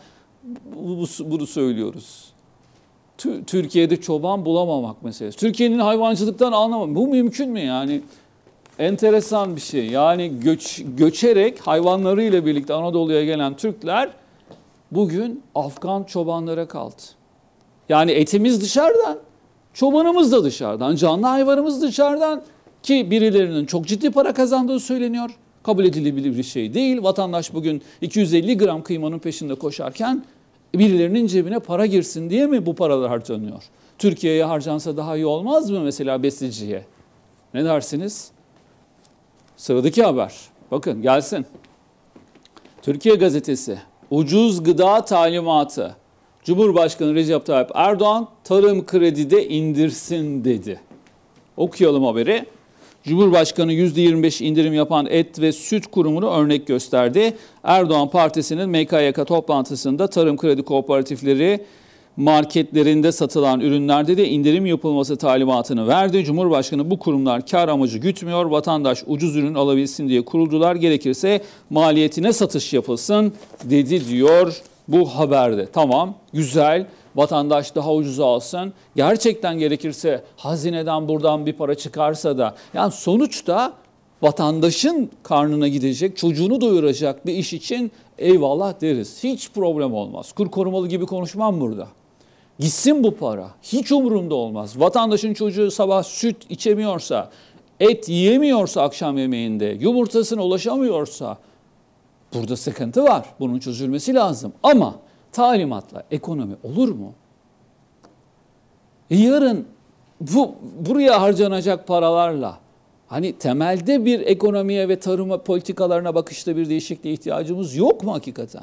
bunu söylüyoruz. Türkiye'de çoban bulamamak meselesi. Türkiye'nin hayvancılıktan anlamam, Bu mümkün mü yani? Enteresan bir şey. Yani göç, göçerek hayvanlarıyla birlikte Anadolu'ya gelen Türkler bugün Afgan çobanlara kaldı. Yani etimiz dışarıdan, çobanımız da dışarıdan, canlı hayvanımız dışarıdan. Ki birilerinin çok ciddi para kazandığı söyleniyor. Kabul edilebilir bir şey değil. Vatandaş bugün 250 gram kıymanın peşinde koşarken birilerinin cebine para girsin diye mi bu paralar harcanıyor? Türkiye'ye harcansa daha iyi olmaz mı mesela besiciye? Ne dersiniz? Sıradaki haber. Bakın gelsin. Türkiye gazetesi. Ucuz gıda talimatı. Cumhurbaşkanı Recep Tayyip Erdoğan tarım kredide indirsin dedi. Okuyalım haberi. Cumhurbaşkanı %25 indirim yapan et ve süt kurumunu örnek gösterdi. Erdoğan Partisi'nin MKYK toplantısında tarım kredi kooperatifleri marketlerinde satılan ürünlerde de indirim yapılması talimatını verdi. Cumhurbaşkanı bu kurumlar kar amacı gütmüyor. Vatandaş ucuz ürün alabilsin diye kuruldular. Gerekirse maliyetine satış yapılsın dedi diyor bu haberde. Tamam güzel vatandaş daha ucuza alsın. Gerçekten gerekirse hazineden buradan bir para çıkarsa da yani sonuçta vatandaşın karnına gidecek, çocuğunu doyuracak bir iş için eyvallah deriz. Hiç problem olmaz. Kur korumalı gibi konuşmam burada. Gitsin bu para. Hiç umurumda olmaz. Vatandaşın çocuğu sabah süt içemiyorsa, et yiyemiyorsa akşam yemeğinde, yumurtasına ulaşamıyorsa burada sıkıntı var. Bunun çözülmesi lazım. Ama talimatla ekonomi olur mu? E yarın bu buraya harcanacak paralarla hani temelde bir ekonomiye ve tarıma politikalarına bakışta bir değişikliğe ihtiyacımız yok mu hakikaten?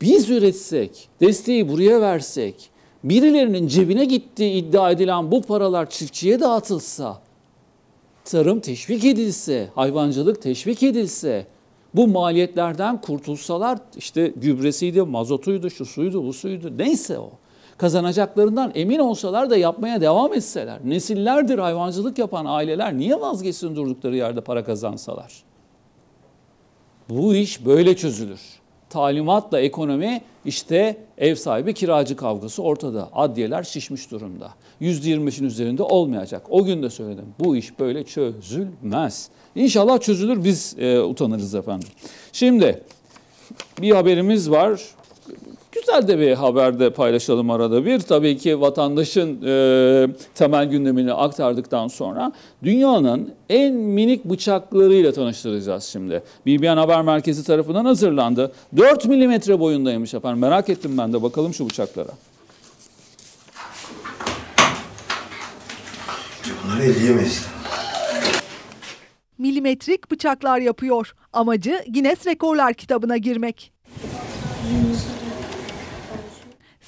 Biz üretsek, desteği buraya versek, birilerinin cebine gittiği iddia edilen bu paralar çiftçiye dağıtılsa, tarım teşvik edilse, hayvancılık teşvik edilse, bu maliyetlerden kurtulsalar işte gübresiydi, mazotuydu, şu suydu, bu suydu neyse o. Kazanacaklarından emin olsalar da yapmaya devam etseler. Nesillerdir hayvancılık yapan aileler niye vazgeçsin durdukları yerde para kazansalar? Bu iş böyle çözülür talimatla ekonomi işte ev sahibi kiracı kavgası ortada. Adliyeler şişmiş durumda. %25'in üzerinde olmayacak. O gün de söyledim. Bu iş böyle çözülmez. İnşallah çözülür biz e, utanırız efendim. Şimdi bir haberimiz var. Güzel de bir haber de paylaşalım arada bir. Tabii ki vatandaşın e, temel gündemini aktardıktan sonra dünyanın en minik bıçaklarıyla tanıştıracağız şimdi. BBN Haber Merkezi tarafından hazırlandı. 4 milimetre boyundaymış efendim. Merak ettim ben de bakalım şu bıçaklara. Bunları elleyemeyiz. Milimetrik bıçaklar yapıyor. Amacı Guinness Rekorlar kitabına girmek.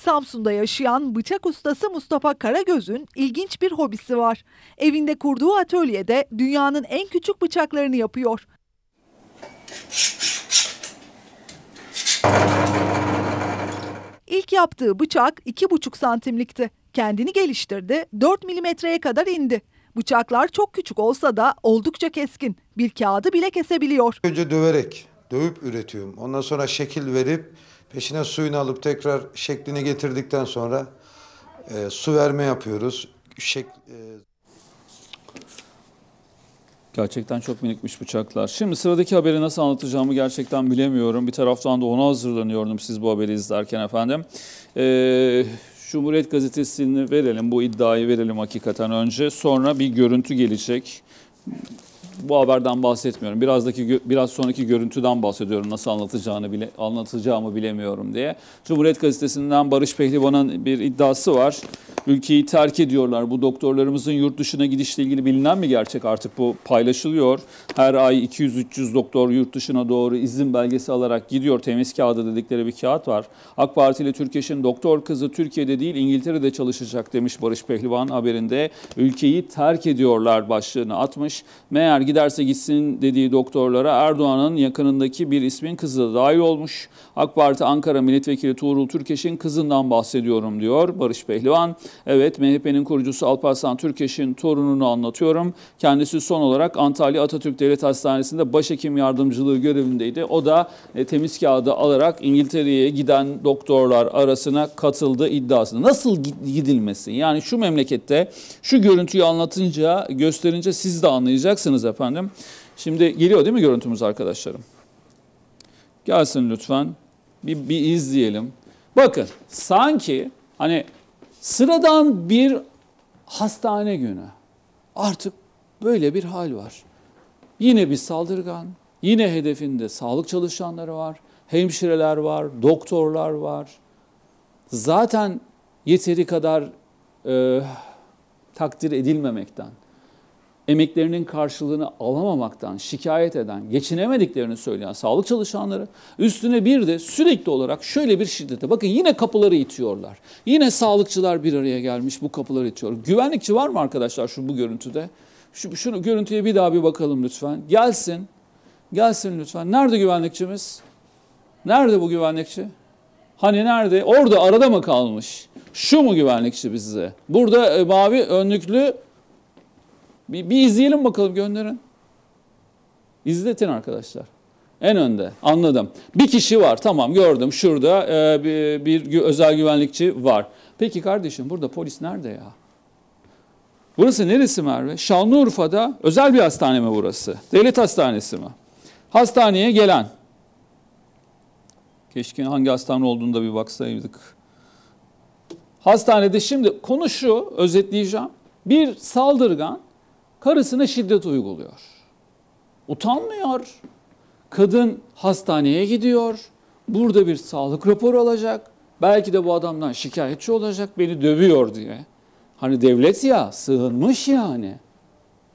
Samsun'da yaşayan bıçak ustası Mustafa Karagöz'ün ilginç bir hobisi var. Evinde kurduğu atölyede dünyanın en küçük bıçaklarını yapıyor. İlk yaptığı bıçak 2,5 santimlikti. Kendini geliştirdi, 4 milimetreye kadar indi. Bıçaklar çok küçük olsa da oldukça keskin. Bir kağıdı bile kesebiliyor. Önce döverek, dövüp üretiyorum. Ondan sonra şekil verip Peşine suyunu alıp tekrar şeklini getirdikten sonra e, su verme yapıyoruz. Şek, e... Gerçekten çok minikmiş bıçaklar. Şimdi sıradaki haberi nasıl anlatacağımı gerçekten bilemiyorum. Bir taraftan da ona hazırlanıyordum siz bu haberi izlerken efendim. Ee, Cumhuriyet Gazetesi'ni verelim, bu iddiayı verelim hakikaten önce. Sonra bir görüntü gelecek bu haberden bahsetmiyorum. Birazdaki biraz sonraki görüntüden bahsediyorum. Nasıl anlatacağını bile anlatacağımı bilemiyorum diye. Cumhuriyet Gazetesi'nden Barış Pehlivan'ın bir iddiası var. Ülkeyi terk ediyorlar. Bu doktorlarımızın yurt dışına gidişle ilgili bilinen mi gerçek artık bu paylaşılıyor. Her ay 200-300 doktor yurt dışına doğru izin belgesi alarak gidiyor. Temiz kağıdı dedikleri bir kağıt var. AK ile Türkeş'in doktor kızı Türkiye'de değil İngiltere'de çalışacak demiş Barış Pehlivan haberinde. Ülkeyi terk ediyorlar başlığını atmış. Meğer giderse gitsin dediği doktorlara Erdoğan'ın yakınındaki bir ismin kızı da dahil olmuş. AK Parti Ankara Milletvekili Tuğrul Türkeş'in kızından bahsediyorum diyor Barış Pehlivan. Evet MHP'nin kurucusu Alparslan Türkeş'in torununu anlatıyorum. Kendisi son olarak Antalya Atatürk Devlet Hastanesi'nde başhekim yardımcılığı görevindeydi. O da e, temiz kağıdı alarak İngiltere'ye giden doktorlar arasına katıldı iddiasında. Nasıl gidilmesin? Yani şu memlekette şu görüntüyü anlatınca, gösterince siz de anlayacaksınız efendim efendim. Şimdi geliyor değil mi görüntümüz arkadaşlarım? Gelsin lütfen. Bir, bir izleyelim. Bakın sanki hani sıradan bir hastane günü. Artık böyle bir hal var. Yine bir saldırgan, yine hedefinde sağlık çalışanları var, hemşireler var, doktorlar var. Zaten yeteri kadar e, takdir edilmemekten, emeklerinin karşılığını alamamaktan şikayet eden, geçinemediklerini söyleyen sağlık çalışanları üstüne bir de sürekli olarak şöyle bir şiddete bakın yine kapıları itiyorlar. Yine sağlıkçılar bir araya gelmiş bu kapıları itiyor. Güvenlikçi var mı arkadaşlar şu bu görüntüde? Şu, şunu görüntüye bir daha bir bakalım lütfen. Gelsin. Gelsin lütfen. Nerede güvenlikçimiz? Nerede bu güvenlikçi? Hani nerede? Orada arada mı kalmış? Şu mu güvenlikçi bize? Burada e, mavi önlüklü bir, bir izleyelim bakalım gönderen İzletin arkadaşlar. En önde anladım. Bir kişi var tamam gördüm şurada e, bir, bir özel güvenlikçi var. Peki kardeşim burada polis nerede ya? Burası neresi Merve? Şanlıurfa'da özel bir hastane mi burası? Devlet hastanesi mi? Hastaneye gelen. Keşke hangi hastane olduğunu da bir baksaydık. Hastanede şimdi konu şu özetleyeceğim. Bir saldırgan karısına şiddet uyguluyor. Utanmıyor. Kadın hastaneye gidiyor. Burada bir sağlık raporu alacak. Belki de bu adamdan şikayetçi olacak beni dövüyor diye. Hani devlet ya sığınmış yani.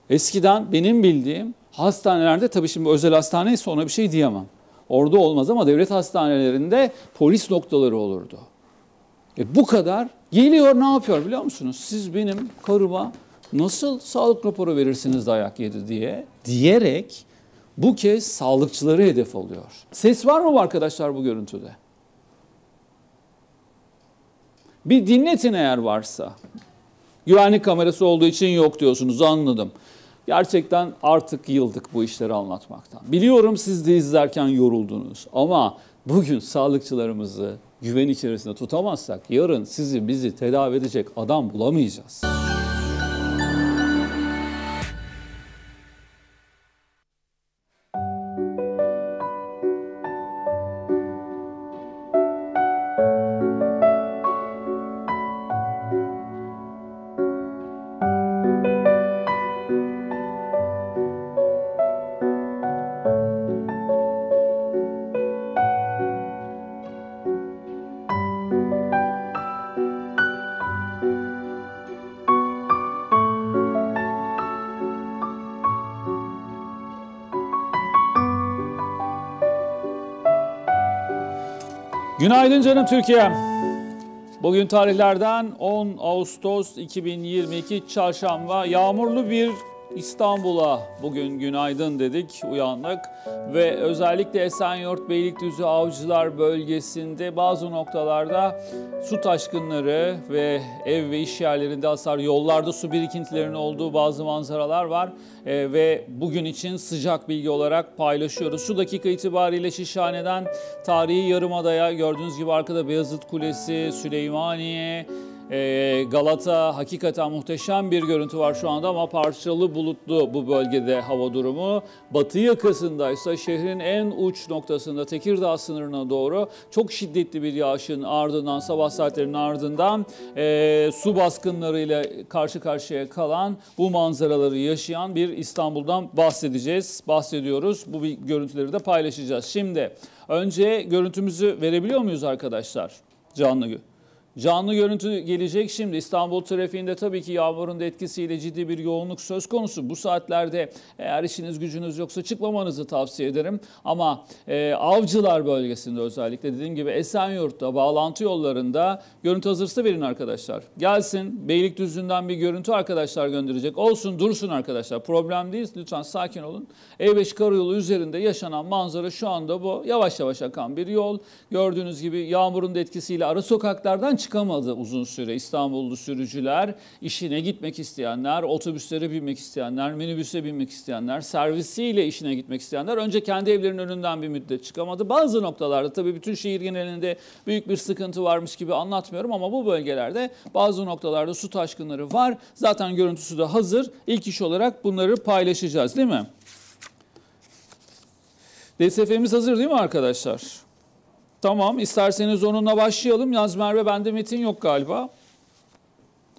Eskiden benim bildiğim hastanelerde tabii şimdi özel hastaneyse ona bir şey diyemem. Orada olmaz ama devlet hastanelerinde polis noktaları olurdu. E bu kadar geliyor ne yapıyor biliyor musunuz? Siz benim karıma nasıl sağlık raporu verirsiniz dayak yedi diye diyerek bu kez sağlıkçıları hedef alıyor. Ses var mı arkadaşlar bu görüntüde? Bir dinletin eğer varsa. Güvenlik kamerası olduğu için yok diyorsunuz anladım. Gerçekten artık yıldık bu işleri anlatmaktan. Biliyorum siz de izlerken yoruldunuz ama bugün sağlıkçılarımızı güven içerisinde tutamazsak yarın sizi bizi tedavi edecek adam bulamayacağız. Günaydın canım Türkiye. Bugün tarihlerden 10 Ağustos 2022 Çarşamba yağmurlu bir İstanbul'a bugün günaydın dedik, uyandık ve özellikle Esenyurt, Beylikdüzü, Avcılar bölgesinde bazı noktalarda su taşkınları ve ev ve iş yerlerinde hasar, yollarda su birikintilerinin olduğu bazı manzaralar var e, ve bugün için sıcak bilgi olarak paylaşıyoruz. Şu dakika itibariyle Şişhane'den tarihi Yarımada'ya gördüğünüz gibi arkada Beyazıt Kulesi, Süleymaniye, ee, Galata hakikaten muhteşem bir görüntü var şu anda ama parçalı bulutlu bu bölgede hava durumu. Batı yakasında ise şehrin en uç noktasında Tekirdağ sınırına doğru çok şiddetli bir yağışın ardından sabah saatlerinin ardından e, su baskınlarıyla karşı karşıya kalan bu manzaraları yaşayan bir İstanbul'dan bahsedeceğiz. Bahsediyoruz. Bu bir görüntüleri de paylaşacağız. Şimdi önce görüntümüzü verebiliyor muyuz arkadaşlar? Canlı Canlı görüntü gelecek şimdi. İstanbul trafiğinde tabii ki yağmurun da etkisiyle ciddi bir yoğunluk söz konusu. Bu saatlerde eğer işiniz gücünüz yoksa çıkmamanızı tavsiye ederim. Ama e, Avcılar bölgesinde özellikle dediğim gibi Esenyurt'ta bağlantı yollarında görüntü hazırsa verin arkadaşlar. Gelsin Beylikdüzü'nden bir görüntü arkadaşlar gönderecek. Olsun dursun arkadaşlar problem değil lütfen sakin olun. E5 karayolu üzerinde yaşanan manzara şu anda bu. Yavaş yavaş akan bir yol. Gördüğünüz gibi yağmurun da etkisiyle ara sokaklardan çıkamadı uzun süre İstanbullu sürücüler. işine gitmek isteyenler, otobüslere binmek isteyenler, minibüse binmek isteyenler, servisiyle işine gitmek isteyenler önce kendi evlerinin önünden bir müddet çıkamadı. Bazı noktalarda tabii bütün şehir genelinde büyük bir sıkıntı varmış gibi anlatmıyorum ama bu bölgelerde bazı noktalarda su taşkınları var. Zaten görüntüsü de hazır. İlk iş olarak bunları paylaşacağız değil mi? DSF'miz hazır değil mi arkadaşlar? Tamam isterseniz onunla başlayalım. Yaz Merve bende metin yok galiba.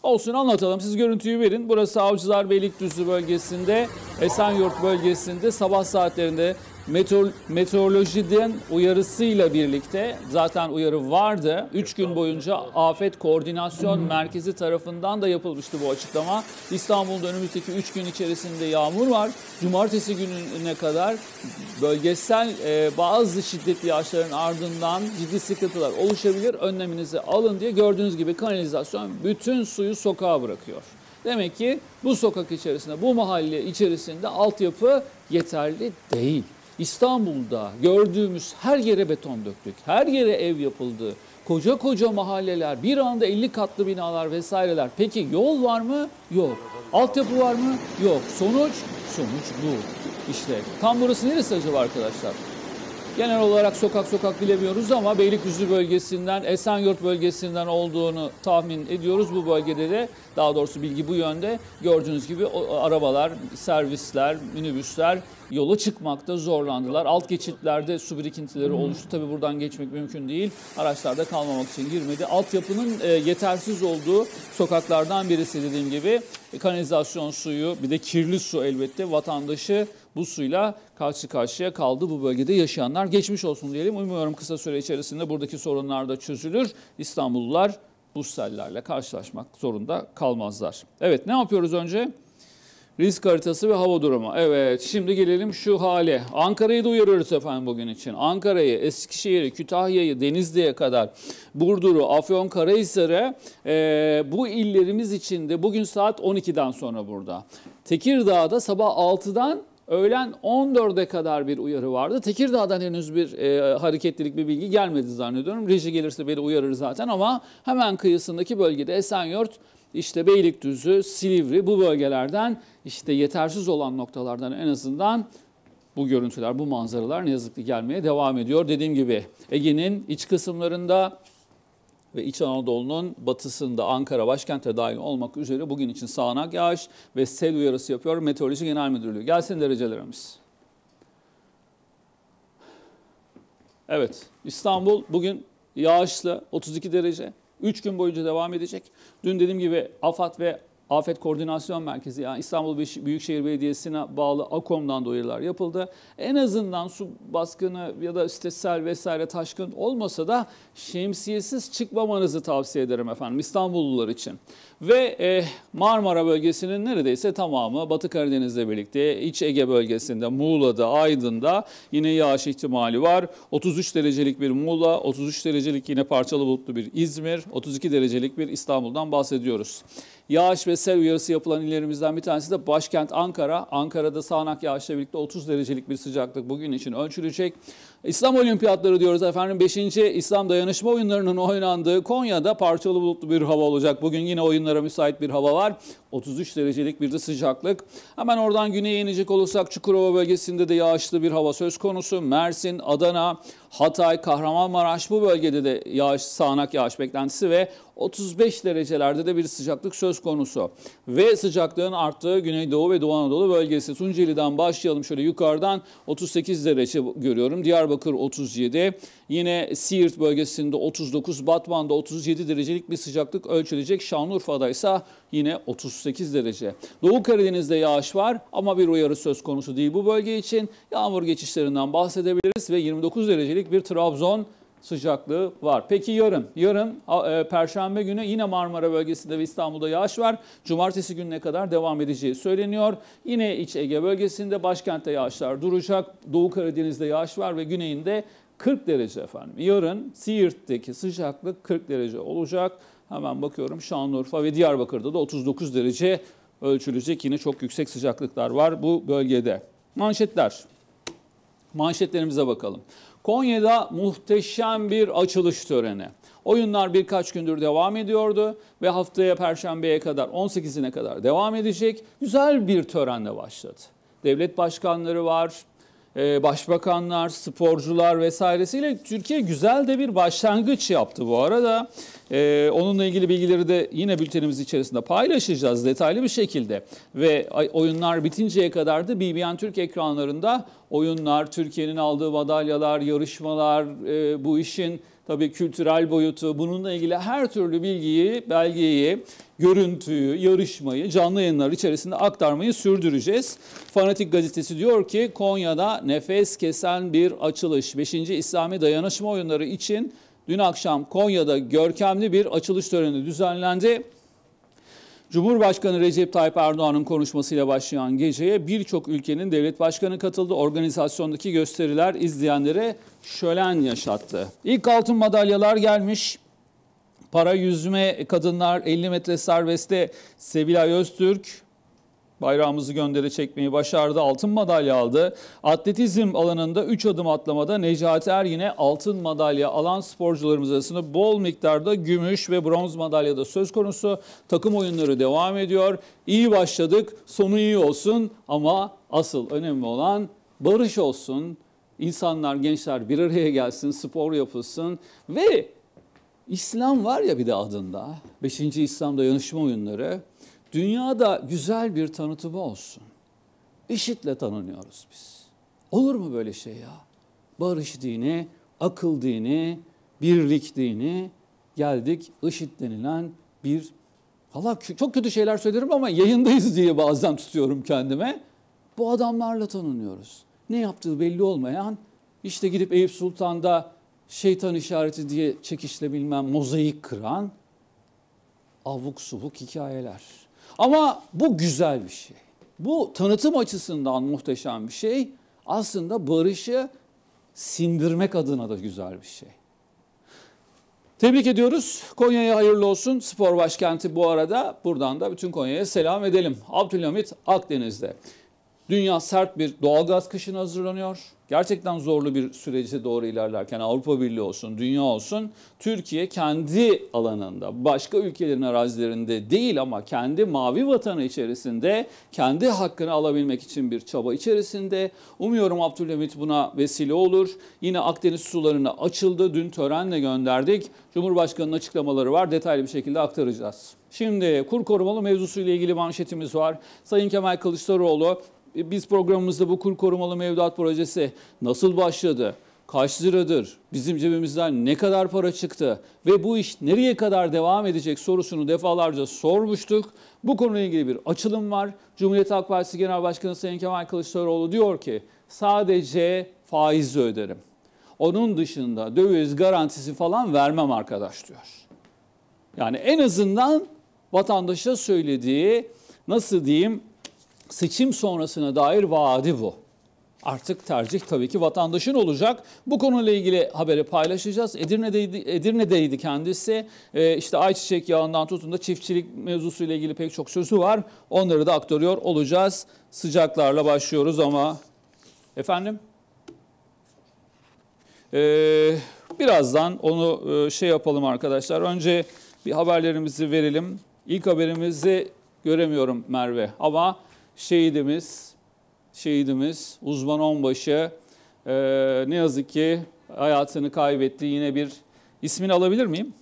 Olsun anlatalım. Siz görüntüyü verin. Burası Avcılar Beylikdüzü bölgesinde, Esenyurt bölgesinde sabah saatlerinde meteor, meteorolojiden uyarısıyla birlikte zaten uyarı vardı. Üç gün boyunca Afet Koordinasyon Merkezi tarafından da yapılmıştı bu açıklama. İstanbul'da önümüzdeki üç gün içerisinde yağmur var. Cumartesi gününe kadar bölgesel e, bazı şiddetli yağışların ardından ciddi sıkıntılar oluşabilir. Önleminizi alın diye gördüğünüz gibi kanalizasyon bütün suyu sokağa bırakıyor. Demek ki bu sokak içerisinde, bu mahalle içerisinde altyapı yeterli değil. İstanbul'da gördüğümüz her yere beton döktük. Her yere ev yapıldı. Koca koca mahalleler, bir anda 50 katlı binalar vesaireler. Peki yol var mı? Yok. Altyapı var mı? Yok. Sonuç? Sonuç bu. İşte tam burası neresi acaba arkadaşlar? Genel olarak sokak sokak bilemiyoruz ama Beylikdüzü bölgesinden, Esenyurt bölgesinden olduğunu tahmin ediyoruz. Bu bölgede de daha doğrusu bilgi bu yönde. Gördüğünüz gibi arabalar, servisler, minibüsler yola çıkmakta zorlandılar. Alt geçitlerde su birikintileri oluştu. Tabii buradan geçmek mümkün değil. Araçlarda kalmamak için girmedi. Altyapının e, yetersiz olduğu sokaklardan birisi dediğim gibi. E, kanalizasyon suyu bir de kirli su elbette vatandaşı bu suyla karşı karşıya kaldı bu bölgede yaşayanlar. Geçmiş olsun diyelim. Umuyorum kısa süre içerisinde buradaki sorunlar da çözülür. İstanbullular bu sellerle karşılaşmak zorunda kalmazlar. Evet ne yapıyoruz önce? Risk haritası ve hava durumu. Evet şimdi gelelim şu hale. Ankara'yı da uyarıyoruz efendim bugün için. Ankara'yı, Eskişehir'i, Kütahya'yı, Denizli'ye kadar, Burdur'u, Afyonkarahisar'ı e, bu illerimiz içinde bugün saat 12'den sonra burada. Tekirdağ'da sabah 6'dan Öğlen 14'e kadar bir uyarı vardı. Tekirdağ'dan henüz bir e, hareketlilik bir bilgi gelmedi zannediyorum. Reji gelirse beni uyarır zaten ama hemen kıyısındaki bölgede Esenyurt, işte Beylikdüzü, Silivri bu bölgelerden işte yetersiz olan noktalardan en azından bu görüntüler, bu manzaralar ne yazık ki gelmeye devam ediyor. Dediğim gibi Ege'nin iç kısımlarında ve İç Anadolu'nun batısında Ankara başkente dahil olmak üzere bugün için sağanak yağış ve sel uyarısı yapıyor Meteoroloji Genel Müdürlüğü. Gelsin derecelerimiz. Evet İstanbul bugün yağışlı 32 derece. 3 gün boyunca devam edecek. Dün dediğim gibi AFAD ve Afet Koordinasyon Merkezi yani İstanbul Büyükşehir Belediyesi'ne bağlı AKOM'dan da uyarılar yapıldı. En azından su baskını ya da sitesel vesaire taşkın olmasa da şemsiyesiz çıkmamanızı tavsiye ederim efendim İstanbullular için. Ve e, Marmara bölgesinin neredeyse tamamı Batı Karadeniz'le birlikte İç Ege bölgesinde Muğla'da, Aydın'da yine yağış ihtimali var. 33 derecelik bir Muğla, 33 derecelik yine parçalı bulutlu bir İzmir, 32 derecelik bir İstanbul'dan bahsediyoruz. Yağış ve sel uyarısı yapılan illerimizden bir tanesi de başkent Ankara. Ankara'da sağanak yağışla birlikte 30 derecelik bir sıcaklık bugün için ölçülecek. İslam Olimpiyatları diyoruz efendim. 5. İslam Dayanışma Oyunları'nın oynandığı Konya'da parçalı bulutlu bir hava olacak. Bugün yine oyunlara müsait bir hava var. 33 derecelik bir de sıcaklık. Hemen oradan güneye inecek olursak Çukurova bölgesinde de yağışlı bir hava söz konusu. Mersin, Adana, Hatay, Kahramanmaraş bu bölgede de yağış, sağanak yağış beklentisi ve 35 derecelerde de bir sıcaklık söz konusu. Ve sıcaklığın arttığı Güneydoğu ve Doğu Anadolu bölgesi. Tunceli'den başlayalım şöyle yukarıdan 38 derece görüyorum. Diyarbakır 37. Yine Siirt bölgesinde 39, Batman'da 37 derecelik bir sıcaklık ölçülecek. Şanlıurfa'da ise yine 38 derece. Doğu Karadeniz'de yağış var ama bir uyarı söz konusu değil bu bölge için. Yağmur geçişlerinden bahsedebiliriz ve 29 derecelik bir Trabzon sıcaklığı var. Peki yarın? Yarın e, Perşembe günü yine Marmara bölgesinde ve İstanbul'da yağış var. Cumartesi gününe kadar devam edeceği söyleniyor. Yine İç Ege bölgesinde başkentte yağışlar duracak. Doğu Karadeniz'de yağış var ve güneyinde 40 derece efendim. Yarın Siirt'teki sıcaklık 40 derece olacak. Hemen bakıyorum Şanlıurfa ve Diyarbakır'da da 39 derece ölçülecek. Yine çok yüksek sıcaklıklar var bu bölgede. Manşetler. Manşetlerimize bakalım. Konya'da muhteşem bir açılış töreni. Oyunlar birkaç gündür devam ediyordu ve haftaya perşembeye kadar 18'ine kadar devam edecek. Güzel bir törenle başladı. Devlet başkanları var, e, başbakanlar, sporcular vesairesiyle Türkiye güzel de bir başlangıç yaptı bu arada. Ee, onunla ilgili bilgileri de yine bültenimiz içerisinde paylaşacağız detaylı bir şekilde. Ve oyunlar bitinceye kadar da BBN Türk ekranlarında oyunlar, Türkiye'nin aldığı madalyalar, yarışmalar, e, bu işin tabii kültürel boyutu, bununla ilgili her türlü bilgiyi, belgeyi, görüntüyü, yarışmayı canlı yayınlar içerisinde aktarmayı sürdüreceğiz. Fanatik gazetesi diyor ki Konya'da nefes kesen bir açılış. 5. İslami Dayanışma Oyunları için Dün akşam Konya'da görkemli bir açılış töreni düzenlendi. Cumhurbaşkanı Recep Tayyip Erdoğan'ın konuşmasıyla başlayan geceye birçok ülkenin devlet başkanı katıldı. Organizasyondaki gösteriler izleyenlere şölen yaşattı. İlk altın madalyalar gelmiş. Para yüzme kadınlar 50 metre serbestte Sevilay Öztürk, bayrağımızı göndere çekmeyi başardı. Altın madalya aldı. Atletizm alanında 3 adım atlamada Necati Er yine altın madalya alan sporcularımız arasında bol miktarda gümüş ve bronz madalya da söz konusu. Takım oyunları devam ediyor. İyi başladık. Sonu iyi olsun ama asıl önemli olan barış olsun. İnsanlar, gençler bir araya gelsin, spor yapılsın ve İslam var ya bir de adında. 5. İslam'da yanışma oyunları. Dünyada güzel bir tanıtımı olsun. IŞİD'le tanınıyoruz biz. Olur mu böyle şey ya? Barış dini, akıl dini, birlik dini geldik IŞİD denilen bir Valla çok kötü şeyler söylerim ama yayındayız diye bazen tutuyorum kendime. Bu adamlarla tanınıyoruz. Ne yaptığı belli olmayan işte gidip Eyüp Sultan'da şeytan işareti diye çekişle bilmem mozaik kıran avuk subuk hikayeler. Ama bu güzel bir şey. Bu tanıtım açısından muhteşem bir şey. Aslında barışı sindirmek adına da güzel bir şey. Tebrik ediyoruz. Konya'ya hayırlı olsun. Spor başkenti bu arada. Buradan da bütün Konya'ya selam edelim. Abdülhamit Akdeniz'de. Dünya sert bir doğalgaz kışına hazırlanıyor. Gerçekten zorlu bir sürece doğru ilerlerken Avrupa Birliği olsun, dünya olsun Türkiye kendi alanında, başka ülkelerin arazilerinde değil ama kendi mavi vatanı içerisinde kendi hakkını alabilmek için bir çaba içerisinde. Umuyorum Abdülhamit buna vesile olur. Yine Akdeniz sularına açıldı. Dün törenle gönderdik. Cumhurbaşkanının açıklamaları var. Detaylı bir şekilde aktaracağız. Şimdi kur korumalı mevzusuyla ilgili manşetimiz var. Sayın Kemal Kılıçdaroğlu biz programımızda bu kur korumalı mevduat projesi nasıl başladı? Kaç liradır? Bizim cebimizden ne kadar para çıktı? Ve bu iş nereye kadar devam edecek sorusunu defalarca sormuştuk. Bu konuyla ilgili bir açılım var. Cumhuriyet Halk Partisi Genel Başkanı Sayın Kemal Kılıçdaroğlu diyor ki sadece faiz öderim. Onun dışında döviz garantisi falan vermem arkadaş diyor. Yani en azından vatandaşa söylediği nasıl diyeyim seçim sonrasına dair vaadi bu. Artık tercih tabii ki vatandaşın olacak. Bu konuyla ilgili haberi paylaşacağız. Edirne'deydi, Edirne'deydi kendisi. Ee, işte ayçiçek yağından tutun da çiftçilik mevzusuyla ilgili pek çok sözü var. Onları da aktarıyor olacağız. Sıcaklarla başlıyoruz ama efendim ee, birazdan onu e, şey yapalım arkadaşlar. Önce bir haberlerimizi verelim. İlk haberimizi göremiyorum Merve ama şehidimiz, şehidimiz uzman onbaşı e, ne yazık ki hayatını kaybetti. Yine bir ismini alabilir miyim?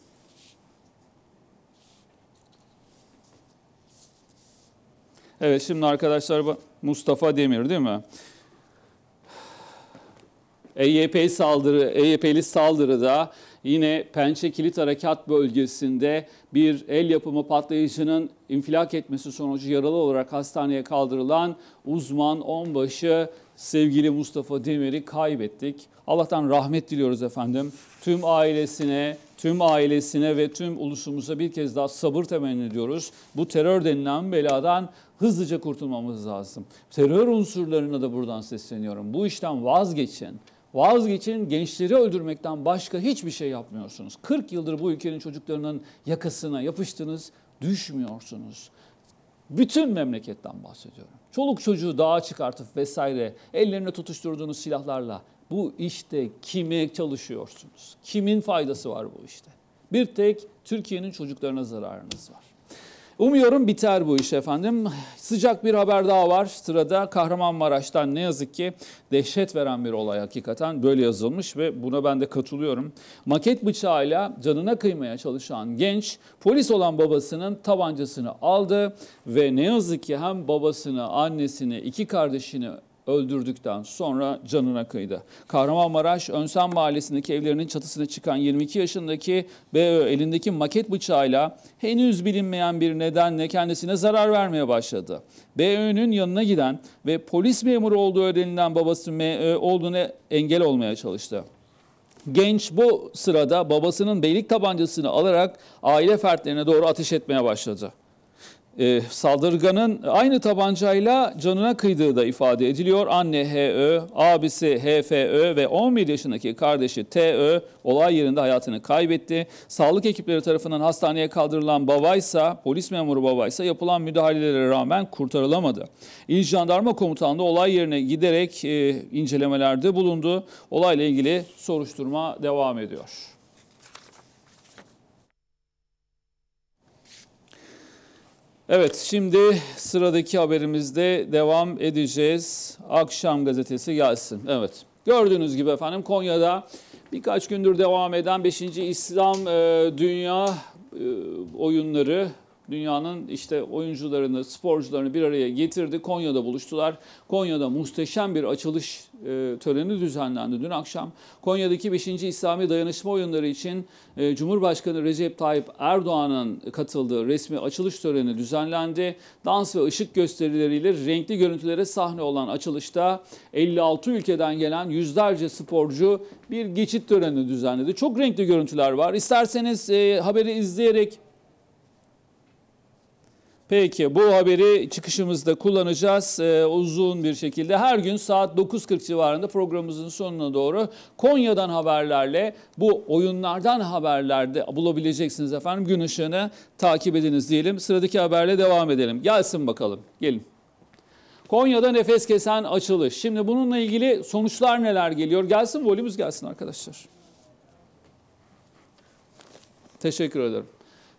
Evet şimdi arkadaşlar Mustafa Demir değil mi? EYP saldırı, EYP'li saldırıda yine Pençe Kilit Harekat bölgesinde bir el yapımı patlayıcının infilak etmesi sonucu yaralı olarak hastaneye kaldırılan uzman onbaşı sevgili Mustafa Demir'i kaybettik. Allah'tan rahmet diliyoruz efendim. Tüm ailesine, tüm ailesine ve tüm ulusumuza bir kez daha sabır temenni ediyoruz. Bu terör denilen beladan hızlıca kurtulmamız lazım. Terör unsurlarına da buradan sesleniyorum. Bu işten vazgeçin. Vazgeçin gençleri öldürmekten başka hiçbir şey yapmıyorsunuz. 40 yıldır bu ülkenin çocuklarının yakasına yapıştınız düşmüyorsunuz. Bütün memleketten bahsediyorum. Çoluk çocuğu dağa çıkartıp vesaire ellerine tutuşturduğunuz silahlarla bu işte kime çalışıyorsunuz? Kimin faydası var bu işte? Bir tek Türkiye'nin çocuklarına zararınız var. Umuyorum biter bu iş efendim. Sıcak bir haber daha var sırada. Kahramanmaraş'tan ne yazık ki dehşet veren bir olay hakikaten böyle yazılmış ve buna ben de katılıyorum. Maket bıçağıyla canına kıymaya çalışan genç polis olan babasının tabancasını aldı ve ne yazık ki hem babasını, annesini, iki kardeşini öldürdükten sonra canına kıydı. Kahramanmaraş Önsen Mahallesi'ndeki evlerinin çatısına çıkan 22 yaşındaki BÖ elindeki maket bıçağıyla henüz bilinmeyen bir nedenle kendisine zarar vermeye başladı. BÖ'nün yanına giden ve polis memuru olduğu öğrenilen babası MÖ olduğunu engel olmaya çalıştı. Genç bu sırada babasının beylik tabancasını alarak aile fertlerine doğru ateş etmeye başladı. E, saldırganın aynı tabancayla canına kıydığı da ifade ediliyor. Anne HÖ, abisi HFÖ ve 11 yaşındaki kardeşi TÖ olay yerinde hayatını kaybetti. Sağlık ekipleri tarafından hastaneye kaldırılan babaysa, polis memuru babaysa yapılan müdahalelere rağmen kurtarılamadı. İl Jandarma Komutanlığı olay yerine giderek e, incelemelerde bulundu. Olayla ilgili soruşturma devam ediyor. Evet şimdi sıradaki haberimizde devam edeceğiz. Akşam gazetesi gelsin. Evet gördüğünüz gibi efendim Konya'da birkaç gündür devam eden 5. İslam e, Dünya e, oyunları dünyanın işte oyuncularını, sporcularını bir araya getirdi. Konya'da buluştular. Konya'da muhteşem bir açılış e, töreni düzenlendi dün akşam. Konya'daki 5. İslami Dayanışma Oyunları için e, Cumhurbaşkanı Recep Tayyip Erdoğan'ın katıldığı resmi açılış töreni düzenlendi. Dans ve ışık gösterileriyle renkli görüntülere sahne olan açılışta 56 ülkeden gelen yüzlerce sporcu bir geçit töreni düzenledi. Çok renkli görüntüler var. İsterseniz e, haberi izleyerek Peki bu haberi çıkışımızda kullanacağız ee, uzun bir şekilde. Her gün saat 9.40 civarında programımızın sonuna doğru Konya'dan haberlerle bu oyunlardan haberlerde bulabileceksiniz efendim. Gün ışığını takip ediniz diyelim. Sıradaki haberle devam edelim. Gelsin bakalım. Gelin. Konya'da nefes kesen açılış. Şimdi bununla ilgili sonuçlar neler geliyor? Gelsin volümümüz gelsin arkadaşlar. Teşekkür ederim.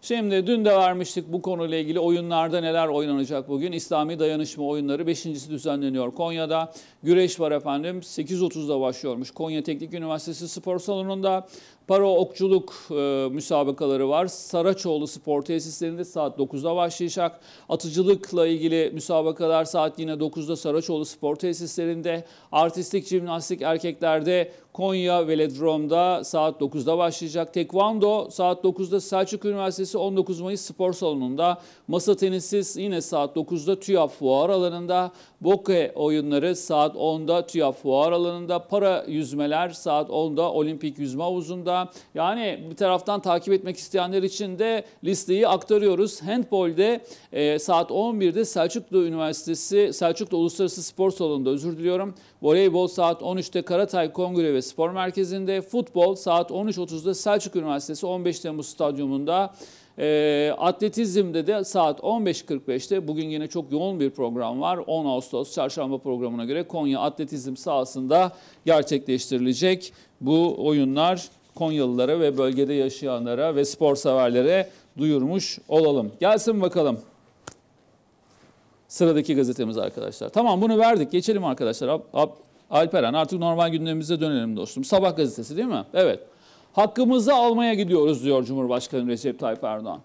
Şimdi dün de vermiştik bu konuyla ilgili oyunlarda neler oynanacak bugün. İslami dayanışma oyunları 5.si düzenleniyor Konya'da. Güreş var efendim 8.30'da başlıyormuş Konya Teknik Üniversitesi Spor Salonu'nda. Para okçuluk e, müsabakaları var. Saraçoğlu spor tesislerinde saat 9'da başlayacak. Atıcılıkla ilgili müsabakalar saat yine 9'da Saraçoğlu spor tesislerinde. Artistik jimnastik erkeklerde Konya Velodrom'da saat 9'da başlayacak. Tekvando saat 9'da Selçuk Üniversitesi 19 Mayıs spor salonunda. Masa tenisi yine saat 9'da TÜYAP fuar alanında. Bokeh oyunları saat 10'da TÜYA fuar alanında, para yüzmeler saat 10'da olimpik yüzme havuzunda. Yani bir taraftan takip etmek isteyenler için de listeyi aktarıyoruz. Handbol'de e, saat 11'de Selçuklu Üniversitesi, Selçuklu Uluslararası Spor Salonu'nda özür diliyorum. Voleybol saat 13'te Karatay Kongre ve Spor Merkezi'nde. Futbol saat 13.30'da Selçuk Üniversitesi 15 Temmuz Stadyumunda. E, atletizmde de saat 15.45'te bugün yine çok yoğun bir program var. 10 Ağustos çarşamba programına göre Konya atletizm sahasında gerçekleştirilecek bu oyunlar. Konyalılara ve bölgede yaşayanlara ve spor severlere duyurmuş olalım. Gelsin bakalım. Sıradaki gazetemiz arkadaşlar. Tamam bunu verdik. Geçelim arkadaşlar. Alperen artık normal gündemimize dönelim dostum. Sabah gazetesi değil mi? Evet hakkımızı almaya gidiyoruz diyor Cumhurbaşkanı Recep Tayyip Erdoğan.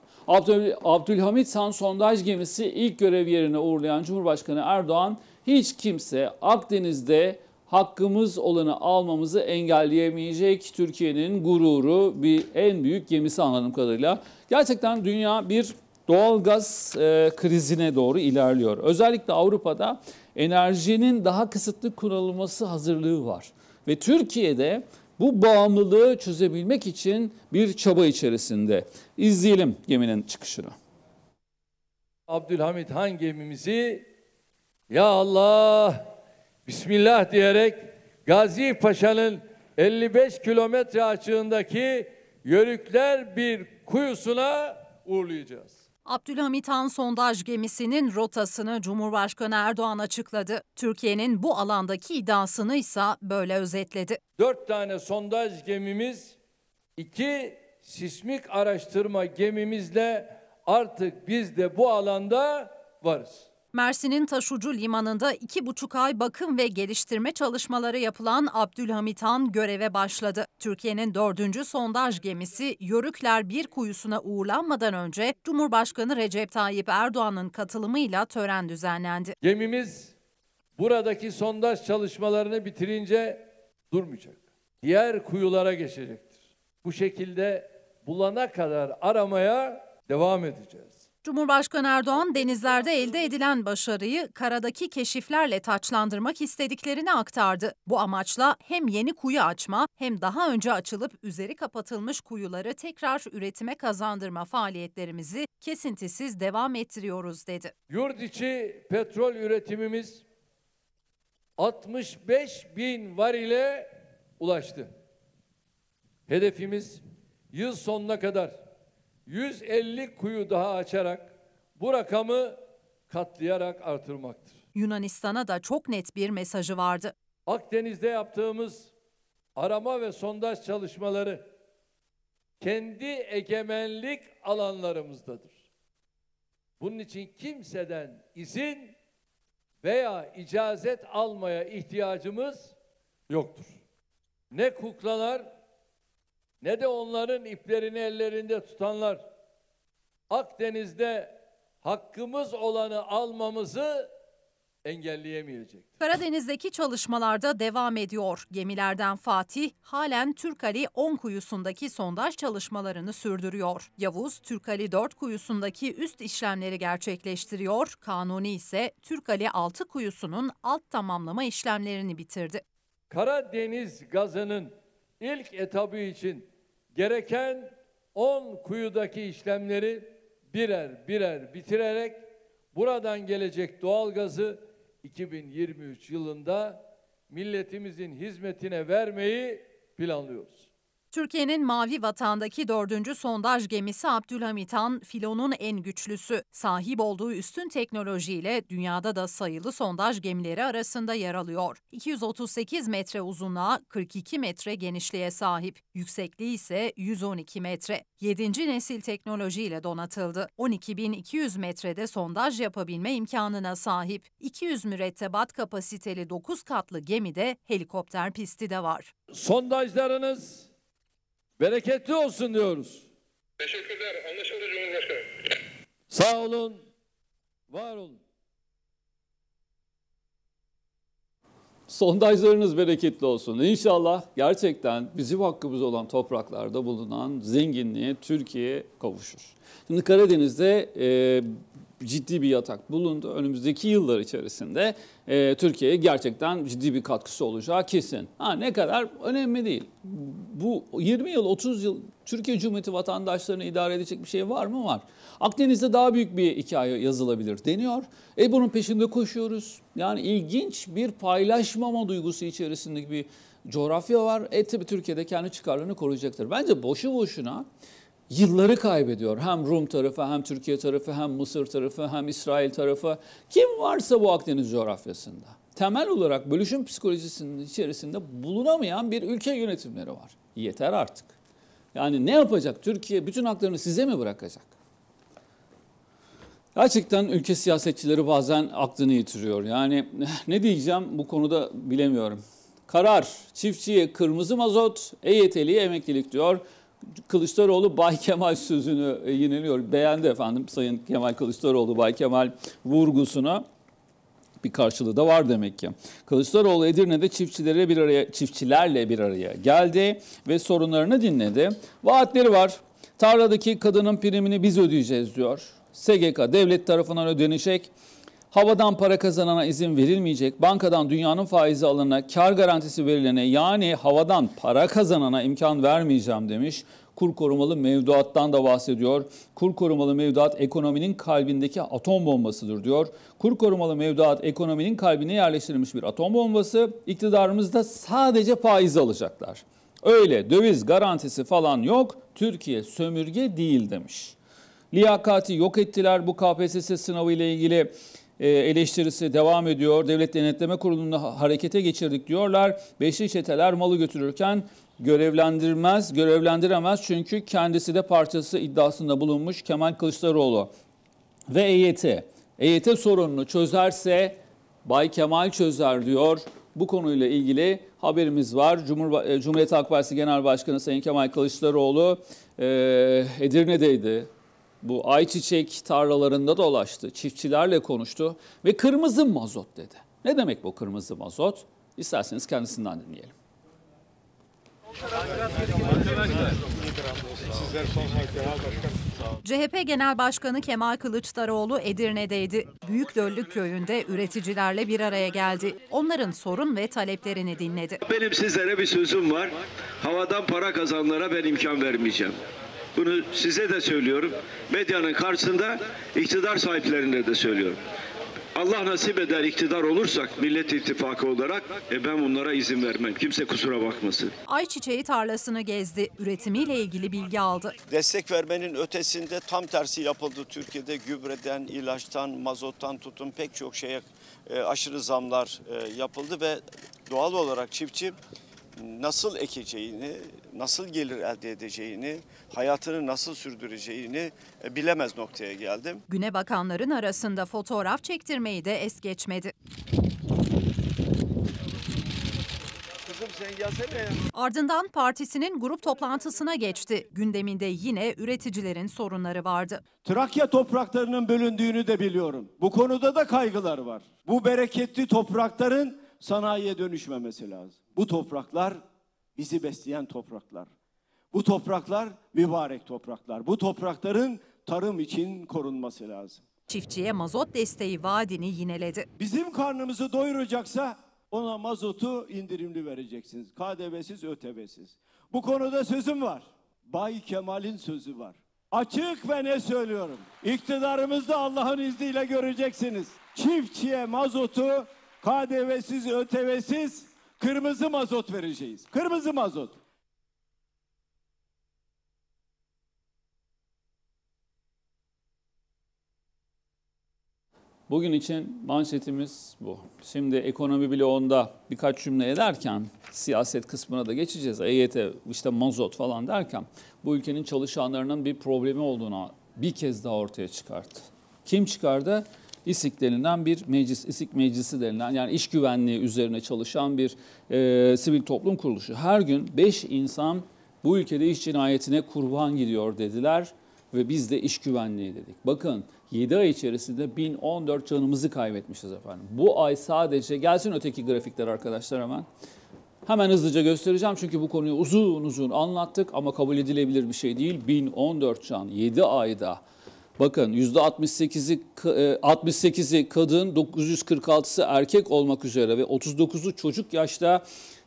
Abdülhamit San sondaj gemisi ilk görev yerine uğurlayan Cumhurbaşkanı Erdoğan hiç kimse Akdeniz'de hakkımız olanı almamızı engelleyemeyecek Türkiye'nin gururu bir en büyük gemisi anladığım kadarıyla. Gerçekten dünya bir doğal gaz e, krizine doğru ilerliyor. Özellikle Avrupa'da enerjinin daha kısıtlı kullanılması hazırlığı var. Ve Türkiye'de bu bağımlılığı çözebilmek için bir çaba içerisinde. İzleyelim geminin çıkışını. Abdülhamit Han gemimizi ya Allah Bismillah diyerek Gazi Paşa'nın 55 kilometre açığındaki Yörükler bir kuyusuna uğurlayacağız. Abdülhamit Han sondaj gemisinin rotasını Cumhurbaşkanı Erdoğan açıkladı. Türkiye'nin bu alandaki iddiasını ise böyle özetledi. Dört tane sondaj gemimiz, iki sismik araştırma gemimizle artık biz de bu alanda varız. Mersin'in Taşucu Limanı'nda iki buçuk ay bakım ve geliştirme çalışmaları yapılan Abdülhamit Han göreve başladı. Türkiye'nin dördüncü sondaj gemisi Yörükler bir kuyusuna uğurlanmadan önce Cumhurbaşkanı Recep Tayyip Erdoğan'ın katılımıyla tören düzenlendi. Gemimiz buradaki sondaj çalışmalarını bitirince durmayacak. Diğer kuyulara geçecektir. Bu şekilde bulana kadar aramaya devam edeceğiz. Cumhurbaşkanı Erdoğan denizlerde elde edilen başarıyı karadaki keşiflerle taçlandırmak istediklerini aktardı. Bu amaçla hem yeni kuyu açma hem daha önce açılıp üzeri kapatılmış kuyuları tekrar üretime kazandırma faaliyetlerimizi kesintisiz devam ettiriyoruz dedi. Yurt içi petrol üretimimiz 65 bin varile ulaştı. Hedefimiz yıl sonuna kadar 150 kuyu daha açarak bu rakamı katlayarak artırmaktır. Yunanistan'a da çok net bir mesajı vardı. Akdeniz'de yaptığımız arama ve sondaj çalışmaları kendi egemenlik alanlarımızdadır. Bunun için kimseden izin veya icazet almaya ihtiyacımız yoktur. Ne kuklalar ne de onların iplerini ellerinde tutanlar Akdeniz'de hakkımız olanı almamızı engelleyemeyecek. Karadeniz'deki çalışmalarda devam ediyor. Gemilerden Fatih halen Türkali 10 kuyusundaki sondaj çalışmalarını sürdürüyor. Yavuz Türkali 4 kuyusundaki üst işlemleri gerçekleştiriyor. Kanuni ise Türkali 6 kuyusunun alt tamamlama işlemlerini bitirdi. Karadeniz gazının ilk etabı için gereken 10 kuyudaki işlemleri birer birer bitirerek buradan gelecek doğalgazı 2023 yılında milletimizin hizmetine vermeyi planlıyoruz. Türkiye'nin Mavi Vatan'daki dördüncü sondaj gemisi Abdülhamit Han, filonun en güçlüsü. Sahip olduğu üstün teknolojiyle dünyada da sayılı sondaj gemileri arasında yer alıyor. 238 metre uzunluğa, 42 metre genişliğe sahip. Yüksekliği ise 112 metre. 7. nesil teknolojiyle donatıldı. 12.200 metrede sondaj yapabilme imkanına sahip. 200 mürettebat kapasiteli 9 katlı gemide helikopter pisti de var. Sondajlarınız bereketli olsun diyoruz. Teşekkürler. Anlaşıldı Cumhurbaşkanı. Sağ olun. Var olun. Sondajlarınız bereketli olsun. İnşallah gerçekten bizim hakkımız olan topraklarda bulunan zenginliğe Türkiye kavuşur. Şimdi Karadeniz'de e, ciddi bir yatak bulundu. Önümüzdeki yıllar içerisinde e, Türkiye'ye gerçekten ciddi bir katkısı olacağı kesin. Ha ne kadar önemli değil. Bu 20 yıl 30 yıl Türkiye Cumhuriyeti vatandaşlarını idare edecek bir şey var mı? Var. Akdeniz'de daha büyük bir hikaye yazılabilir deniyor. E bunun peşinde koşuyoruz. Yani ilginç bir paylaşmama duygusu içerisindeki bir coğrafya var. E tabii Türkiye'de kendi çıkarlarını koruyacaktır. Bence boşu boşuna yılları kaybediyor. Hem Rum tarafı, hem Türkiye tarafı, hem Mısır tarafı, hem İsrail tarafı. Kim varsa bu Akdeniz coğrafyasında. Temel olarak bölüşüm psikolojisinin içerisinde bulunamayan bir ülke yönetimleri var. Yeter artık. Yani ne yapacak? Türkiye bütün haklarını size mi bırakacak? Gerçekten ülke siyasetçileri bazen aklını yitiriyor. Yani eh, ne diyeceğim bu konuda bilemiyorum. Karar çiftçiye kırmızı mazot, EYT'liye emeklilik diyor. Kılıçdaroğlu Bay Kemal sözünü e, yeniliyor. Beğendi efendim Sayın Kemal Kılıçdaroğlu Bay Kemal vurgusuna bir karşılığı da var demek ki. Kılıçdaroğlu Edirne'de çiftçilere bir araya çiftçilerle bir araya geldi ve sorunlarını dinledi. Vaatleri var. Tarladaki kadının primini biz ödeyeceğiz diyor. SGK devlet tarafından ödenecek. Havadan para kazanana izin verilmeyecek, bankadan dünyanın faizi alana, kar garantisi verilene yani havadan para kazanana imkan vermeyeceğim demiş. Kur korumalı mevduattan da bahsediyor. Kur korumalı mevduat ekonominin kalbindeki atom bombasıdır diyor. Kur korumalı mevduat ekonominin kalbine yerleştirilmiş bir atom bombası. İktidarımızda sadece faiz alacaklar. Öyle döviz garantisi falan yok. Türkiye sömürge değil demiş. Liyakati yok ettiler bu KPSS sınavı ile ilgili e, eleştirisi devam ediyor. Devlet Denetleme Kurulu'nu harekete geçirdik diyorlar. Beşli çeteler malı götürürken görevlendirmez, görevlendiremez çünkü kendisi de parçası iddiasında bulunmuş Kemal Kılıçdaroğlu. Ve EYT. EYT sorununu çözerse Bay Kemal çözer diyor. Bu konuyla ilgili haberimiz var. Cumhur, e, Cumhuriyet Halk Partisi Genel Başkanı Sayın Kemal Kılıçdaroğlu e, Edirne'deydi bu ayçiçek tarlalarında dolaştı, çiftçilerle konuştu ve kırmızı mazot dedi. Ne demek bu kırmızı mazot? İsterseniz kendisinden dinleyelim. CHP Genel Başkanı Kemal Kılıçdaroğlu Edirne'deydi. Büyük Büyükdöllük köyünde üreticilerle bir araya geldi. Onların sorun ve taleplerini dinledi. Benim sizlere bir sözüm var. Havadan para kazanlara ben imkan vermeyeceğim. Bunu size de söylüyorum. Medyanın karşısında iktidar sahiplerine de söylüyorum. Allah nasip eder iktidar olursak Millet İttifakı olarak e ben bunlara izin vermem. Kimse kusura bakmasın. Ayçiçeği tarlasını gezdi. Üretimiyle ilgili bilgi aldı. Destek vermenin ötesinde tam tersi yapıldı. Türkiye'de gübreden, ilaçtan, mazottan tutun pek çok şeye e, aşırı zamlar e, yapıldı ve doğal olarak çiftçi nasıl ekeceğini, nasıl gelir elde edeceğini, hayatını nasıl sürdüreceğini e, bilemez noktaya geldim. Güne bakanların arasında fotoğraf çektirmeyi de es geçmedi. Ardından partisinin grup toplantısına geçti. Gündeminde yine üreticilerin sorunları vardı. Trakya topraklarının bölündüğünü de biliyorum. Bu konuda da kaygılar var. Bu bereketli toprakların sanayiye dönüşmemesi lazım. Bu topraklar bizi besleyen topraklar. Bu topraklar mübarek topraklar. Bu toprakların tarım için korunması lazım. Çiftçiye mazot desteği vaadini yineledi. Bizim karnımızı doyuracaksa ona mazotu indirimli vereceksiniz. KDV'siz, ÖTV'siz. Bu konuda sözüm var. Bay Kemal'in sözü var. Açık ve ne söylüyorum? İktidarımızda Allah'ın izniyle göreceksiniz. Çiftçiye mazotu KDV'siz, ÖTV'siz Kırmızı mazot vereceğiz. Kırmızı mazot. Bugün için manşetimiz bu. Şimdi ekonomi bile onda birkaç cümle ederken siyaset kısmına da geçeceğiz. EYT işte mazot falan derken bu ülkenin çalışanlarının bir problemi olduğuna bir kez daha ortaya çıkarttı. Kim çıkardı? İSİK denilen bir meclis, İSİK Meclisi denilen yani iş güvenliği üzerine çalışan bir e, sivil toplum kuruluşu. Her gün 5 insan bu ülkede iş cinayetine kurban gidiyor dediler ve biz de iş güvenliği dedik. Bakın 7 ay içerisinde 1014 canımızı kaybetmişiz efendim. Bu ay sadece gelsin öteki grafikler arkadaşlar hemen. Hemen hızlıca göstereceğim çünkü bu konuyu uzun uzun anlattık ama kabul edilebilir bir şey değil. 1014 can 7 ayda Bakın %68'i 68'i e, kadın, 946'sı erkek olmak üzere ve 39'u çocuk yaşta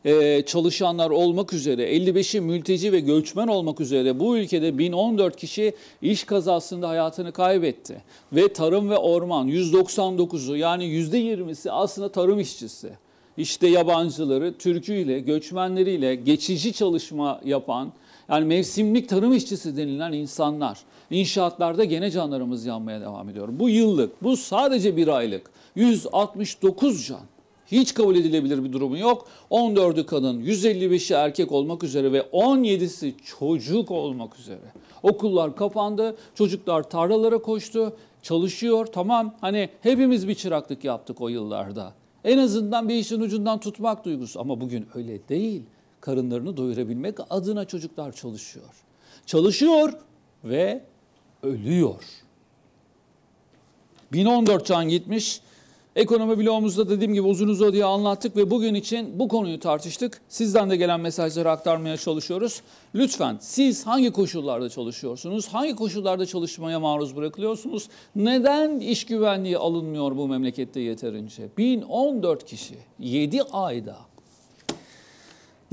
e, çalışanlar olmak üzere 55'i mülteci ve göçmen olmak üzere bu ülkede 1014 kişi iş kazasında hayatını kaybetti. Ve tarım ve orman 199'u yani %20'si aslında tarım işçisi. İşte yabancıları, türküyle, göçmenleriyle geçici çalışma yapan yani mevsimlik tarım işçisi denilen insanlar. İnşaatlarda gene canlarımız yanmaya devam ediyor. Bu yıllık, bu sadece bir aylık 169 can. Hiç kabul edilebilir bir durumu yok. 14'ü kadın, 155'i erkek olmak üzere ve 17'si çocuk olmak üzere. Okullar kapandı, çocuklar tarlalara koştu, çalışıyor. Tamam hani hepimiz bir çıraklık yaptık o yıllarda. En azından bir işin ucundan tutmak duygusu ama bugün öyle değil. Karınlarını doyurabilmek adına çocuklar çalışıyor. Çalışıyor ve ölüyor. 1014 can gitmiş. Ekonomi bloğumuzda dediğim gibi uzun uzun diye anlattık ve bugün için bu konuyu tartıştık. Sizden de gelen mesajları aktarmaya çalışıyoruz. Lütfen siz hangi koşullarda çalışıyorsunuz? Hangi koşullarda çalışmaya maruz bırakılıyorsunuz? Neden iş güvenliği alınmıyor bu memlekette yeterince? 1014 kişi 7 ayda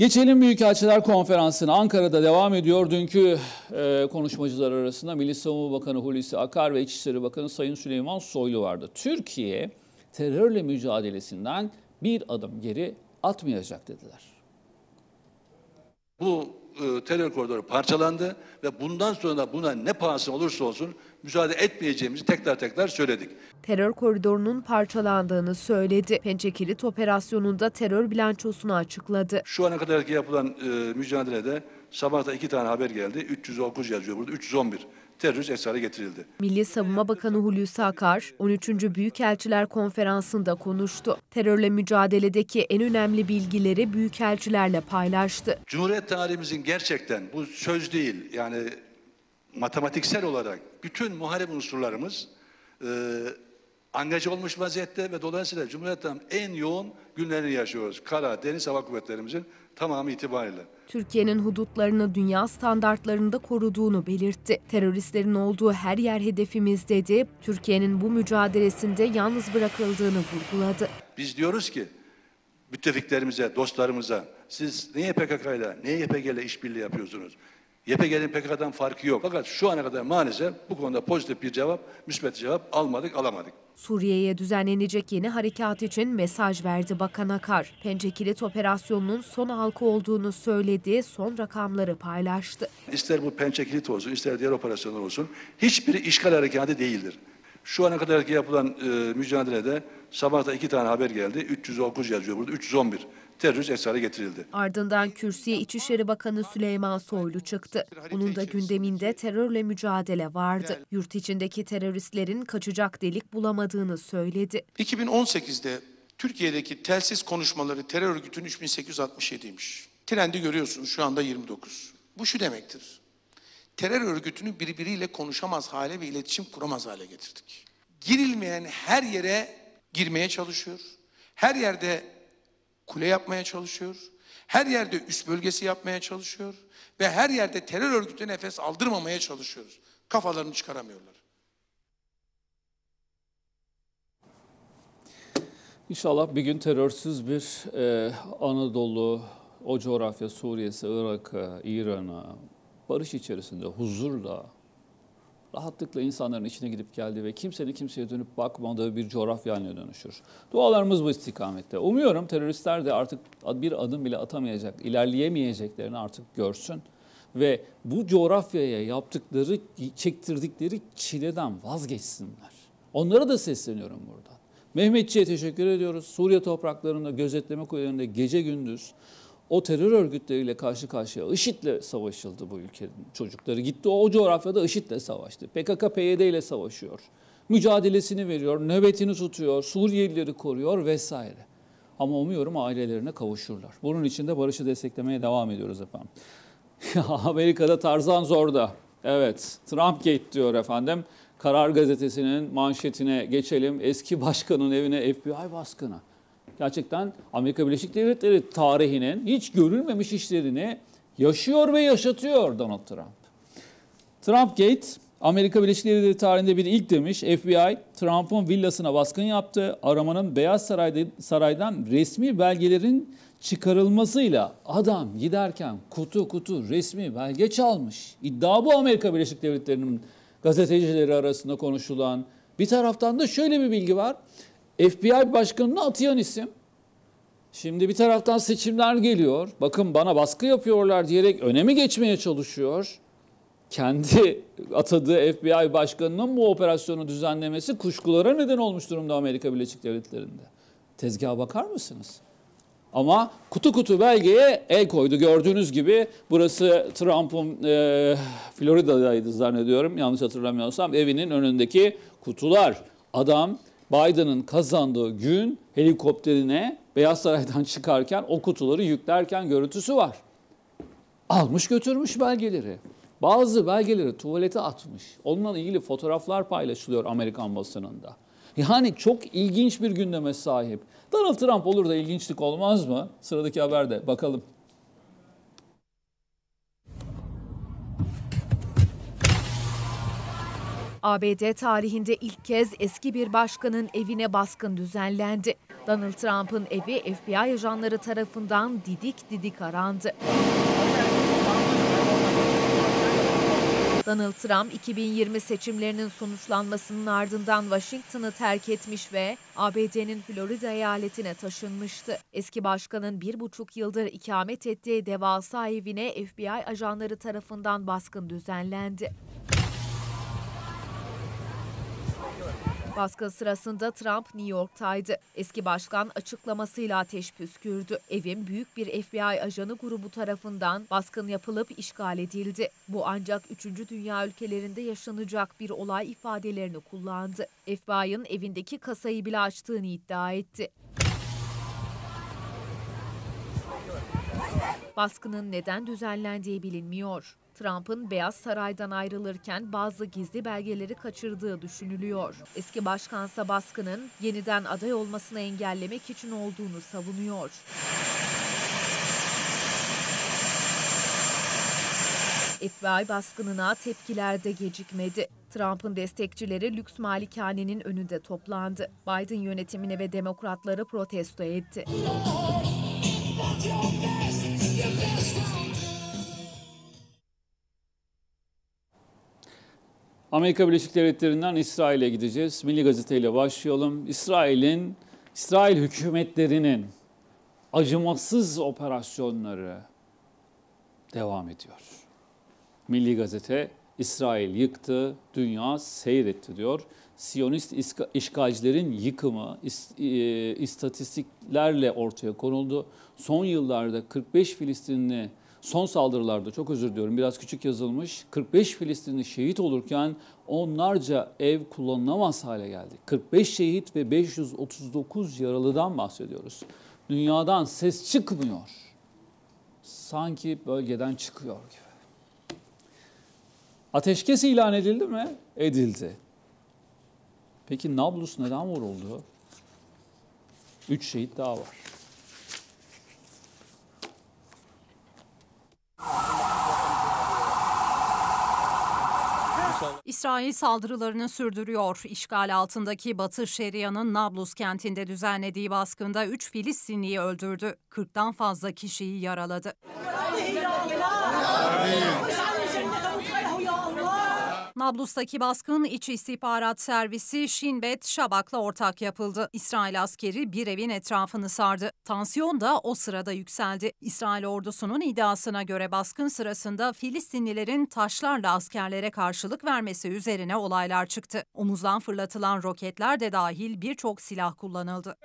Geçelim Büyükelçiler Konferansı'na. Ankara'da devam ediyor. Dünkü e, konuşmacılar arasında Milli Savunma Bakanı Hulusi Akar ve İçişleri Bakanı Sayın Süleyman Soylu vardı. Türkiye terörle mücadelesinden bir adım geri atmayacak dediler. Bu e, terör koridoru parçalandı ve bundan sonra da buna ne pahası olursa olsun müsaade etmeyeceğimizi tekrar tekrar söyledik. Terör koridorunun parçalandığını söyledi. Pençekilit operasyonunda terör bilançosunu açıkladı. Şu ana kadar yapılan e, mücadelede sabahta iki tane haber geldi. 309 yazıyor burada 311 terörist esara getirildi. Milli Savunma Bakanı Hulusi Akar 13. Büyükelçiler Konferansı'nda konuştu. Terörle mücadeledeki en önemli bilgileri büyükelçilerle paylaştı. Cumhuriyet tarihimizin gerçekten bu söz değil yani matematiksel olarak bütün muharip unsurlarımız e, angaj olmuş vaziyette ve dolayısıyla Cumhuriyet'ten en yoğun günlerini yaşıyoruz. Kara, deniz, hava kuvvetlerimizin tamamı itibariyle. Türkiye'nin hudutlarını dünya standartlarında koruduğunu belirtti. Teröristlerin olduğu her yer hedefimiz dedi. Türkiye'nin bu mücadelesinde yalnız bırakıldığını vurguladı. Biz diyoruz ki müttefiklerimize, dostlarımıza siz niye PKK ile, niye YPG ile işbirliği yapıyorsunuz? YPG'nin PKK'dan farkı yok. Fakat şu ana kadar maalesef bu konuda pozitif bir cevap, müsbet cevap almadık, alamadık. Suriye'ye düzenlenecek yeni harekat için mesaj verdi Bakan Akar. Pençekilit operasyonunun son halkı olduğunu söyledi, son rakamları paylaştı. İster bu Pençekilit olsun, ister diğer operasyonlar olsun hiçbir işgal harekatı değildir. Şu ana kadar yapılan e, mücadelede sabahta iki tane haber geldi. 309 yazıyor burada, 311 terörist esara getirildi. Ardından kürsüye İçişleri Bakanı Süleyman Soylu çıktı. Onun da gündeminde şey. terörle mücadele vardı. Yurt içindeki teröristlerin kaçacak delik bulamadığını söyledi. 2018'de Türkiye'deki telsiz konuşmaları terör örgütünün 3867'ymiş. Trendi görüyorsunuz şu anda 29. Bu şu demektir. Terör örgütünü birbiriyle konuşamaz hale ve iletişim kuramaz hale getirdik. Girilmeyen her yere girmeye çalışıyor. Her yerde kule yapmaya çalışıyor. Her yerde üst bölgesi yapmaya çalışıyor. Ve her yerde terör örgütü nefes aldırmamaya çalışıyoruz. Kafalarını çıkaramıyorlar. İnşallah bir gün terörsüz bir e, Anadolu, o coğrafya Suriye'si, Irak'a, İran'a barış içerisinde, huzurla, rahatlıkla insanların içine gidip geldi ve kimsenin kimseye dönüp bakmadığı bir coğrafya dönüşür. Dualarımız bu istikamette. Umuyorum teröristler de artık bir adım bile atamayacak, ilerleyemeyeceklerini artık görsün ve bu coğrafyaya yaptıkları, çektirdikleri çileden vazgeçsinler. Onlara da sesleniyorum buradan. Mehmetçi'ye teşekkür ediyoruz. Suriye topraklarında gözetleme kuyularında gece gündüz o terör örgütleriyle karşı karşıya IŞİD'le savaşıldı bu ülkenin çocukları. Gitti o, coğrafyada IŞİD'le savaştı. PKK PYD ile savaşıyor. Mücadelesini veriyor, nöbetini tutuyor, Suriyelileri koruyor vesaire. Ama umuyorum ailelerine kavuşurlar. Bunun için de barışı desteklemeye devam ediyoruz efendim. Amerika'da Tarzan zorda. Evet, Trump Gate diyor efendim. Karar gazetesinin manşetine geçelim. Eski başkanın evine FBI baskını gerçekten Amerika Birleşik Devletleri tarihinin hiç görülmemiş işlerini yaşıyor ve yaşatıyor Donald Trump. Trump Gate Amerika Birleşik Devletleri tarihinde bir ilk demiş. FBI Trump'ın villasına baskın yaptı. Aramanın Beyaz Saray'da, Saray'dan resmi belgelerin çıkarılmasıyla adam giderken kutu kutu resmi belge çalmış. İddia bu Amerika Birleşik Devletleri'nin gazetecileri arasında konuşulan. Bir taraftan da şöyle bir bilgi var. FBI başkanını atayan isim. Şimdi bir taraftan seçimler geliyor. Bakın bana baskı yapıyorlar diyerek önemi geçmeye çalışıyor. Kendi atadığı FBI başkanının bu operasyonu düzenlemesi kuşkulara neden olmuş durumda Amerika Birleşik Devletleri'nde. Tezgaha bakar mısınız? Ama kutu kutu belgeye el koydu. Gördüğünüz gibi burası Trump'ın e, Florida'daydı zannediyorum yanlış hatırlamıyorsam evinin önündeki kutular. Adam Biden'ın kazandığı gün helikopterine Beyaz Saray'dan çıkarken o kutuları yüklerken görüntüsü var. Almış götürmüş belgeleri. Bazı belgeleri tuvalete atmış. Onunla ilgili fotoğraflar paylaşılıyor Amerikan basınında. Yani çok ilginç bir gündeme sahip. Donald Trump olur da ilginçlik olmaz mı? Sıradaki haberde bakalım. ABD tarihinde ilk kez eski bir başkanın evine baskın düzenlendi. Donald Trump'ın evi FBI ajanları tarafından didik didik arandı. Donald Trump 2020 seçimlerinin sonuçlanmasının ardından Washington'ı terk etmiş ve ABD'nin Florida eyaletine taşınmıştı. Eski başkanın bir buçuk yıldır ikamet ettiği devasa evine FBI ajanları tarafından baskın düzenlendi. Baskın sırasında Trump New York'taydı. Eski başkan açıklamasıyla ateş püskürdü. Evin büyük bir FBI ajanı grubu tarafından baskın yapılıp işgal edildi. Bu ancak 3. Dünya ülkelerinde yaşanacak bir olay ifadelerini kullandı. FBI'ın evindeki kasayı bile açtığını iddia etti. Baskının neden düzenlendiği bilinmiyor. Trump'ın Beyaz Saray'dan ayrılırken bazı gizli belgeleri kaçırdığı düşünülüyor. Eski başkansa baskının yeniden aday olmasını engellemek için olduğunu savunuyor. FBI baskınına tepkiler de gecikmedi. Trump'ın destekçileri lüks malikanenin önünde toplandı. Biden yönetimine ve demokratları protesto etti. Amerika Birleşik Devletleri'nden İsrail'e gideceğiz. Milli Gazete ile başlayalım. İsrail'in, İsrail hükümetlerinin acımasız operasyonları devam ediyor. Milli Gazete İsrail yıktı, dünya seyretti diyor. Siyonist işgalcilerin yıkımı e, istatistiklerle ortaya konuldu. Son yıllarda 45 Filistinli son saldırılarda çok özür diliyorum biraz küçük yazılmış 45 Filistinli şehit olurken onlarca ev kullanılamaz hale geldi. 45 şehit ve 539 yaralıdan bahsediyoruz. Dünyadan ses çıkmıyor. Sanki bölgeden çıkıyor gibi. Ateşkes ilan edildi mi? Edildi. Peki Nablus neden vuruldu? Üç şehit daha var. İsrail saldırılarını sürdürüyor. İşgal altındaki Batı Şeria'nın Nablus kentinde düzenlediği baskında 3 Filistinliyi öldürdü. 40'tan fazla kişiyi yaraladı. Nablus'taki baskın iç istihbarat servisi Şinbet Şabak'la ortak yapıldı. İsrail askeri bir evin etrafını sardı. Tansiyon da o sırada yükseldi. İsrail ordusunun iddiasına göre baskın sırasında Filistinlilerin taşlarla askerlere karşılık vermesi üzerine olaylar çıktı. Omuzdan fırlatılan roketler de dahil birçok silah kullanıldı.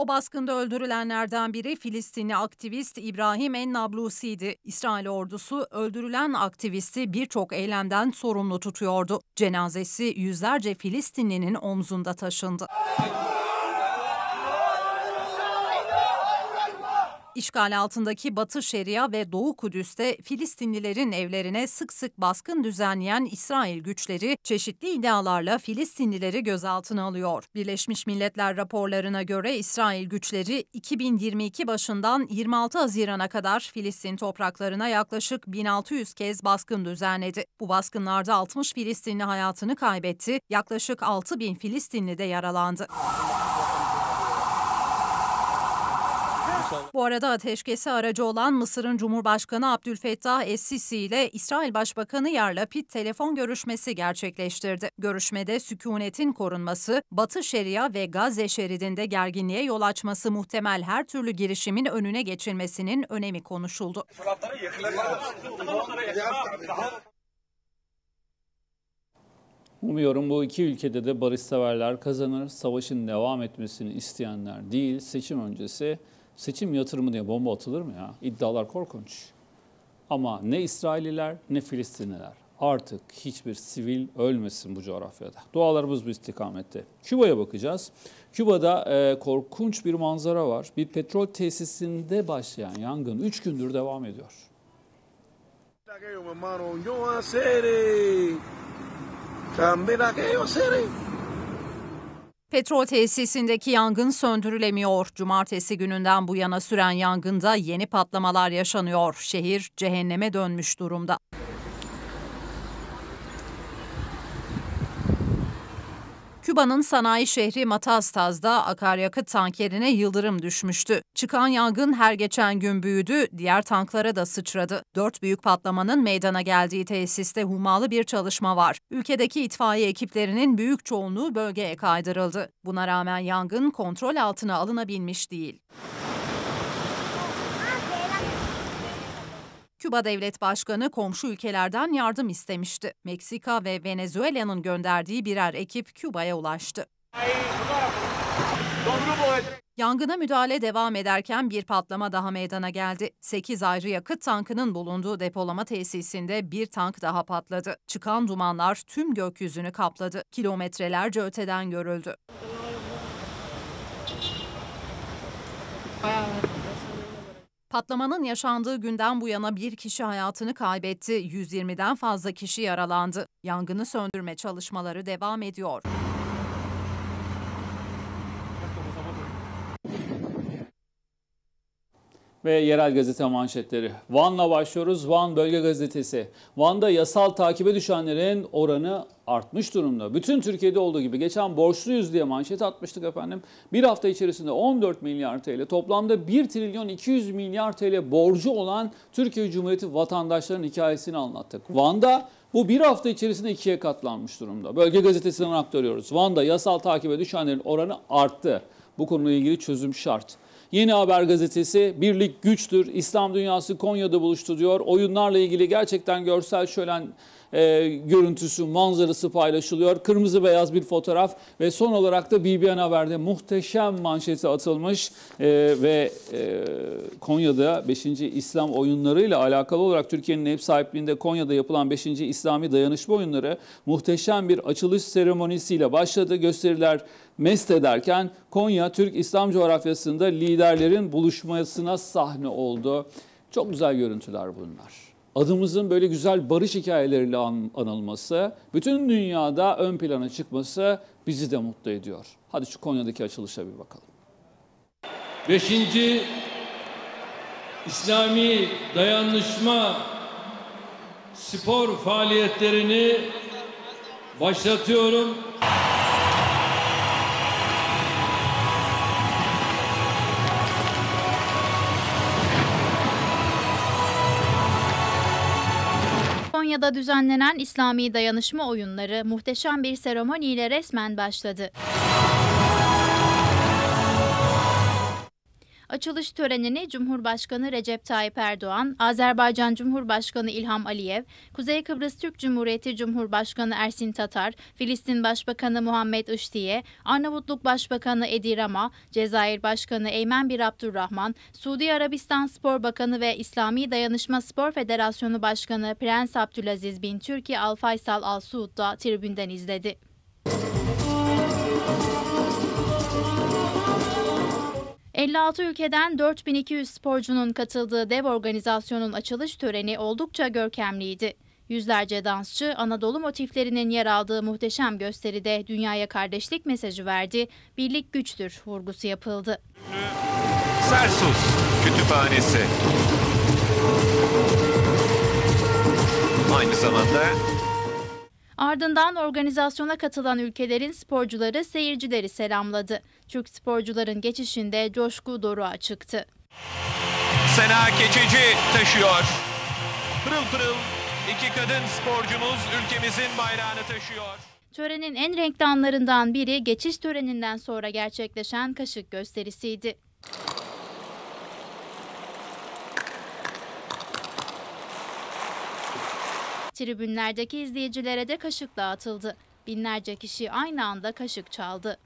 O baskında öldürülenlerden biri Filistinli aktivist İbrahim Ennablusi'ydi. İsrail ordusu öldürülen aktivisti birçok eylemden sorumlu tutuyordu. Cenazesi yüzlerce Filistinlinin omzunda taşındı. İşgal altındaki Batı Şeria ve Doğu Kudüs'te Filistinlilerin evlerine sık sık baskın düzenleyen İsrail güçleri çeşitli iddialarla Filistinlileri gözaltına alıyor. Birleşmiş Milletler raporlarına göre İsrail güçleri 2022 başından 26 Haziran'a kadar Filistin topraklarına yaklaşık 1600 kez baskın düzenledi. Bu baskınlarda 60 Filistinli hayatını kaybetti, yaklaşık 6000 Filistinli de yaralandı. Bu arada ateşkesi aracı olan Mısır'ın Cumhurbaşkanı Abdülfettah Es-Sisi ile İsrail Başbakanı Yair Lapid telefon görüşmesi gerçekleştirdi. Görüşmede sükunetin korunması, Batı Şeria ve Gazze şeridinde gerginliğe yol açması muhtemel her türlü girişimin önüne geçilmesinin önemi konuşuldu. Umuyorum bu iki ülkede de barış severler kazanır, savaşın devam etmesini isteyenler değil, seçim öncesi Seçim yatırımı diye bomba atılır mı ya? İddialar korkunç. Ama ne İsrailliler ne Filistinliler artık hiçbir sivil ölmesin bu coğrafyada. Dualarımız bu istikamette. Küba'ya bakacağız. Küba'da e, korkunç bir manzara var. Bir petrol tesisinde başlayan yangın 3 gündür devam ediyor. Petrol tesisindeki yangın söndürülemiyor. Cumartesi gününden bu yana süren yangında yeni patlamalar yaşanıyor. Şehir cehenneme dönmüş durumda. Küba'nın sanayi şehri Matastaz'da akaryakıt tankerine yıldırım düşmüştü. Çıkan yangın her geçen gün büyüdü, diğer tanklara da sıçradı. Dört büyük patlamanın meydana geldiği tesiste hummalı bir çalışma var. Ülkedeki itfaiye ekiplerinin büyük çoğunluğu bölgeye kaydırıldı. Buna rağmen yangın kontrol altına alınabilmiş değil. Küba Devlet Başkanı komşu ülkelerden yardım istemişti. Meksika ve Venezuela'nın gönderdiği birer ekip Küba'ya ulaştı. Yangına müdahale devam ederken bir patlama daha meydana geldi. 8 ayrı yakıt tankının bulunduğu depolama tesisinde bir tank daha patladı. Çıkan dumanlar tüm gökyüzünü kapladı. Kilometrelerce öteden görüldü. Patlamanın yaşandığı günden bu yana bir kişi hayatını kaybetti, 120'den fazla kişi yaralandı. Yangını söndürme çalışmaları devam ediyor. ve yerel gazete manşetleri. Van'la başlıyoruz. Van Bölge Gazetesi. Van'da yasal takibe düşenlerin oranı artmış durumda. Bütün Türkiye'de olduğu gibi geçen borçluyuz diye manşet atmıştık efendim. Bir hafta içerisinde 14 milyar TL toplamda 1 trilyon 200 milyar TL borcu olan Türkiye Cumhuriyeti vatandaşlarının hikayesini anlattık. Van'da bu bir hafta içerisinde ikiye katlanmış durumda. Bölge gazetesinden aktarıyoruz. Van'da yasal takibe düşenlerin oranı arttı. Bu konuyla ilgili çözüm şart. Yeni Haber gazetesi birlik güçtür. İslam dünyası Konya'da buluştu diyor. Oyunlarla ilgili gerçekten görsel şölen e, görüntüsü, manzarası paylaşılıyor. Kırmızı beyaz bir fotoğraf ve son olarak da BBN Haber'de muhteşem manşeti atılmış e, ve e, Konya'da 5. İslam oyunları ile alakalı olarak Türkiye'nin ev sahipliğinde Konya'da yapılan 5. İslami Dayanışma Oyunları muhteşem bir açılış seremonisiyle başladı. Gösteriler mest ederken Konya Türk İslam coğrafyasında liderlerin buluşmasına sahne oldu. Çok güzel görüntüler bunlar adımızın böyle güzel barış hikayeleriyle an, anılması, bütün dünyada ön plana çıkması bizi de mutlu ediyor. Hadi şu Konya'daki açılışa bir bakalım. Beşinci İslami dayanışma spor faaliyetlerini başlatıyorum. Antalya'da düzenlenen İslami dayanışma oyunları muhteşem bir seremoniyle resmen başladı. Açılış törenini Cumhurbaşkanı Recep Tayyip Erdoğan, Azerbaycan Cumhurbaşkanı İlham Aliyev, Kuzey Kıbrıs Türk Cumhuriyeti Cumhurbaşkanı Ersin Tatar, Filistin Başbakanı Muhammed Iştiye, Arnavutluk Başbakanı Edi Rama, Cezayir Başkanı Eymen Bir Abdurrahman, Suudi Arabistan Spor Bakanı ve İslami Dayanışma Spor Federasyonu Başkanı Prens Abdülaziz Bin Türkiye Al Faysal Al Suud da tribünden izledi. 56 ülkeden 4200 sporcunun katıldığı dev organizasyonun açılış töreni oldukça görkemliydi. Yüzlerce dansçı Anadolu motiflerinin yer aldığı muhteşem gösteride dünyaya kardeşlik mesajı verdi, birlik güçtür vurgusu yapıldı. Sersus Kütüphanesi aynı zamanda Ardından organizasyona katılan ülkelerin sporcuları seyircileri selamladı. Türk sporcuların geçişinde coşku doruğa çıktı. Sena Keçici taşıyor. Pırıl pırıl iki kadın sporcumuz ülkemizin bayrağını taşıyor. Törenin en renkli anlarından biri geçiş töreninden sonra gerçekleşen kaşık gösterisiydi. Tribünlerdeki izleyicilere de kaşık dağıtıldı. Binlerce kişi aynı anda kaşık çaldı.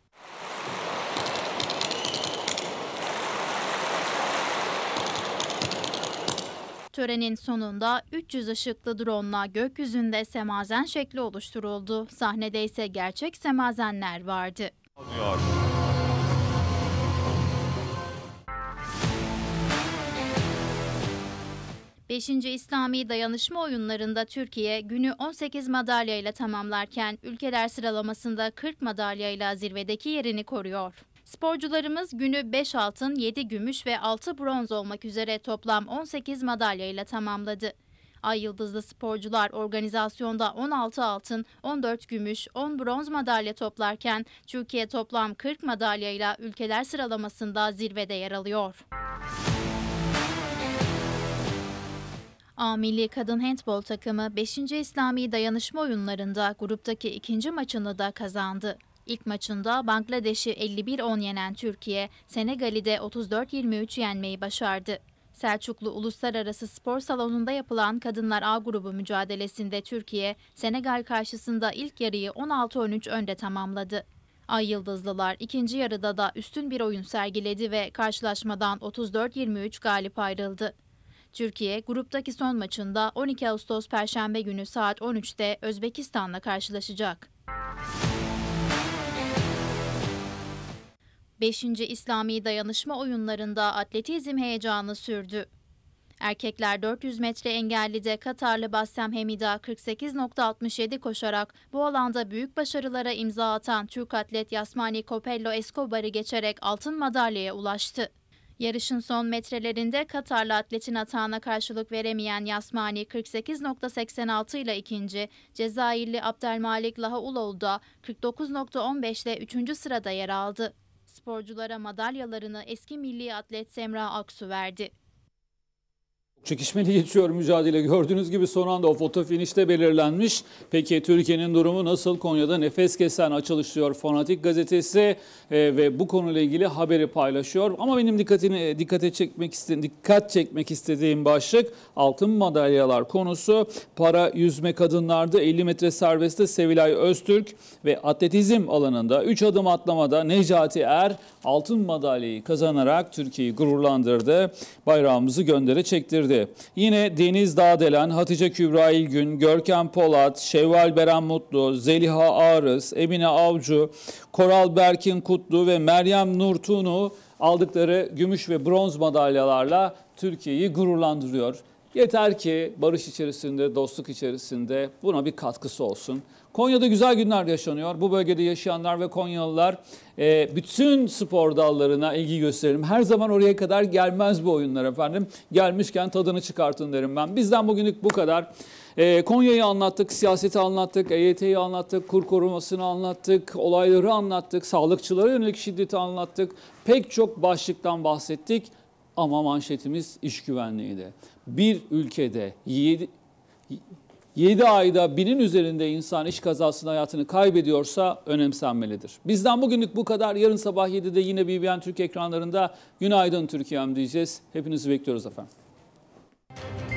Törenin sonunda 300 ışıklı dronla gökyüzünde semazen şekli oluşturuldu. Sahnede ise gerçek semazenler vardı. Diyor. 5. İslami Dayanışma Oyunlarında Türkiye günü 18 madalyayla tamamlarken ülkeler sıralamasında 40 madalyayla zirvedeki yerini koruyor. Sporcularımız günü 5 altın, 7 gümüş ve 6 bronz olmak üzere toplam 18 madalyayla tamamladı. Ay Yıldızlı sporcular organizasyonda 16 altın, 14 gümüş, 10 bronz madalya toplarken Türkiye toplam 40 madalyayla ülkeler sıralamasında zirvede yer alıyor. A Milli Kadın Handbol takımı 5. İslami Dayanışma Oyunlarında gruptaki ikinci maçını da kazandı. İlk maçında Bangladeş'i 51-10 yenen Türkiye, Senegal'i de 34-23 yenmeyi başardı. Selçuklu Uluslararası Spor Salonu'nda yapılan Kadınlar A grubu mücadelesinde Türkiye, Senegal karşısında ilk yarıyı 16-13 önde tamamladı. Ay Yıldızlılar ikinci yarıda da üstün bir oyun sergiledi ve karşılaşmadan 34-23 galip ayrıldı. Türkiye gruptaki son maçında 12 Ağustos Perşembe günü saat 13'te Özbekistan'la karşılaşacak. 5. İslami Dayanışma Oyunlarında atletizm heyecanı sürdü. Erkekler 400 metre engellide Katarlı Bassem Hemida 48.67 koşarak bu alanda büyük başarılara imza atan Türk atlet Yasmani Copello Escobar'ı geçerek altın madalyaya ulaştı. Yarışın son metrelerinde Katarlı atletin atağına karşılık veremeyen Yasmani 48.86 ile ikinci, Cezayirli Abdelmalik Lahauloğlu da 49.15 ile üçüncü sırada yer aldı. Sporculara madalyalarını eski milli atlet Semra Aksu verdi çekişmeli geçiyor mücadele. Gördüğünüz gibi son anda o foto finişte belirlenmiş. Peki Türkiye'nin durumu nasıl? Konya'da nefes kesen açılış diyor Fanatik Gazetesi e, ve bu konuyla ilgili haberi paylaşıyor. Ama benim dikkatini e, dikkate çekmek iste, dikkat çekmek istediğim başlık altın madalyalar konusu. Para yüzme kadınlarda 50 metre serbestte Sevilay Öztürk ve atletizm alanında 3 adım atlamada Necati Er altın madalyayı kazanarak Türkiye'yi gururlandırdı. Bayrağımızı göndere çektirdi. Yine Deniz Dağdelen, Hatice Kübra İlgün, Görkem Polat, Şevval Beren Mutlu, Zeliha Ağrız, Emine Avcı, Koral Berkin Kutlu ve Meryem Nurtun'u aldıkları gümüş ve bronz madalyalarla Türkiye'yi gururlandırıyor. Yeter ki barış içerisinde, dostluk içerisinde buna bir katkısı olsun. Konya'da güzel günler yaşanıyor. Bu bölgede yaşayanlar ve Konyalılar e, bütün spor dallarına ilgi gösterelim. Her zaman oraya kadar gelmez bu oyunlar efendim. Gelmişken tadını çıkartın derim ben. Bizden bugünlük bu kadar. E, Konya'yı anlattık, siyaseti anlattık, EYT'yi anlattık, kur korumasını anlattık, olayları anlattık, sağlıkçılara yönelik şiddeti anlattık. Pek çok başlıktan bahsettik ama manşetimiz iş güvenliğiydi. Bir ülkede 7 7 ayda binin üzerinde insan iş kazasında hayatını kaybediyorsa önemsenmelidir. Bizden bugünlük bu kadar. Yarın sabah 7'de yine BBN Türk ekranlarında Günaydın Türkiye'm diyeceğiz. Hepinizi bekliyoruz efendim.